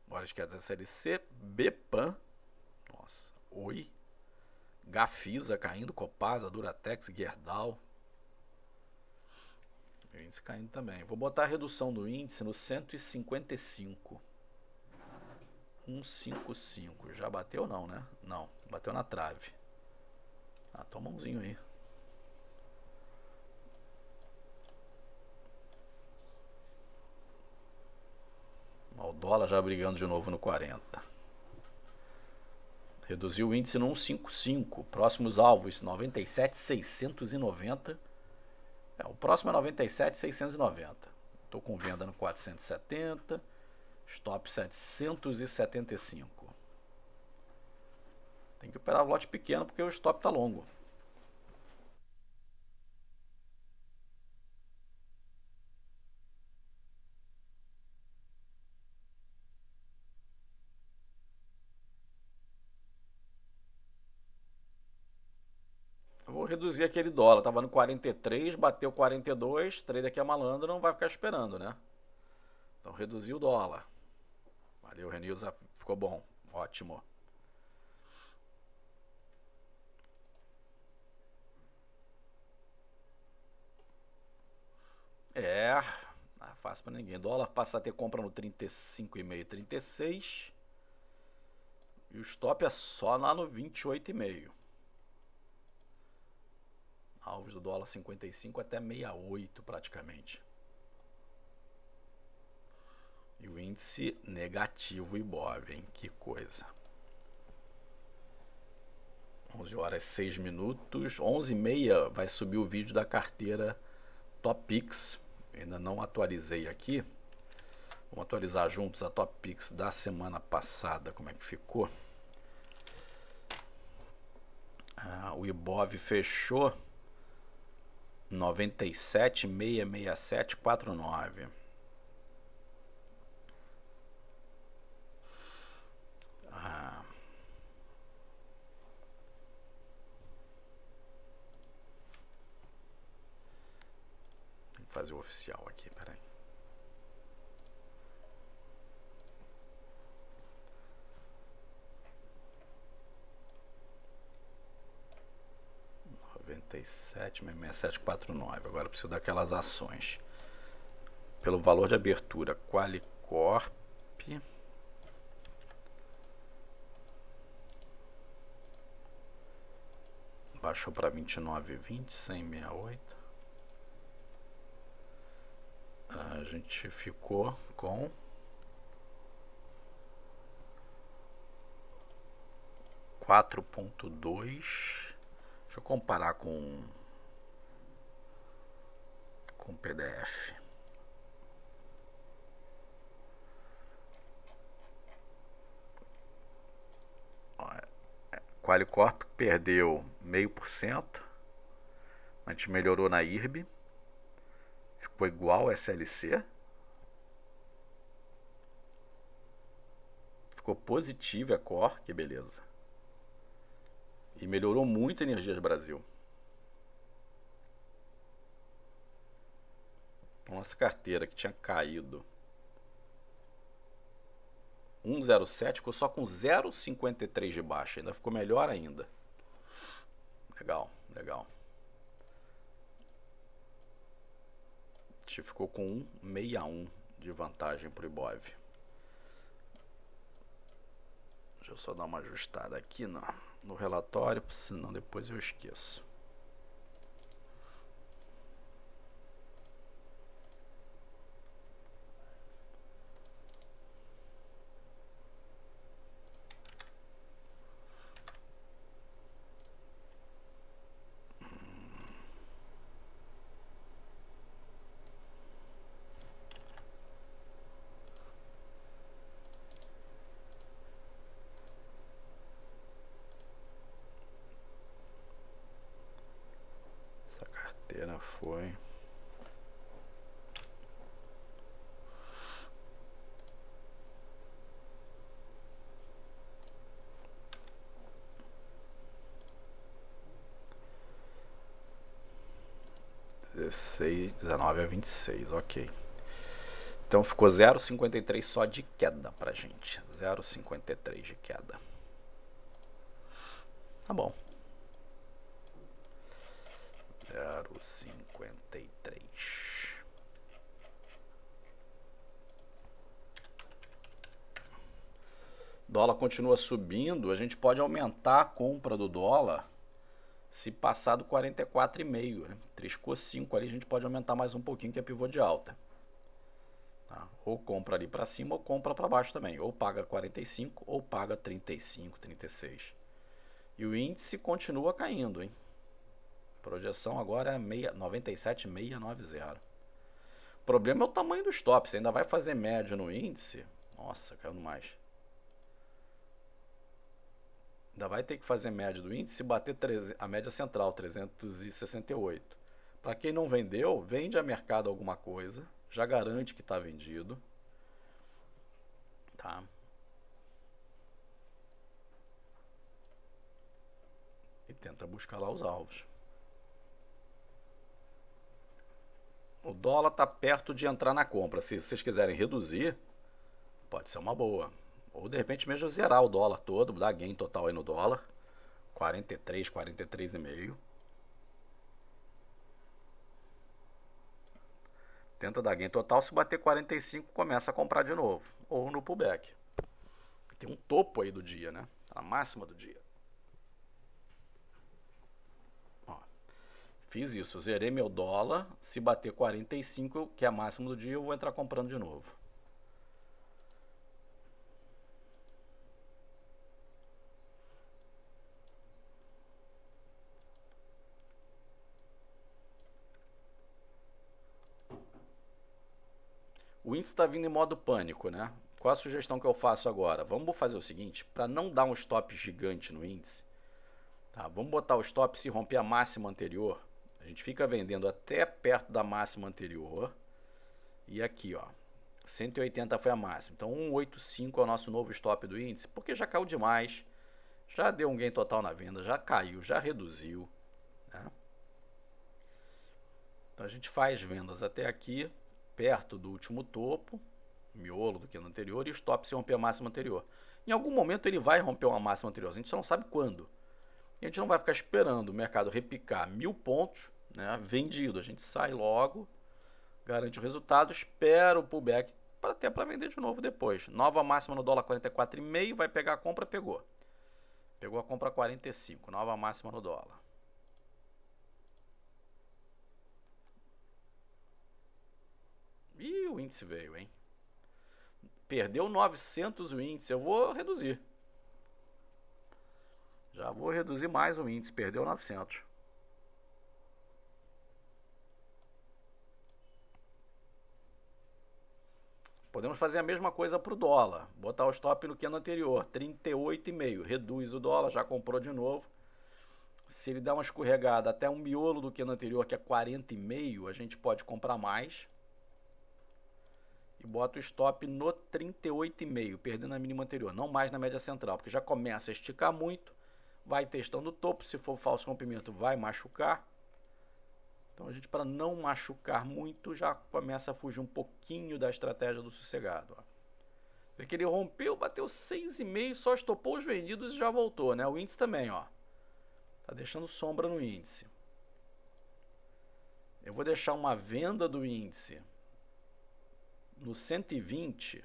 Bora de queda é da série C. Bepan. Nossa. Oi. Gafisa caindo. Copasa, Duratex, Gerdau. O índice caindo também. Vou botar a redução do índice no 155. 155. Já bateu não, né? Não, bateu na trave. Ah, toma umzinho aí. O dólar já brigando de novo no 40. Reduziu o índice no 155. Próximos alvos 97,690. É, o próximo é 97,690. Estou com venda no 470. Stop 775. Tem que operar o lote pequeno porque o stop está longo. vou reduzir aquele dólar. Tava no 43, bateu 42, trade aqui é malandro, não vai ficar esperando, né? Então reduziu o dólar. Valeu, Renilza. Ficou bom. Ótimo. É, não é fácil para ninguém. dólar passa a ter compra no 35,5, 36. E o stop é só lá no 28,5. Alves do dólar 55 até 68 praticamente. E o índice negativo Ibov, hein? Que coisa. 11 horas 6 minutos. 11 e meia vai subir o vídeo da carteira Topix. Ainda não atualizei aqui. Vamos atualizar juntos a Topix da semana passada, como é que ficou. Ah, o Ibov fechou 97,667,49. fazer o oficial aqui, peraí. quatro nove Agora preciso daquelas ações. Pelo valor de abertura, Qualicorp. Baixou para 29,20, 168 a gente ficou com quatro ponto dois. Deixa eu comparar com com PDF. Qualicorp perdeu meio por cento. A gente melhorou na IRB. Ficou igual SLC? Ficou positiva a cor, que beleza. E melhorou muito a energia do Brasil. Nossa carteira que tinha caído. 107 ficou só com 0,53 de baixa, ainda ficou melhor ainda. Legal, legal. gente ficou com 1,61 de vantagem para o Ibov. Deixa eu só dar uma ajustada aqui no, no relatório, senão depois eu esqueço. foi. Dezesseis, dezenove a vinte e seis, ok. Então ficou 0,53 só de queda pra gente. 0,53 de queda. Tá bom. 053. Dólar continua subindo, a gente pode aumentar a compra do dólar se passar do 44,5. Né? Triscou 5 ali, a gente pode aumentar mais um pouquinho, que é pivô de alta. Tá? Ou compra ali para cima, ou compra para baixo também. Ou paga 45, ou paga 35, 36. E o índice continua caindo, hein? Projeção agora é 97,690. O problema é o tamanho do stop. Você ainda vai fazer médio no índice. Nossa, caiu mais. Ainda vai ter que fazer média do índice e bater a média central, 368. Para quem não vendeu, vende a mercado alguma coisa. Já garante que está vendido. Tá? E tenta buscar lá os alvos. O dólar está perto de entrar na compra. Se vocês quiserem reduzir, pode ser uma boa. Ou de repente mesmo zerar o dólar todo, dar gain total aí no dólar. 43, 43,5. Tenta dar gain total, se bater 45, começa a comprar de novo. Ou no pullback. Tem um topo aí do dia, né? A máxima do dia. Fiz isso, zerei meu dólar. Se bater 45, que é a máxima do dia, eu vou entrar comprando de novo. O índice está vindo em modo pânico, né? Qual a sugestão que eu faço agora? Vamos fazer o seguinte, para não dar um stop gigante no índice, tá? vamos botar o stop se romper a máxima anterior a gente fica vendendo até perto da máxima anterior. E aqui, ó, 180 foi a máxima. Então, 185 é o nosso novo stop do índice, porque já caiu demais. Já deu um gain total na venda, já caiu, já reduziu. Né? Então, a gente faz vendas até aqui, perto do último topo, miolo do que no anterior, e stop se romper a máxima anterior. Em algum momento ele vai romper uma máxima anterior, a gente só não sabe quando. E a gente não vai ficar esperando o mercado repicar mil pontos, né, vendido. A gente sai logo, garante o resultado, espera o pullback para até para vender de novo depois. Nova máxima no dólar 44,5, vai pegar a compra, pegou. Pegou a compra 45, nova máxima no dólar. e o índice veio, hein? Perdeu 900 o índice, eu vou reduzir. Já vou reduzir mais o índice, perdeu 900. Podemos fazer a mesma coisa para o dólar. Botar o stop no que ano anterior, 38,5. Reduz o dólar, já comprou de novo. Se ele der uma escorregada até um miolo do que ano anterior, que é 40,5, a gente pode comprar mais. E bota o stop no 38,5, perdendo a mínima anterior. Não mais na média central, porque já começa a esticar muito vai testando o topo, se for falso rompimento vai machucar. Então a gente para não machucar muito já começa a fugir um pouquinho da estratégia do sossegado. Ó. Vê é que ele rompeu, bateu 6,5, só estopou os vendidos e já voltou, né? O índice também, ó. Tá deixando sombra no índice. Eu vou deixar uma venda do índice no 120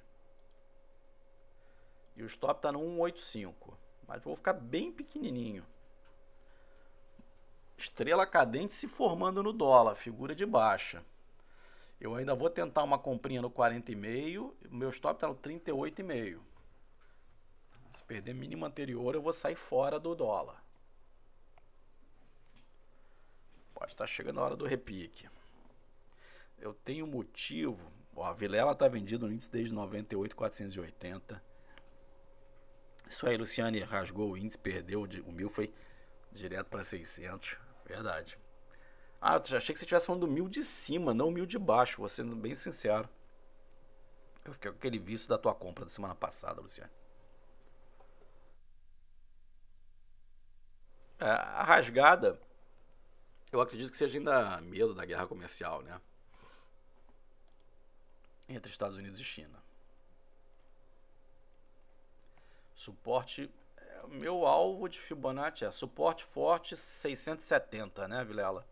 e o stop tá no 185 mas vou ficar bem pequenininho. Estrela cadente se formando no dólar, figura de baixa. Eu ainda vou tentar uma comprinha no 40,5, meu stop está no 38,5. Se perder mínimo anterior, eu vou sair fora do dólar. Pode estar tá chegando a hora do repique. Eu tenho motivo, ó, a Vilela está vendida no índice desde 98,480. Isso aí, Luciane rasgou o índice, perdeu. O mil foi direto para 600. Verdade. Ah, eu já achei que você estivesse falando do mil de cima, não mil de baixo. Vou sendo bem sincero. Eu fiquei com aquele vício da tua compra da semana passada, Luciane. É, a rasgada, eu acredito que seja ainda medo da guerra comercial, né? Entre Estados Unidos e China. Suporte, é, meu alvo de Fibonacci é suporte forte 670, né, Vilela?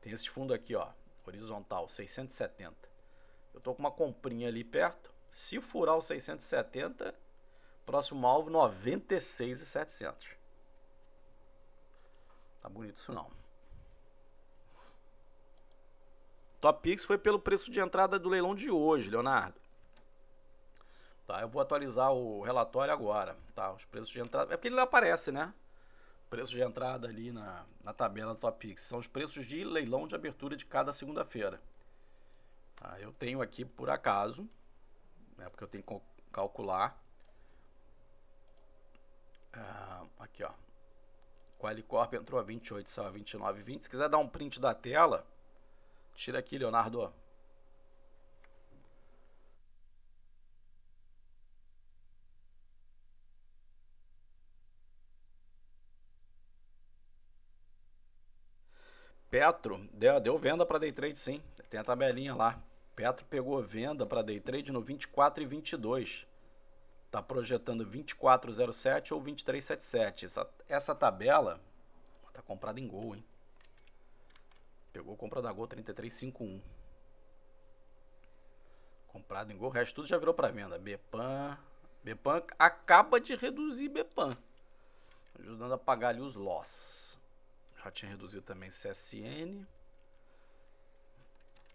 Tem esse fundo aqui, ó, horizontal, 670. Eu tô com uma comprinha ali perto. Se furar o 670, próximo alvo 96,700. Tá bonito isso não. Topix foi pelo preço de entrada do leilão de hoje, Leonardo. Tá, eu vou atualizar o relatório agora, tá? Os preços de entrada. É porque ele não aparece, né? Preço de entrada ali na, na tabela do Topix. São os preços de leilão de abertura de cada segunda-feira. Tá, eu tenho aqui por acaso, né? Porque eu tenho que calcular. Ah, aqui, ó. Qualicorp entrou a 28, saiu a 29,20. Se quiser dar um print da tela, tira aqui, Leonardo. Petro deu, deu venda para day trade, sim. Tem a tabelinha lá. Petro pegou venda para day trade no 24 e 22. está projetando 2407 ou 2377. Essa, essa tabela está comprada em gol, hein? Pegou compra da gol 3351. Comprado em gol, o resto tudo já virou para venda. Bepan, Bepan acaba de reduzir Bepan, ajudando a pagar ali os loss já tinha reduzido também CSN.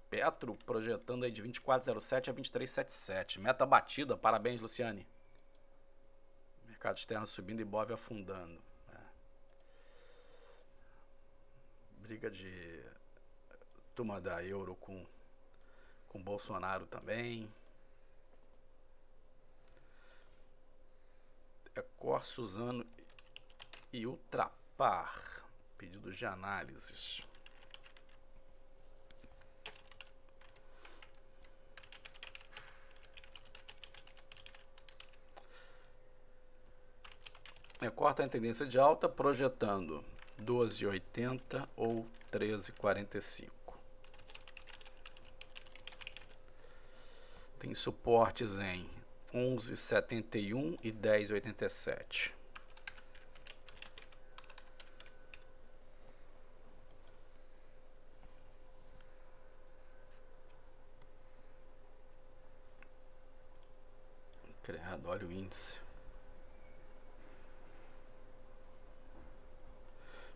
Petro projetando aí de 2407 a 2377. Meta batida, parabéns, Luciane. Mercado externo subindo e Bov afundando. É. Briga de turma da Euro com, com Bolsonaro também. É Cor, Suzano e Ultrapar pedidos de análises. Recorta é a tendência de alta projetando 12,80 ou 13,45. Tem suportes em 11,71 e 10,87. Olha o índice.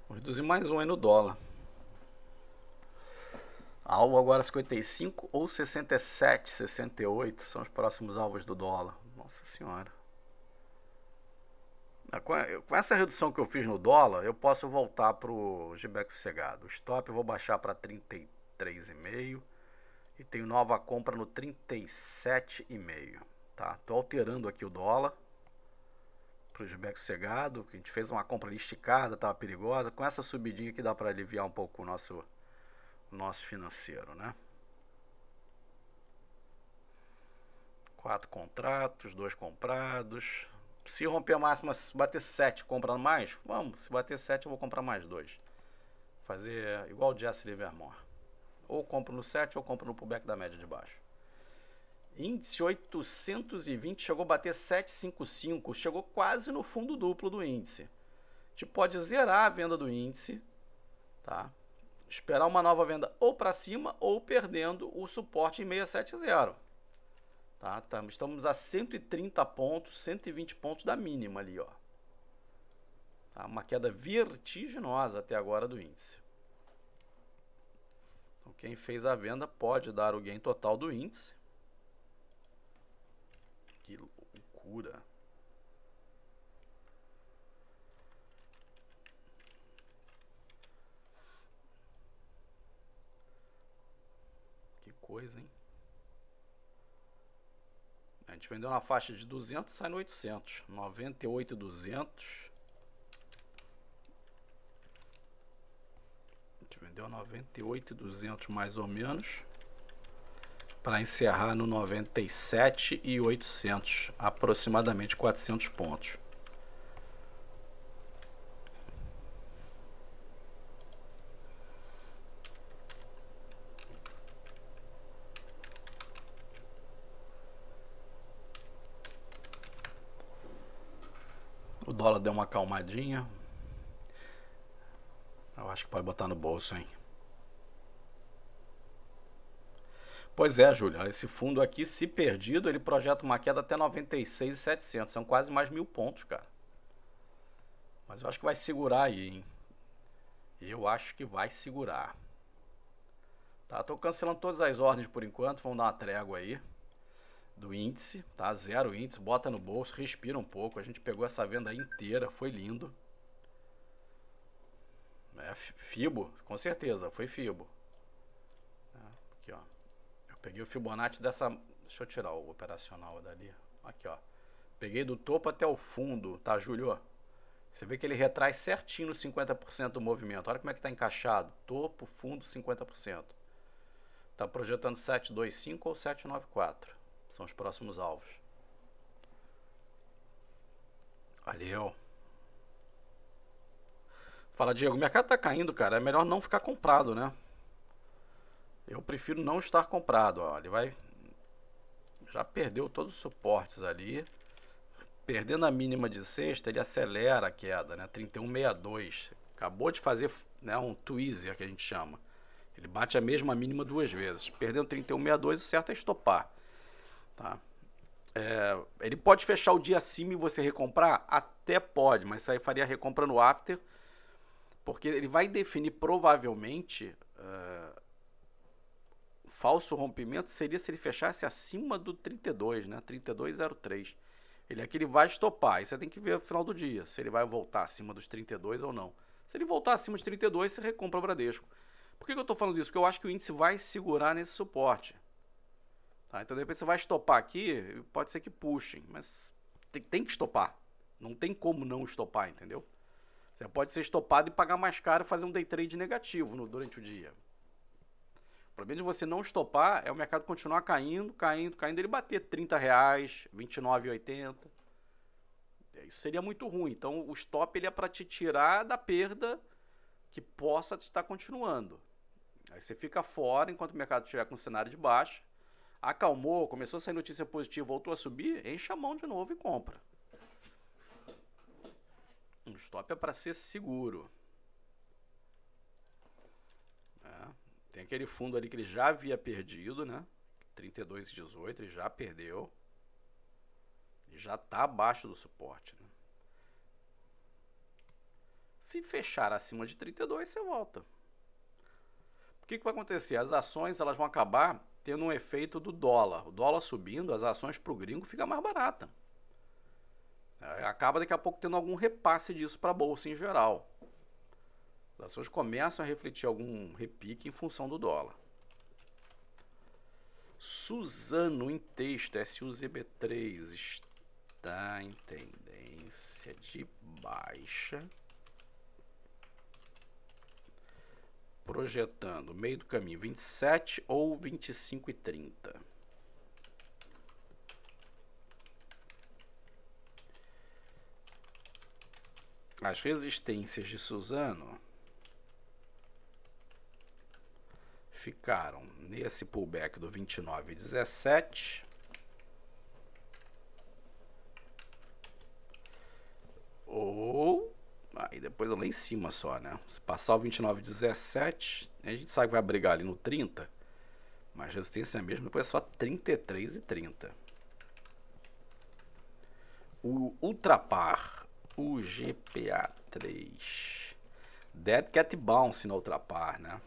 Vou reduzir mais um aí no dólar. Alvo agora 55 ou 67, 68 são os próximos alvos do dólar. Nossa senhora. Ah, com essa redução que eu fiz no dólar, eu posso voltar para o GBEC sossegado. O stop eu vou baixar para 33,5 e tenho nova compra no 37,5 tá? Tô alterando aqui o dólar para o Gilberto Cegado, que a gente fez uma compra esticada, estava perigosa. Com essa subidinha que dá para aliviar um pouco o nosso, o nosso financeiro, né? Quatro contratos, dois comprados. Se romper a máxima, se bater sete, compra mais? Vamos, se bater sete, eu vou comprar mais dois. Fazer igual o Jesse Livermore. Ou compro no 7 ou compro no pullback da média de baixo. Índice 820 chegou a bater 755, chegou quase no fundo duplo do índice. A gente pode zerar a venda do índice, tá? Esperar uma nova venda ou para cima ou perdendo o suporte em 670. Tá? tá? Estamos a 130 pontos, 120 pontos da mínima ali, ó. Tá? Uma queda vertiginosa até agora do índice. Então, quem fez a venda pode dar o gain total do índice que loucura. Que coisa, hein? A gente vendeu na faixa de 200 sai no 800. 98, 200. A gente vendeu 98, 200 mais ou menos para encerrar no 97 e 800, aproximadamente 400 pontos. O dólar deu uma acalmadinha. Eu acho que pode botar no bolso, hein? Pois é, Júlia, esse fundo aqui, se perdido, ele projeta uma queda até 96,700, são quase mais mil pontos, cara. Mas eu acho que vai segurar aí, hein? Eu acho que vai segurar. Tá, tô cancelando todas as ordens por enquanto, vamos dar uma trégua aí do índice, tá? Zero índice, bota no bolso, respira um pouco. A gente pegou essa venda inteira, foi lindo. É, Fibo, com certeza, foi Fibo. Peguei o Fibonacci dessa. Deixa eu tirar o operacional dali. Aqui, ó. Peguei do topo até o fundo, tá, Júlio? Você vê que ele retrai certinho os 50% do movimento. Olha como é que está encaixado. Topo, fundo, 50%. tá projetando 725 ou 794. São os próximos alvos. Valeu. Fala, Diego, o mercado tá caindo, cara. É melhor não ficar comprado, né? Eu prefiro não estar comprado. Ó. Ele vai. Já perdeu todos os suportes ali. Perdendo a mínima de sexta, ele acelera a queda, né? 31,62. Acabou de fazer né, um tweezer que a gente chama. Ele bate a mesma mínima duas vezes. Perdendo 31,62, o certo é estopar. Tá? É, ele pode fechar o dia acima e você recomprar? Até pode, mas isso aí faria recompra no after, porque ele vai definir provavelmente uh, falso rompimento seria se ele fechasse acima do 32, né? 32,03. Ele que ele vai estopar. Isso você tem que ver no final do dia, se ele vai voltar acima dos 32 ou não. Se ele voltar acima de 32, você recompra o Bradesco. Por que, eu estou falando disso? Porque eu acho que o índice vai segurar nesse suporte. Tá? Então, de repente, você vai estopar aqui, pode ser que puxem, mas tem, tem que estopar. Não tem como não estopar, entendeu? Você pode ser estopado e pagar mais caro e fazer um day trade negativo no, durante o dia. O problema de você não estopar é o mercado continuar caindo, caindo, caindo, ele bater 30 reais, 29,80. É, isso seria muito ruim. Então o stop ele é para te tirar da perda que possa estar continuando. Aí você fica fora enquanto o mercado estiver com o cenário de baixa. Acalmou, começou a sair notícia positiva, voltou a subir, enche a mão de novo e compra. O stop é para ser seguro. É. Tem aquele fundo ali que ele já havia perdido, né? 32,18, ele já perdeu. E já está abaixo do suporte. Né? Se fechar acima de 32, você volta. O que, que vai acontecer? As ações elas vão acabar tendo um efeito do dólar. O dólar subindo, as ações para o gringo fica mais barata. É, acaba daqui a pouco tendo algum repasse disso para a bolsa em geral. As ações começam a refletir algum repique em função do dólar. Suzano em texto, SUZB3, está em tendência de baixa. Projetando meio do caminho 27 ou 25 e 30. As resistências de Suzano ficaram nesse pullback do 29,17 ou aí depois é lá em cima só, né? Se passar o 29,17, a gente sabe que vai brigar ali no 30, mas resistência mesmo depois é só 33,30. O ultrapar o GPA 3 Dead Cat Bounce na ultrapar, né?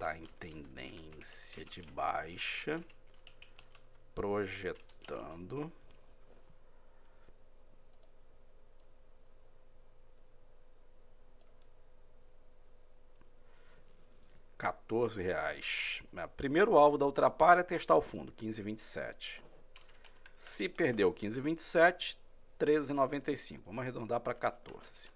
está em tendência de baixa, projetando. R$ reais. É, primeiro alvo da Ultrapar é testar o fundo, 15,27. Se perdeu 15,27, 13,95. Vamos arredondar para 14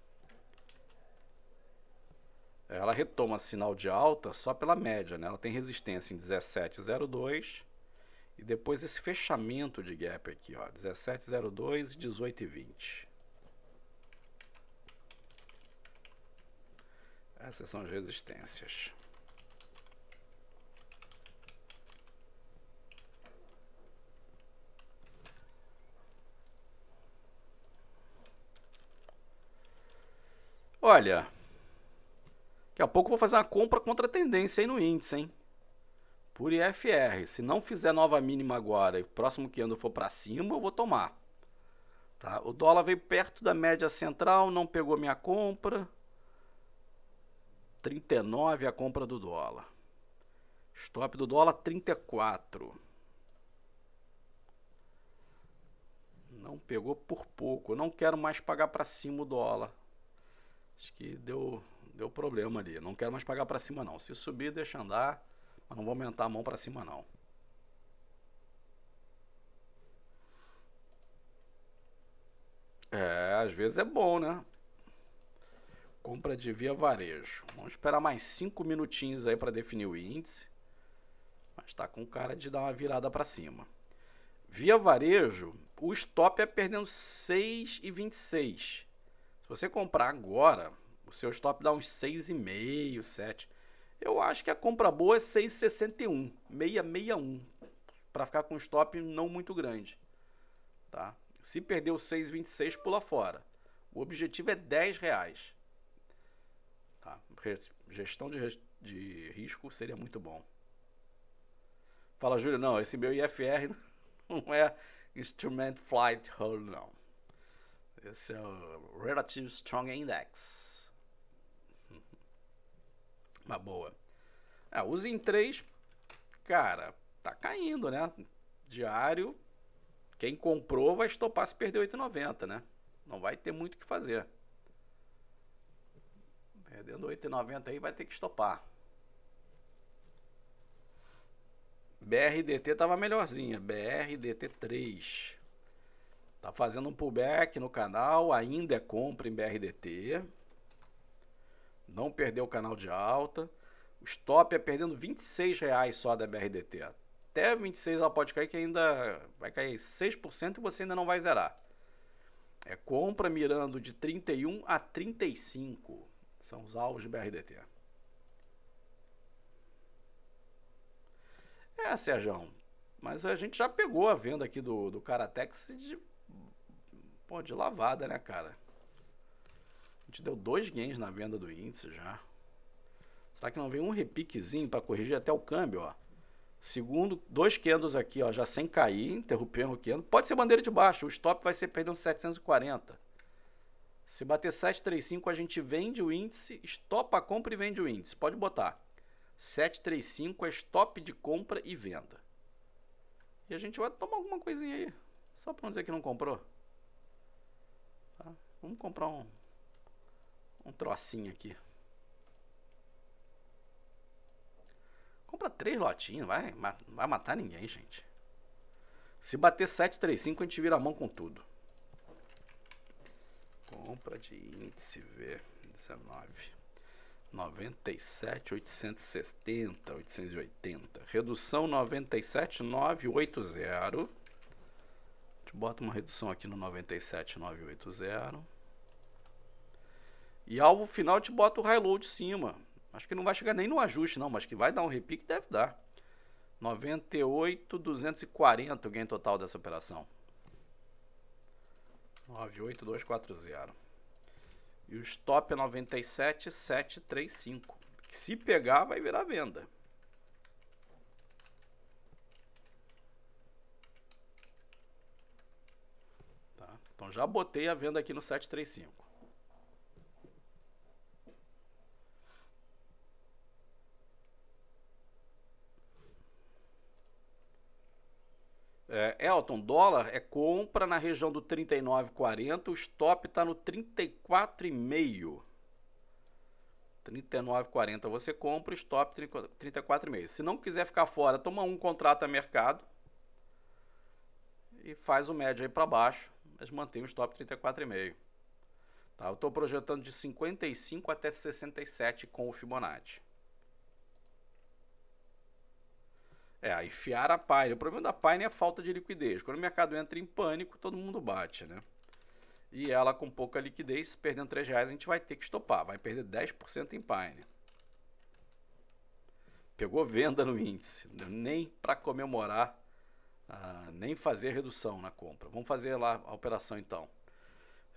ela retoma sinal de alta só pela média, né? Ela tem resistência em 17,02 e depois esse fechamento de gap aqui, ó, 17,02 e 18,20. Essas são as resistências. Olha, Daqui a pouco eu vou fazer uma compra contra a tendência aí no índice, hein? Por IFR. Se não fizer nova mínima agora e o próximo que ando for para cima, eu vou tomar. Tá? O dólar veio perto da média central, não pegou minha compra. 39 a compra do dólar. Stop do dólar 34. Não pegou por pouco. Eu não quero mais pagar para cima o dólar. Acho que deu deu problema ali. Não quero mais pagar para cima não. Se subir, deixa andar, mas não vou aumentar a mão para cima não. É, às vezes é bom, né? Compra de via varejo. Vamos esperar mais 5 minutinhos aí para definir o índice. Mas tá com cara de dar uma virada para cima. Via varejo, o stop é perdendo 6,26. Se você comprar agora, o seu stop dá uns 6,5, 7. Eu acho que a compra boa é 6,61, 661, para ficar com um stop não muito grande, tá? Se perder o 6,26, pula fora. O objetivo é 10 reais. Tá? Gestão de, de risco seria muito bom. Fala, Júlio, não, esse meu IFR não é Instrument Flight Hold, não. Esse é o Relative Strong Index. Uma boa. É, os em 3, cara, tá caindo, né? Diário, quem comprou vai estopar se perder 8,90, né? Não vai ter muito o que fazer. Perdendo 8,90 aí vai ter que estopar. BRDT tava melhorzinha, BRDT 3. Tá fazendo um pullback no canal, ainda é compra em BRDT. Não perdeu o canal de alta. O stop é perdendo 26 reais só da BRDT. Até 26 ela pode cair, que ainda vai cair 6% e você ainda não vai zerar. É compra mirando de 31 a 35. São os alvos de BRDT. É, Sérgio, mas a gente já pegou a venda aqui do, do Caratex de. Pô, de lavada, né, cara? gente deu dois gains na venda do índice já. Será que não vem um repiquezinho para corrigir até o câmbio, ó? Segundo, dois candles aqui, ó, já sem cair, interrompendo o candle. Pode ser bandeira de baixo, o stop vai ser perdendo 740. Se bater 735, a gente vende o índice, estopa a compra e vende o índice. Pode botar. 735 é stop de compra e venda. E a gente vai tomar alguma coisinha aí. Só para não dizer que não comprou. Tá? Vamos comprar um, um trocinho aqui. Compra três lotinhos, vai, vai matar ninguém, gente. Se bater 735, a gente vira a mão com tudo. Compra de índice V19. 97, 870, 880. Redução 97, 980. A gente bota uma redução aqui no 97, 980. E alvo final te bota o high load de cima. Acho que não vai chegar nem no ajuste, não, mas que vai dar um repique, deve dar. 98.240 o gain total dessa operação. 98240. E o stop é 97735. Se pegar, vai virar venda. Tá? Então já botei a venda aqui no 735. É, Elton, dólar é compra na região do 39,40, o stop está no 34,5. 39,40 você compra, o stop 34,5. Se não quiser ficar fora, toma um contrato a mercado e faz o médio aí para baixo, mas mantém o stop 34,5. Tá, eu estou projetando de 55 até 67 com o Fibonacci. É, enfiar a Pine. O problema da Pine é a falta de liquidez. Quando o mercado entra em pânico, todo mundo bate, né? E ela com pouca liquidez, perdendo 3 reais, a gente vai ter que estopar. Vai perder 10% em Pine. Pegou venda no índice. Nem para comemorar, ah, nem fazer redução na compra. Vamos fazer lá a operação então.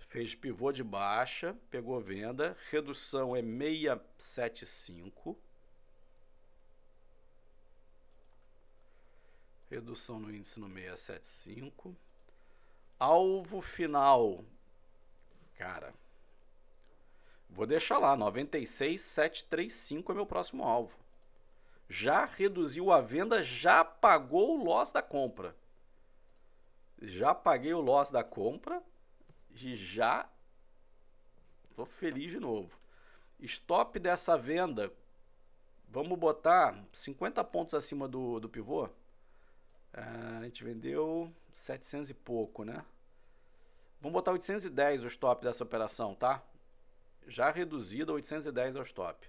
Fez pivô de baixa, pegou venda, redução é 675 Redução no índice no 675. Alvo final. Cara. Vou deixar lá, 96735 é meu próximo alvo. Já reduziu a venda, já pagou o loss da compra. Já paguei o loss da compra e já tô feliz de novo. Stop dessa venda, vamos botar 50 pontos acima do, do pivô? Ah, a gente vendeu 700 e pouco, né? Vamos botar 810 o stop dessa operação, tá? Já reduzido a 810 é o stop.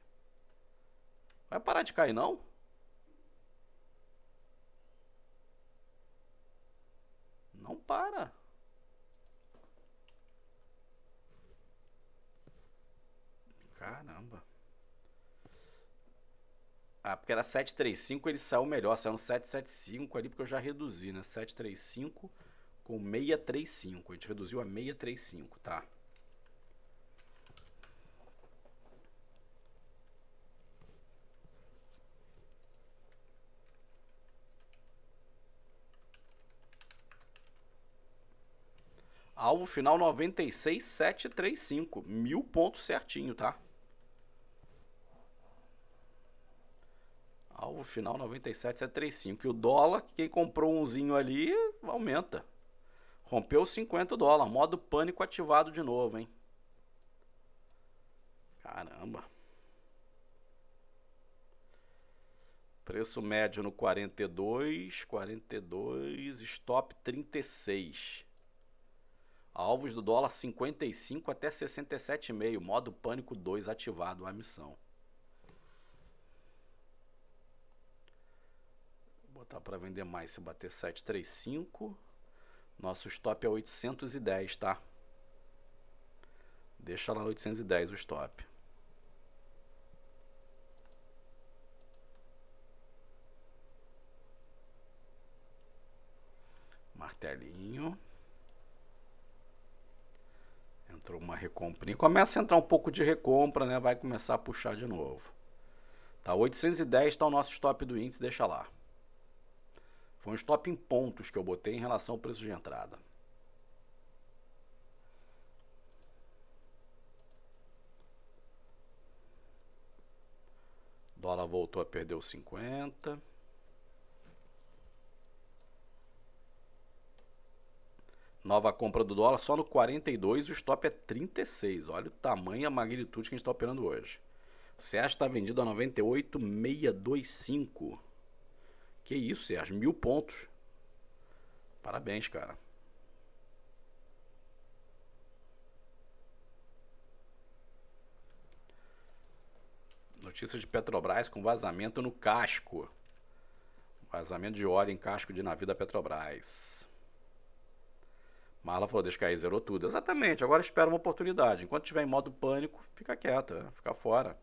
Vai parar de cair, não? Não para. Caramba. Ah, porque era 735, ele saiu melhor, saiu no 775 ali, porque eu já reduzi, né? 735 com 635. A gente reduziu a 635, tá? Alvo final 96735. Mil pontos certinho, tá? Alvo final 97,735. E o dólar, quem comprou umzinho ali, aumenta. Rompeu 50 dólares. Modo pânico ativado de novo, hein? Caramba. Preço médio no 42, 42, stop 36. Alvos do dólar 55 até 67,5. Modo pânico 2 ativado a missão. tá para vender mais se bater 735. Nosso stop é 810, tá? Deixa lá no 810 o stop. Martelinho. Entrou uma recompra, Começa a entrar um pouco de recompra, né? Vai começar a puxar de novo. Tá 810 está o nosso stop do índice, deixa lá. Foi um stop em pontos que eu botei em relação ao preço de entrada. O dólar voltou a perder os 50. Nova compra do dólar só no 42 e o stop é 36. Olha o tamanho e a magnitude que a gente está operando hoje. O CEAS está vendido a 98,625. Que isso, Sérgio, mil pontos. Parabéns, cara. Notícia de Petrobras com vazamento no casco. Vazamento de óleo em casco de navio da Petrobras. Marla falou, deixa cair, zerou tudo. Exatamente, agora espera uma oportunidade. Enquanto estiver em modo pânico, fica quieta, fica fora.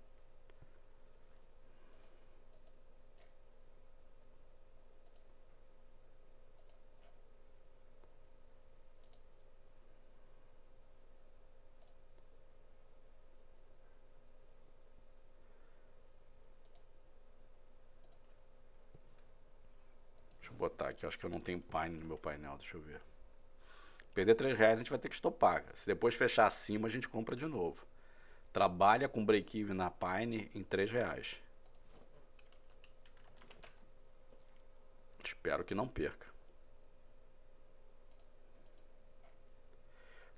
eu acho que eu não tenho Pine no meu painel, deixa eu ver. Perder 3 reais a gente vai ter que estopar. Se depois fechar acima, a gente compra de novo. Trabalha com break-even na Pine em 3 reais. Espero que não perca.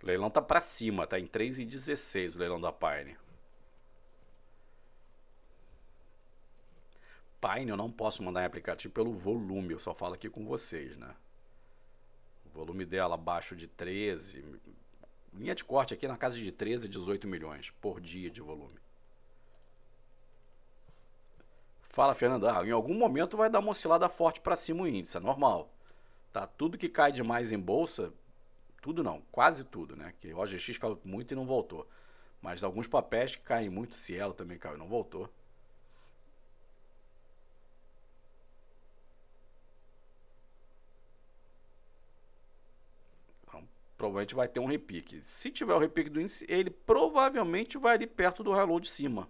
O leilão tá para cima, tá em 3,16 o leilão da Pine. Pine eu não posso mandar em aplicativo pelo volume, eu só falo aqui com vocês, né? O volume dela abaixo de 13, linha de corte aqui na casa de 13, 18 milhões por dia de volume. Fala, Fernando, ah, em algum momento vai dar uma oscilada forte para cima o índice, é normal. Tá tudo que cai demais em bolsa, tudo não, quase tudo, né? Que o OGX caiu muito e não voltou. Mas alguns papéis que caem muito, Cielo também caiu e não voltou. provavelmente vai ter um repique. Se tiver o repique do índice, ele provavelmente vai ali perto do high de cima.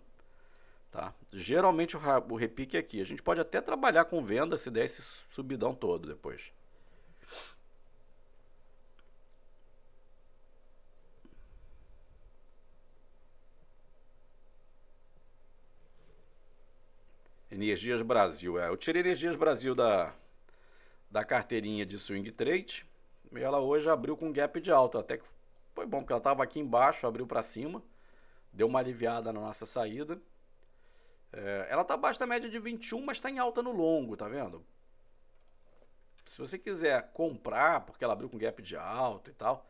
Tá? Geralmente o, o repique é aqui. A gente pode até trabalhar com venda se der esse subidão todo depois. Energias Brasil. É, eu tirei Energias Brasil da, da carteirinha de swing trade. E ela hoje abriu com um gap de alta, até que foi bom, porque ela estava aqui embaixo, abriu para cima, deu uma aliviada na nossa saída. É, ela está abaixo da média de 21, mas está em alta no longo, tá vendo? Se você quiser comprar, porque ela abriu com gap de alta e tal,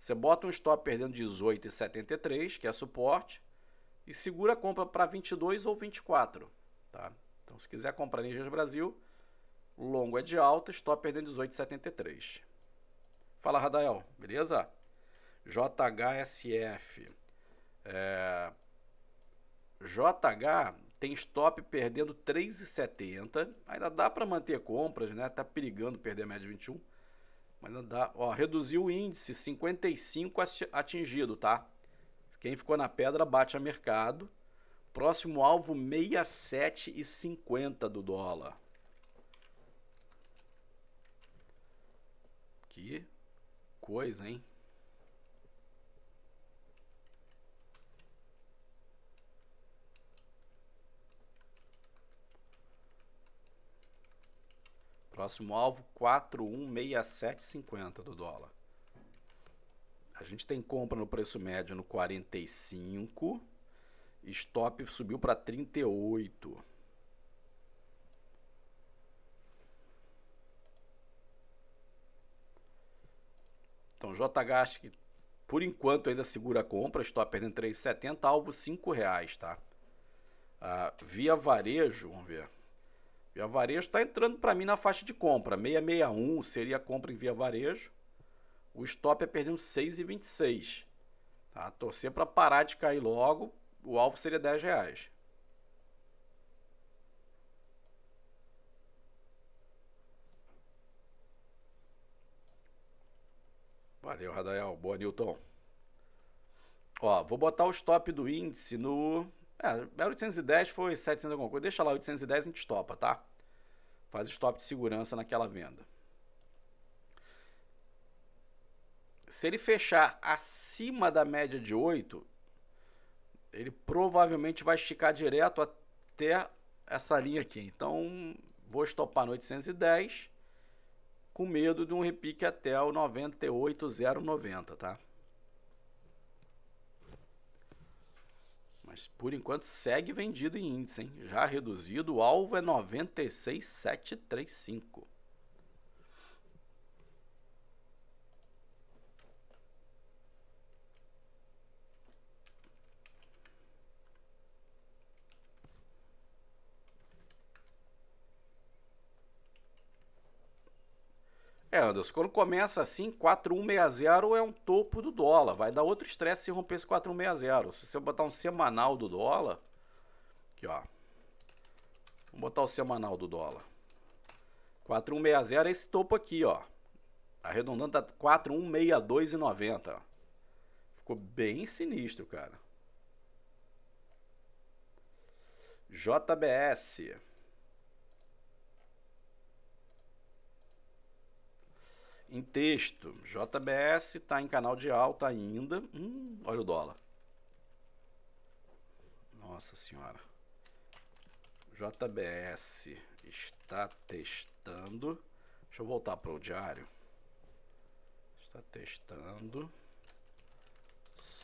você bota um stop perdendo 18,73, que é suporte, e segura a compra para 22 ou 24, tá? Então, se quiser comprar Ninjas Brasil, longo é de alta, stop perdendo 18,73. Fala, Radael, beleza? JHSF. É... JH tem stop perdendo 3,70. Ainda dá para manter compras, né? Tá perigando perder a média de 21. Mas ainda dá. Ó, reduziu o índice 55 atingido, tá? Quem ficou na pedra bate a mercado. Próximo alvo 67,50 do dólar. Aqui coisa, hein? Próximo alvo 4167,50 do dólar. A gente tem compra no preço médio no 45. Stop subiu para 38. O JGAS que por enquanto ainda segura a compra, está perdendo 3,70, alvo R$ 5,00, tá? Ah, via varejo, vamos ver. Via varejo está entrando para mim na faixa de compra. 661 seria a compra em via varejo. O stop é perdendo 6,26. Tá? Torcer para parar de cair logo. O alvo seria R$ reais. Valeu, Radael. Boa, Newton. Ó, vou botar o stop do índice no. É, 810 foi 700 alguma coisa. Deixa lá, 810 a gente stopa, tá? Faz stop de segurança naquela venda. Se ele fechar acima da média de 8, ele provavelmente vai esticar direto até essa linha aqui. Então, vou estopar no 810 com medo de um repique até o 98090, tá? Mas por enquanto segue vendido em índice, hein? Já reduzido, o alvo é 96735. É, Anderson, quando começa assim, 4160 é um topo do dólar. Vai dar outro estresse se romper esse 4160. Se você botar um semanal do dólar. Aqui, ó. Vamos botar o semanal do dólar. 4160 é esse topo aqui, ó. Tá arredondando tá 4162,90. Ficou bem sinistro, cara. JBS. em texto. JBS está em canal de alta ainda. Hum, olha o dólar. Nossa senhora. JBS está testando. Deixa eu voltar para o diário. Está testando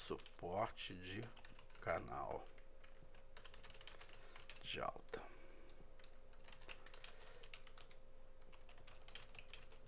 suporte de canal de alta.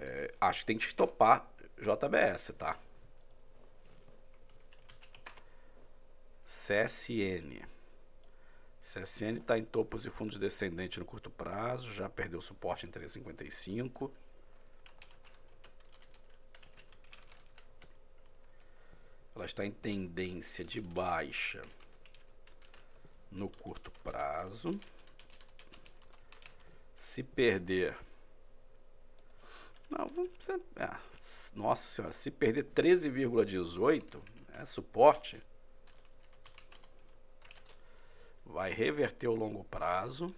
É, acho que tem que topar JBS, tá? CSN. CSN está em topos e fundos descendentes no curto prazo, já perdeu suporte em 3,55. Ela está em tendência de baixa no curto prazo. Se perder não, você, é, nossa senhora, se perder 13,18 é suporte, vai reverter o longo prazo.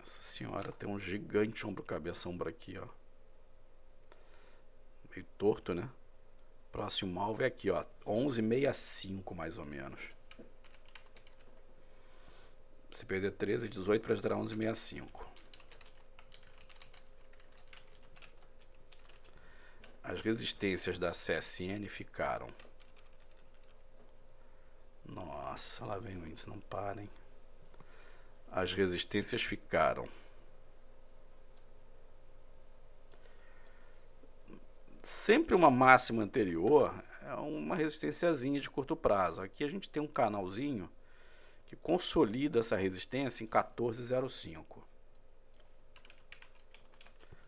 Essa senhora tem um gigante ombro-cabeça ombro aqui, ó. Meio torto, né? Próximo alvo é aqui, ó. 11,65 mais ou menos. Se perder 13,18 18 para ajudar 11,65. As resistências da CSN ficaram. Nossa, lá vem o índice, não parem. As resistências ficaram. sempre uma máxima anterior é uma resistênciazinha de curto prazo. Aqui a gente tem um canalzinho que consolida essa resistência em 1405.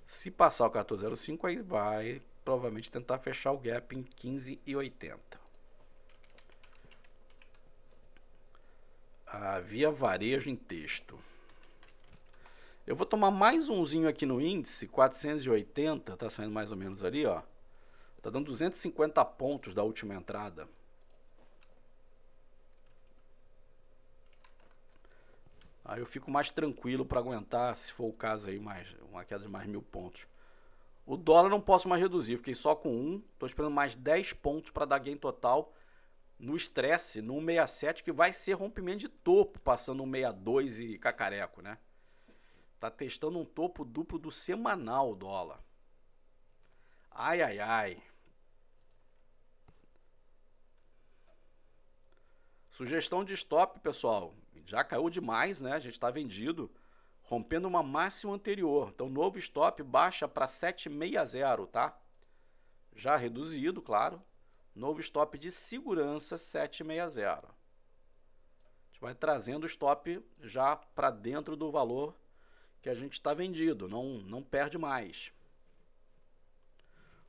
Se passar o 1405, aí vai provavelmente tentar fechar o gap em 15,80. e Ah, via varejo em texto. Eu vou tomar mais umzinho aqui no índice, 480, tá saindo mais ou menos ali, ó. Tá dando 250 pontos da última entrada. Aí eu fico mais tranquilo para aguentar, se for o caso aí, mais uma queda de mais mil pontos. O dólar não posso mais reduzir, fiquei só com um. Estou esperando mais 10 pontos para dar gain total no estresse, no 67, que vai ser rompimento de topo, passando um 62 e cacareco, né? Tá testando um topo duplo do semanal o dólar. Ai, ai, ai. Sugestão de stop, pessoal. Já caiu demais, né? A gente está vendido rompendo uma máxima anterior. Então, novo stop baixa para 760, tá? Já reduzido, claro. Novo stop de segurança 760. A gente vai trazendo o stop já para dentro do valor que a gente está vendido, não, não perde mais.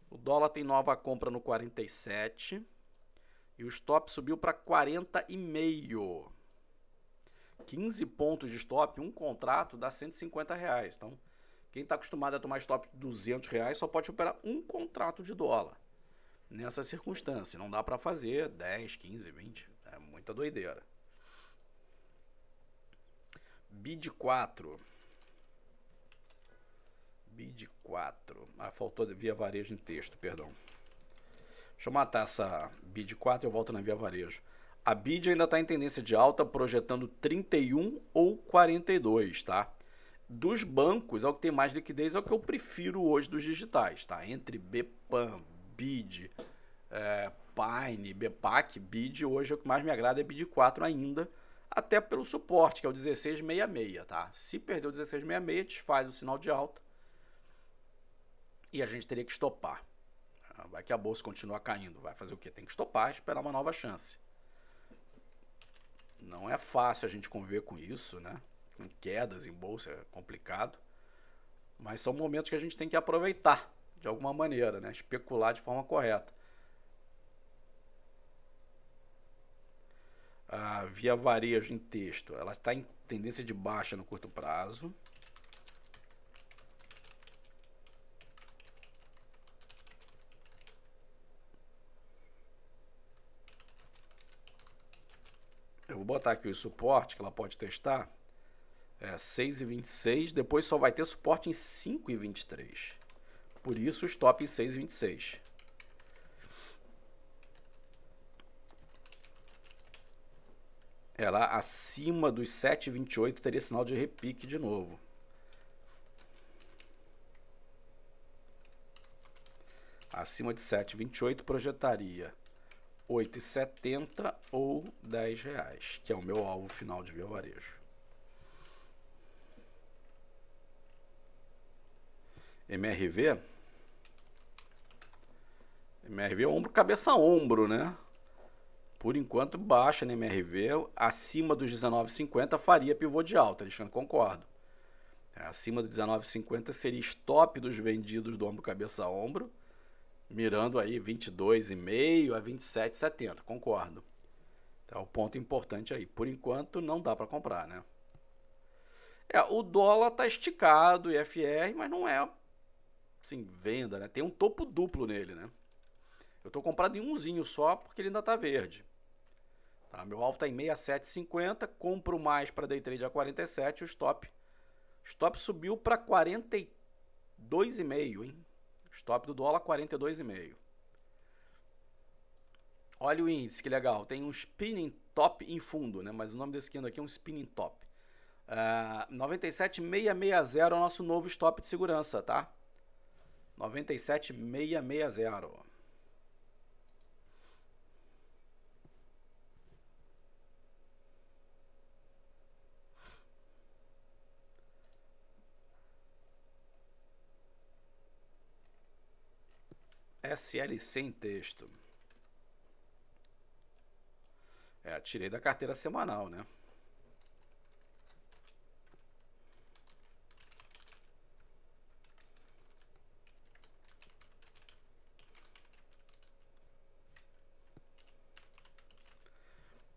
O dólar tem nova compra no 47 e o stop subiu para 40,5. 15 pontos de stop, um contrato dá 150 reais. Então, quem está acostumado a tomar stop de 200 reais só pode operar um contrato de dólar. Nessa circunstância, não dá para fazer 10, 15, 20. É muita doideira. Bid 4. Bid 4. Ah, faltou via varejo em texto, perdão. Deixa eu matar essa bid 4 e eu volto na via varejo. A BID ainda está em tendência de alta, projetando 31 ou 42, tá? Dos bancos, é o que tem mais liquidez, é o que eu prefiro hoje dos digitais, tá? Entre BPAM, BID, é, Pine, BPAC, BID, hoje é o que mais me agrada é BID 4 ainda, até pelo suporte, que é o 1666, tá? Se perder o 1666, desfaz o sinal de alta e a gente teria que estopar. Ah, vai que a bolsa continua caindo, vai fazer o quê? Tem que estopar, esperar uma nova chance não é fácil a gente conviver com isso, né? Com quedas em bolsa, é complicado. Mas são momentos que a gente tem que aproveitar de alguma maneira, né? Especular de forma correta. A via varejo em texto, ela está em tendência de baixa no curto prazo. botar aqui o suporte que ela pode testar. É e 26, depois só vai ter suporte em e 23. Por isso, stop em 6,26. Ela acima dos 28 teria sinal de repique de novo. Acima de 7,28 projetaria 8,70 ou 10 reais, que é o meu alvo final de via varejo. MRV MRV é ombro cabeça ombro, né? Por enquanto baixa na MRV, acima dos 19,50 faria pivô de alta, Alexandre, concordo. É, acima dos 19,50 seria stop dos vendidos do ombro cabeça ombro mirando aí 22,5 a 27,70, concordo. Então, é o ponto importante aí. Por enquanto, não dá para comprar, né? É, o dólar tá esticado, IFR, mas não é, assim, venda, né? Tem um topo duplo nele, né? Eu tô comprado em umzinho só porque ele ainda tá verde. Tá, meu alvo tá em 67,50, compro mais para day trade a 47, o stop. O stop subiu para 42,5, hein? Stop do dólar 42,5. Olha o índice, que legal. Tem um spinning top em fundo, né? Mas o nome desse candle aqui é um spinning top. Uh, ah, 97660 é o nosso novo stop de segurança, tá? 97660. SLC em texto. É, tirei da carteira semanal, né?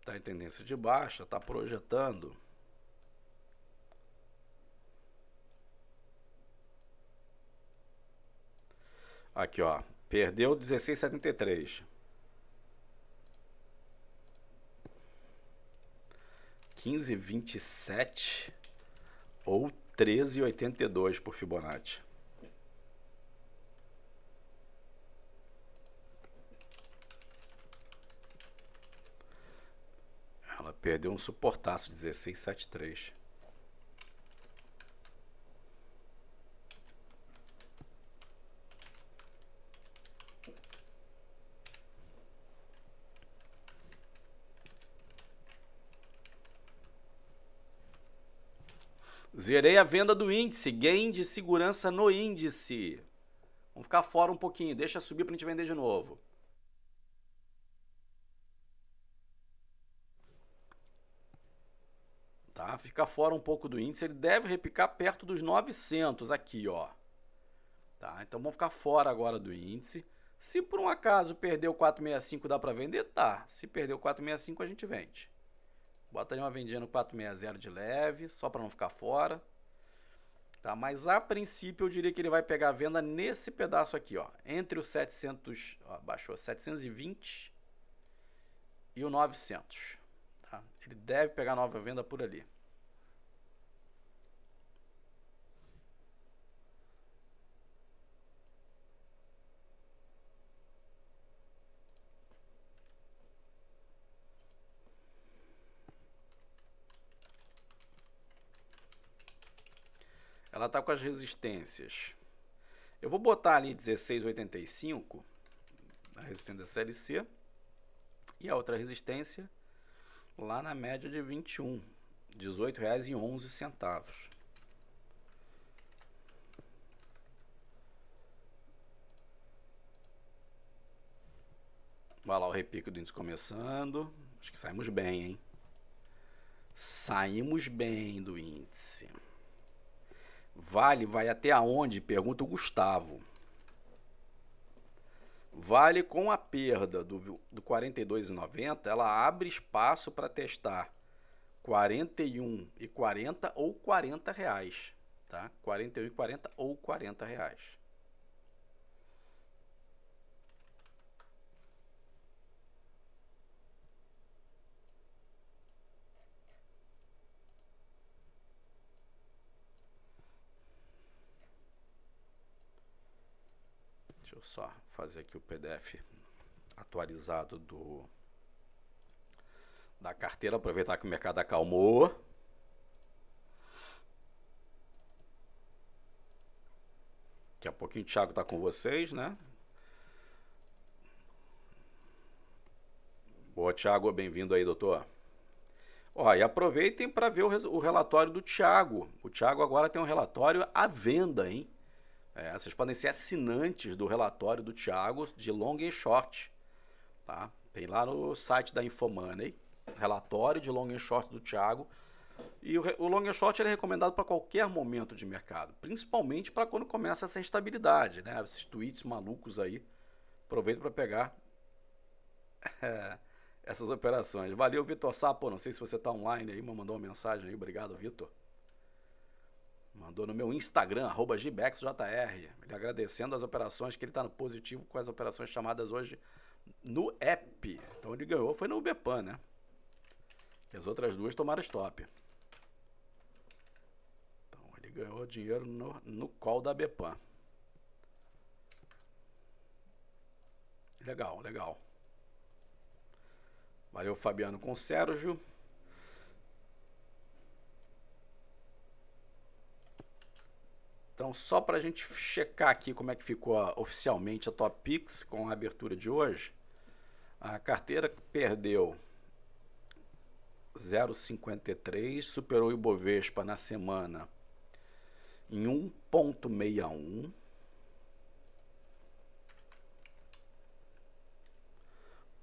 Tá em tendência de baixa, tá projetando. Aqui, ó. Perdeu 16,73. Quinze vinte e sete ou treze oitenta e dois por Fibonacci. Ela perdeu um suportaço dezesseis três. Zerei a venda do índice, gain de segurança no índice. Vamos ficar fora um pouquinho, deixa subir para a gente vender de novo. Tá? Fica fora um pouco do índice, ele deve repicar perto dos 900 aqui, ó. Tá? Então vamos ficar fora agora do índice. Se por um acaso perder o 465 dá para vender, tá. Se o 465 a gente vende. Bota ali uma vendinha no 460 de leve, só para não ficar fora. Tá? Mas a princípio eu diria que ele vai pegar a venda nesse pedaço aqui, ó, entre os 700, ó, baixou 720 e o 900, tá? Ele deve pegar nova venda por ali. tá com as resistências. Eu vou botar ali 1685, na resistência C e a outra resistência lá na média de 21, R$ 18,11. Vai lá o repique do índice começando. Acho que saímos bem, hein? Saímos bem do índice. Vale vai até aonde? Pergunta o Gustavo. Vale com a perda do, do 42,90, ela abre espaço para testar 41 e ou 40 reais, tá? 41,40 ou 40 reais. só fazer aqui o PDF atualizado do da carteira, aproveitar que o mercado acalmou. Daqui a pouquinho o Thiago está com vocês, né? Boa, Thiago, bem-vindo aí, doutor. Ó, e aproveitem para ver o, o, relatório do Thiago. O Thiago agora tem um relatório à venda, hein? É, vocês podem ser assinantes do relatório do Tiago de long e short. Tá? Tem lá no site da Infomoney, relatório de long e short do Tiago. E o, o long e short é recomendado para qualquer momento de mercado, principalmente para quando começa essa instabilidade, né? Esses tweets malucos aí. aproveito para pegar é, essas operações. Valeu, Vitor Sapo. Não sei se você está online aí, mas mandou uma mensagem aí. Obrigado, Vitor. Mandou no meu Instagram, arroba GBEXJR, ele agradecendo as operações que ele está no positivo com as operações chamadas hoje no app. Então ele ganhou, foi no Bepan, né? E as outras duas tomaram stop. Então ele ganhou dinheiro no, no call da Bepan. Legal, legal. Valeu, Fabiano, com o Sérgio. Então, só para a gente checar aqui como é que ficou oficialmente a Top Picks com a abertura de hoje, a carteira perdeu 0,53, superou o Ibovespa na semana em 1,61.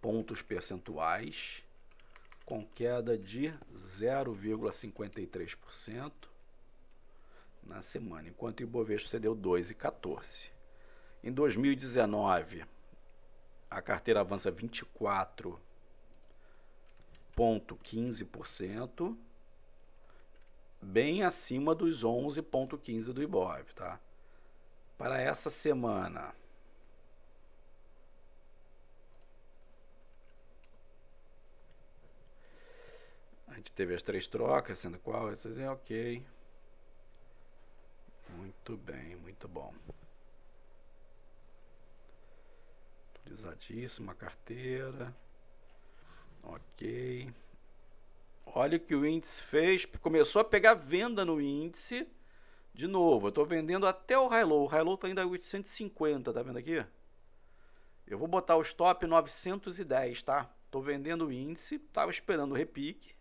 Pontos percentuais, com queda de 0,53% na semana, enquanto o Ibovespa cedeu 2,14. Em 2019, a carteira avança 24,15%, bem acima dos 11,15% do Ibov, tá? Para essa semana, a gente teve as três trocas, sendo qual, essas é ok. Muito bem, muito bom. Utilizadíssima carteira. Ok. Olha o que o índice fez. Começou a pegar venda no índice. De novo, eu estou vendendo até o high low. O high low está ainda 850, tá vendo aqui? Eu vou botar o stop 910, tá? Estou vendendo o índice, estava esperando o repique.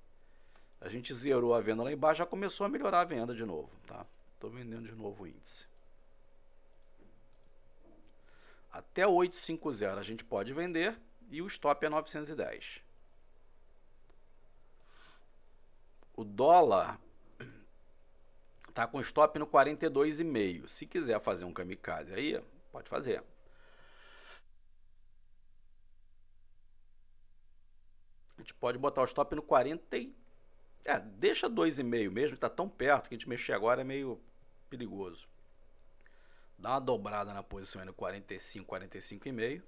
A gente zerou a venda lá embaixo, já começou a melhorar a venda de novo, tá? Estou vendendo de novo o índice. Até 850 a gente pode vender e o stop é 910. O dólar tá com stop no 42,5. Se quiser fazer um kamikaze aí, pode fazer. A gente pode botar o stop no 40 e... É, deixa 2,5 mesmo, está tão perto que a gente mexer agora é meio perigoso. Dá uma dobrada na posição no 45, 45,5.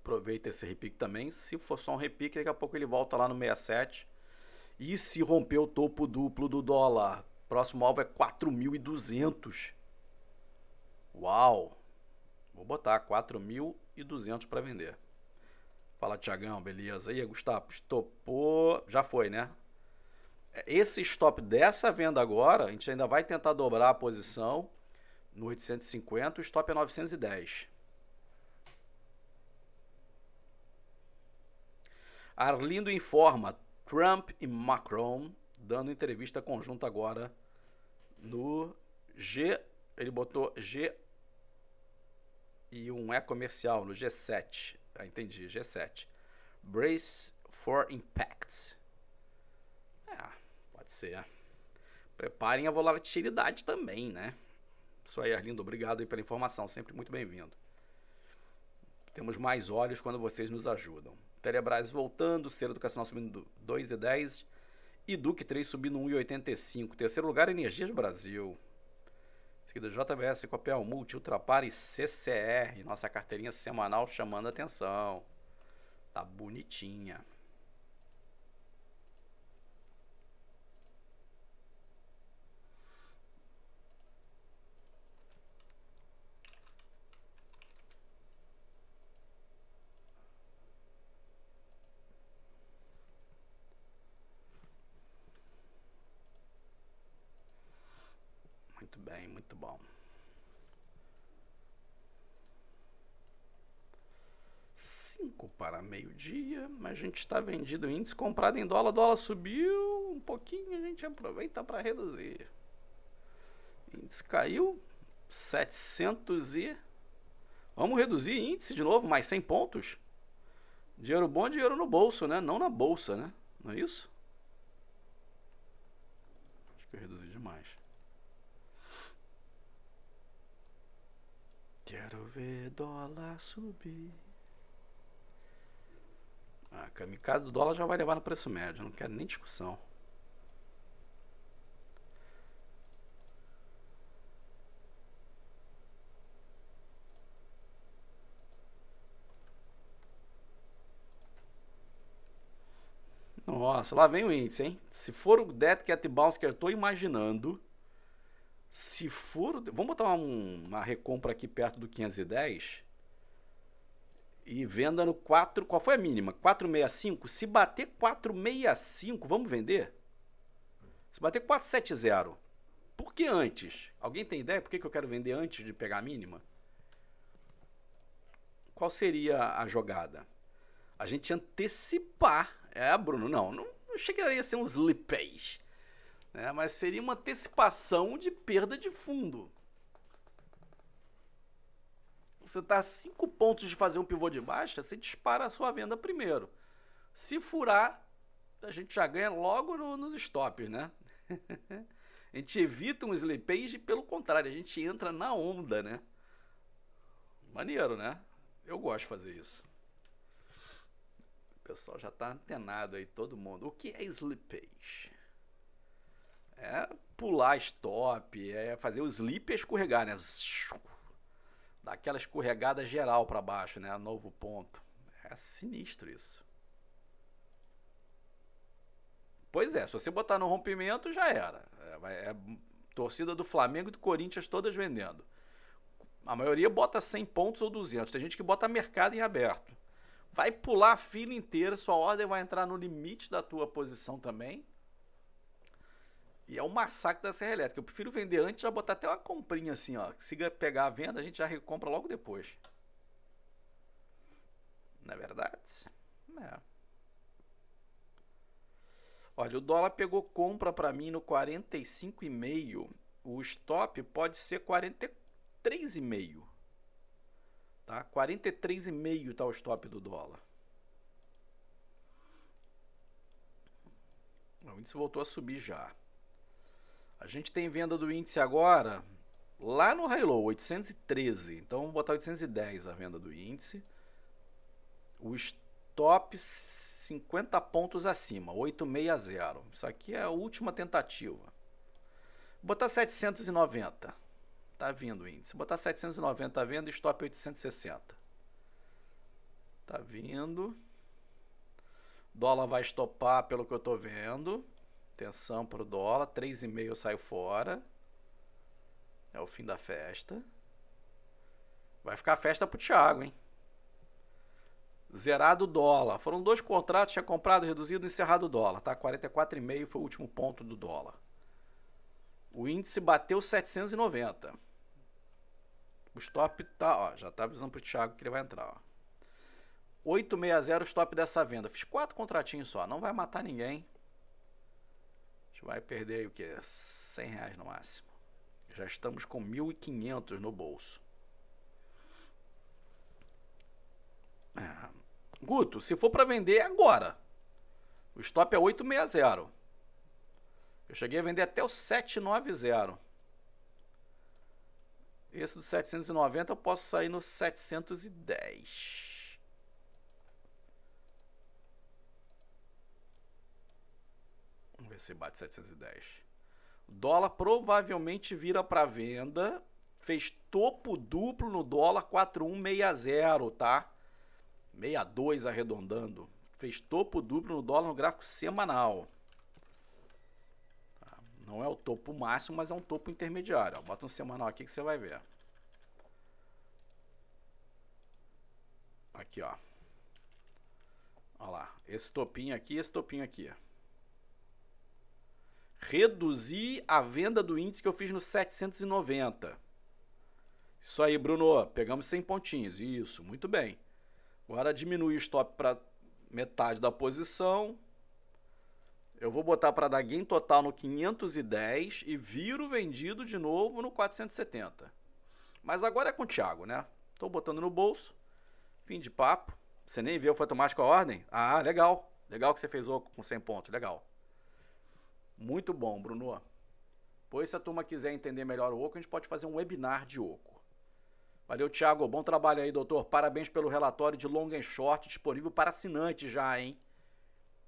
Aproveita esse repique também. Se for só um repique, daqui a pouco ele volta lá no 67. E se romper o topo duplo do dólar? Próximo alvo é 4.200. Uau! Vou botar 4.200 para vender. Fala, Tiagão, beleza? E aí, Gustavo, estopou. Já foi, né? esse stop dessa venda agora, a gente ainda vai tentar dobrar a posição no 850, o stop é 910. Arlindo informa Trump e Macron dando entrevista conjunta agora no G, ele botou G e um é comercial no G7. Ah, entendi, G7. Brace for Impact. É, Pode ser. Preparem a volatilidade também, né? Isso aí, Arlindo. Obrigado aí pela informação. Sempre muito bem-vindo. Temos mais olhos quando vocês nos ajudam. Telebrás voltando, Ser Educacional subindo 2,10 e Duque 3 subindo 1,85. Terceiro lugar, Energias Brasil. Seguida JBS, Copel Multi, Ultrapar e CCR. Nossa carteirinha semanal chamando atenção. Tá bonitinha. meio-dia, mas a gente está vendido o índice comprado em dólar, dólar subiu um pouquinho, a gente aproveita para reduzir. O índice caiu 700 e vamos reduzir índice de novo, mais 100 pontos. Dinheiro bom, é dinheiro no bolso, né? Não na bolsa, né? Não é isso? Acho que eu reduzi demais. Quero ver dólar subir. A kamikaze do dólar já vai levar no preço médio, não quero nem discussão. Nossa, lá vem o índice, hein? Se for o Dead Cat Bounce que eu estou imaginando, se for... Vamos botar uma, uma recompra aqui perto do 510... E venda no 4. Qual foi a mínima? 465? Se bater 465, vamos vender? Se bater 470. Por que antes? Alguém tem ideia por que, eu quero vender antes de pegar a mínima? Qual seria a jogada? A gente antecipar. É, Bruno, não, não, não chegaria a ser um slippage. Né? Mas seria uma antecipação de perda de fundo você está a 5 pontos de fazer um pivô de baixa, você dispara a sua venda primeiro. Se furar, a gente já ganha logo no, nos stops, né? a gente evita um slip page e, pelo contrário, a gente entra na onda, né? Maneiro, né? Eu gosto de fazer isso. O pessoal já tá antenado aí, todo mundo. O que é slip page? É pular stop, é fazer o slip escorregar, né? daquela aquela escorregada geral para baixo, né? Novo ponto. É sinistro isso. Pois é, se você botar no rompimento, já era. É, é torcida do Flamengo e do Corinthians todas vendendo. A maioria bota 100 pontos ou 200. Tem gente que bota mercado em aberto. Vai pular a fila inteira, sua ordem vai entrar no limite da tua posição também. E é um massacre da Serra Elétrica. Eu prefiro vender antes já botar até uma comprinha assim, ó. Se pegar a venda, a gente já recompra logo depois. Não é verdade? É. Olha, o dólar pegou compra para mim no 45,5. O stop pode ser 43,5. Tá? 43,5 tá o stop do dólar. O índice voltou a subir já. A gente tem venda do índice agora lá no high low, 813. Então vou botar 810 a venda do índice. O stop 50 pontos acima, 860. Isso aqui é a última tentativa. Vou botar 790. Tá vindo o índice. Vou botar 790 a venda, stop 860. Tá vindo. Dólar vai estopar pelo que eu tô vendo. Atenção para o dólar, 3,5 eu saio fora. É o fim da festa. Vai ficar festa pro Thiago, hein? Zerado o dólar. Foram dois contratos, tinha comprado, reduzido e encerrado o dólar, tá? 44,5 foi o último ponto do dólar. O índice bateu 790. O stop tá, ó, já tá avisando pro Thiago que ele vai entrar, ó. 860 o stop dessa venda. Fiz quatro contratinhos só, não vai matar ninguém gente vai perder aí o que? 100 reais no máximo. Já estamos com 1.500 no bolso. Ah, Guto, se for para vender, é agora. O stop é 860. Eu cheguei a vender até o 790. Esse do 790 eu posso sair no 710. Vamos ver se bate 710. O dólar provavelmente vira para venda. Fez topo duplo no dólar 4160, tá? 62 arredondando. Fez topo duplo no dólar no gráfico semanal. Tá? Não é o topo máximo, mas é um topo intermediário. bota um semanal aqui que você vai ver. Aqui, ó. Olha lá. Esse topinho aqui esse topinho aqui reduzir a venda do índice que eu fiz no 790. Isso aí, Bruno. Pegamos 100 pontinhos. Isso, muito bem. Agora diminui o stop para metade da posição. Eu vou botar para dar gain total no 510 e viro vendido de novo no 470. Mas agora é com o Thiago, né? Estou botando no bolso. Fim de papo. Você nem viu, foi automático a ordem? Ah, legal. Legal que você fez o com 100 pontos, legal. Muito bom, Bruno. Pois se a turma quiser entender melhor o oco, a gente pode fazer um webinar de oco. Valeu, Thiago. Bom trabalho aí, doutor. Parabéns pelo relatório de long and short disponível para assinantes já, hein?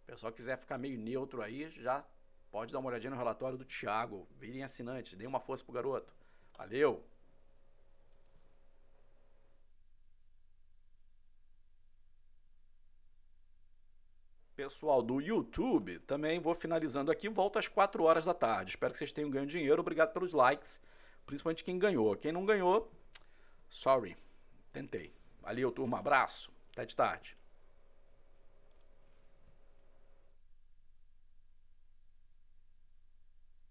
O pessoal quiser ficar meio neutro aí, já pode dar uma olhadinha no relatório do Thiago. Virem assinantes, dê uma força pro garoto. Valeu! pessoal do YouTube, também vou finalizando aqui. Volto às 4 horas da tarde. Espero que vocês tenham ganho dinheiro. Obrigado pelos likes, principalmente quem ganhou. Quem não ganhou, sorry. Tentei. Valeu, turma. Abraço. Até de tarde.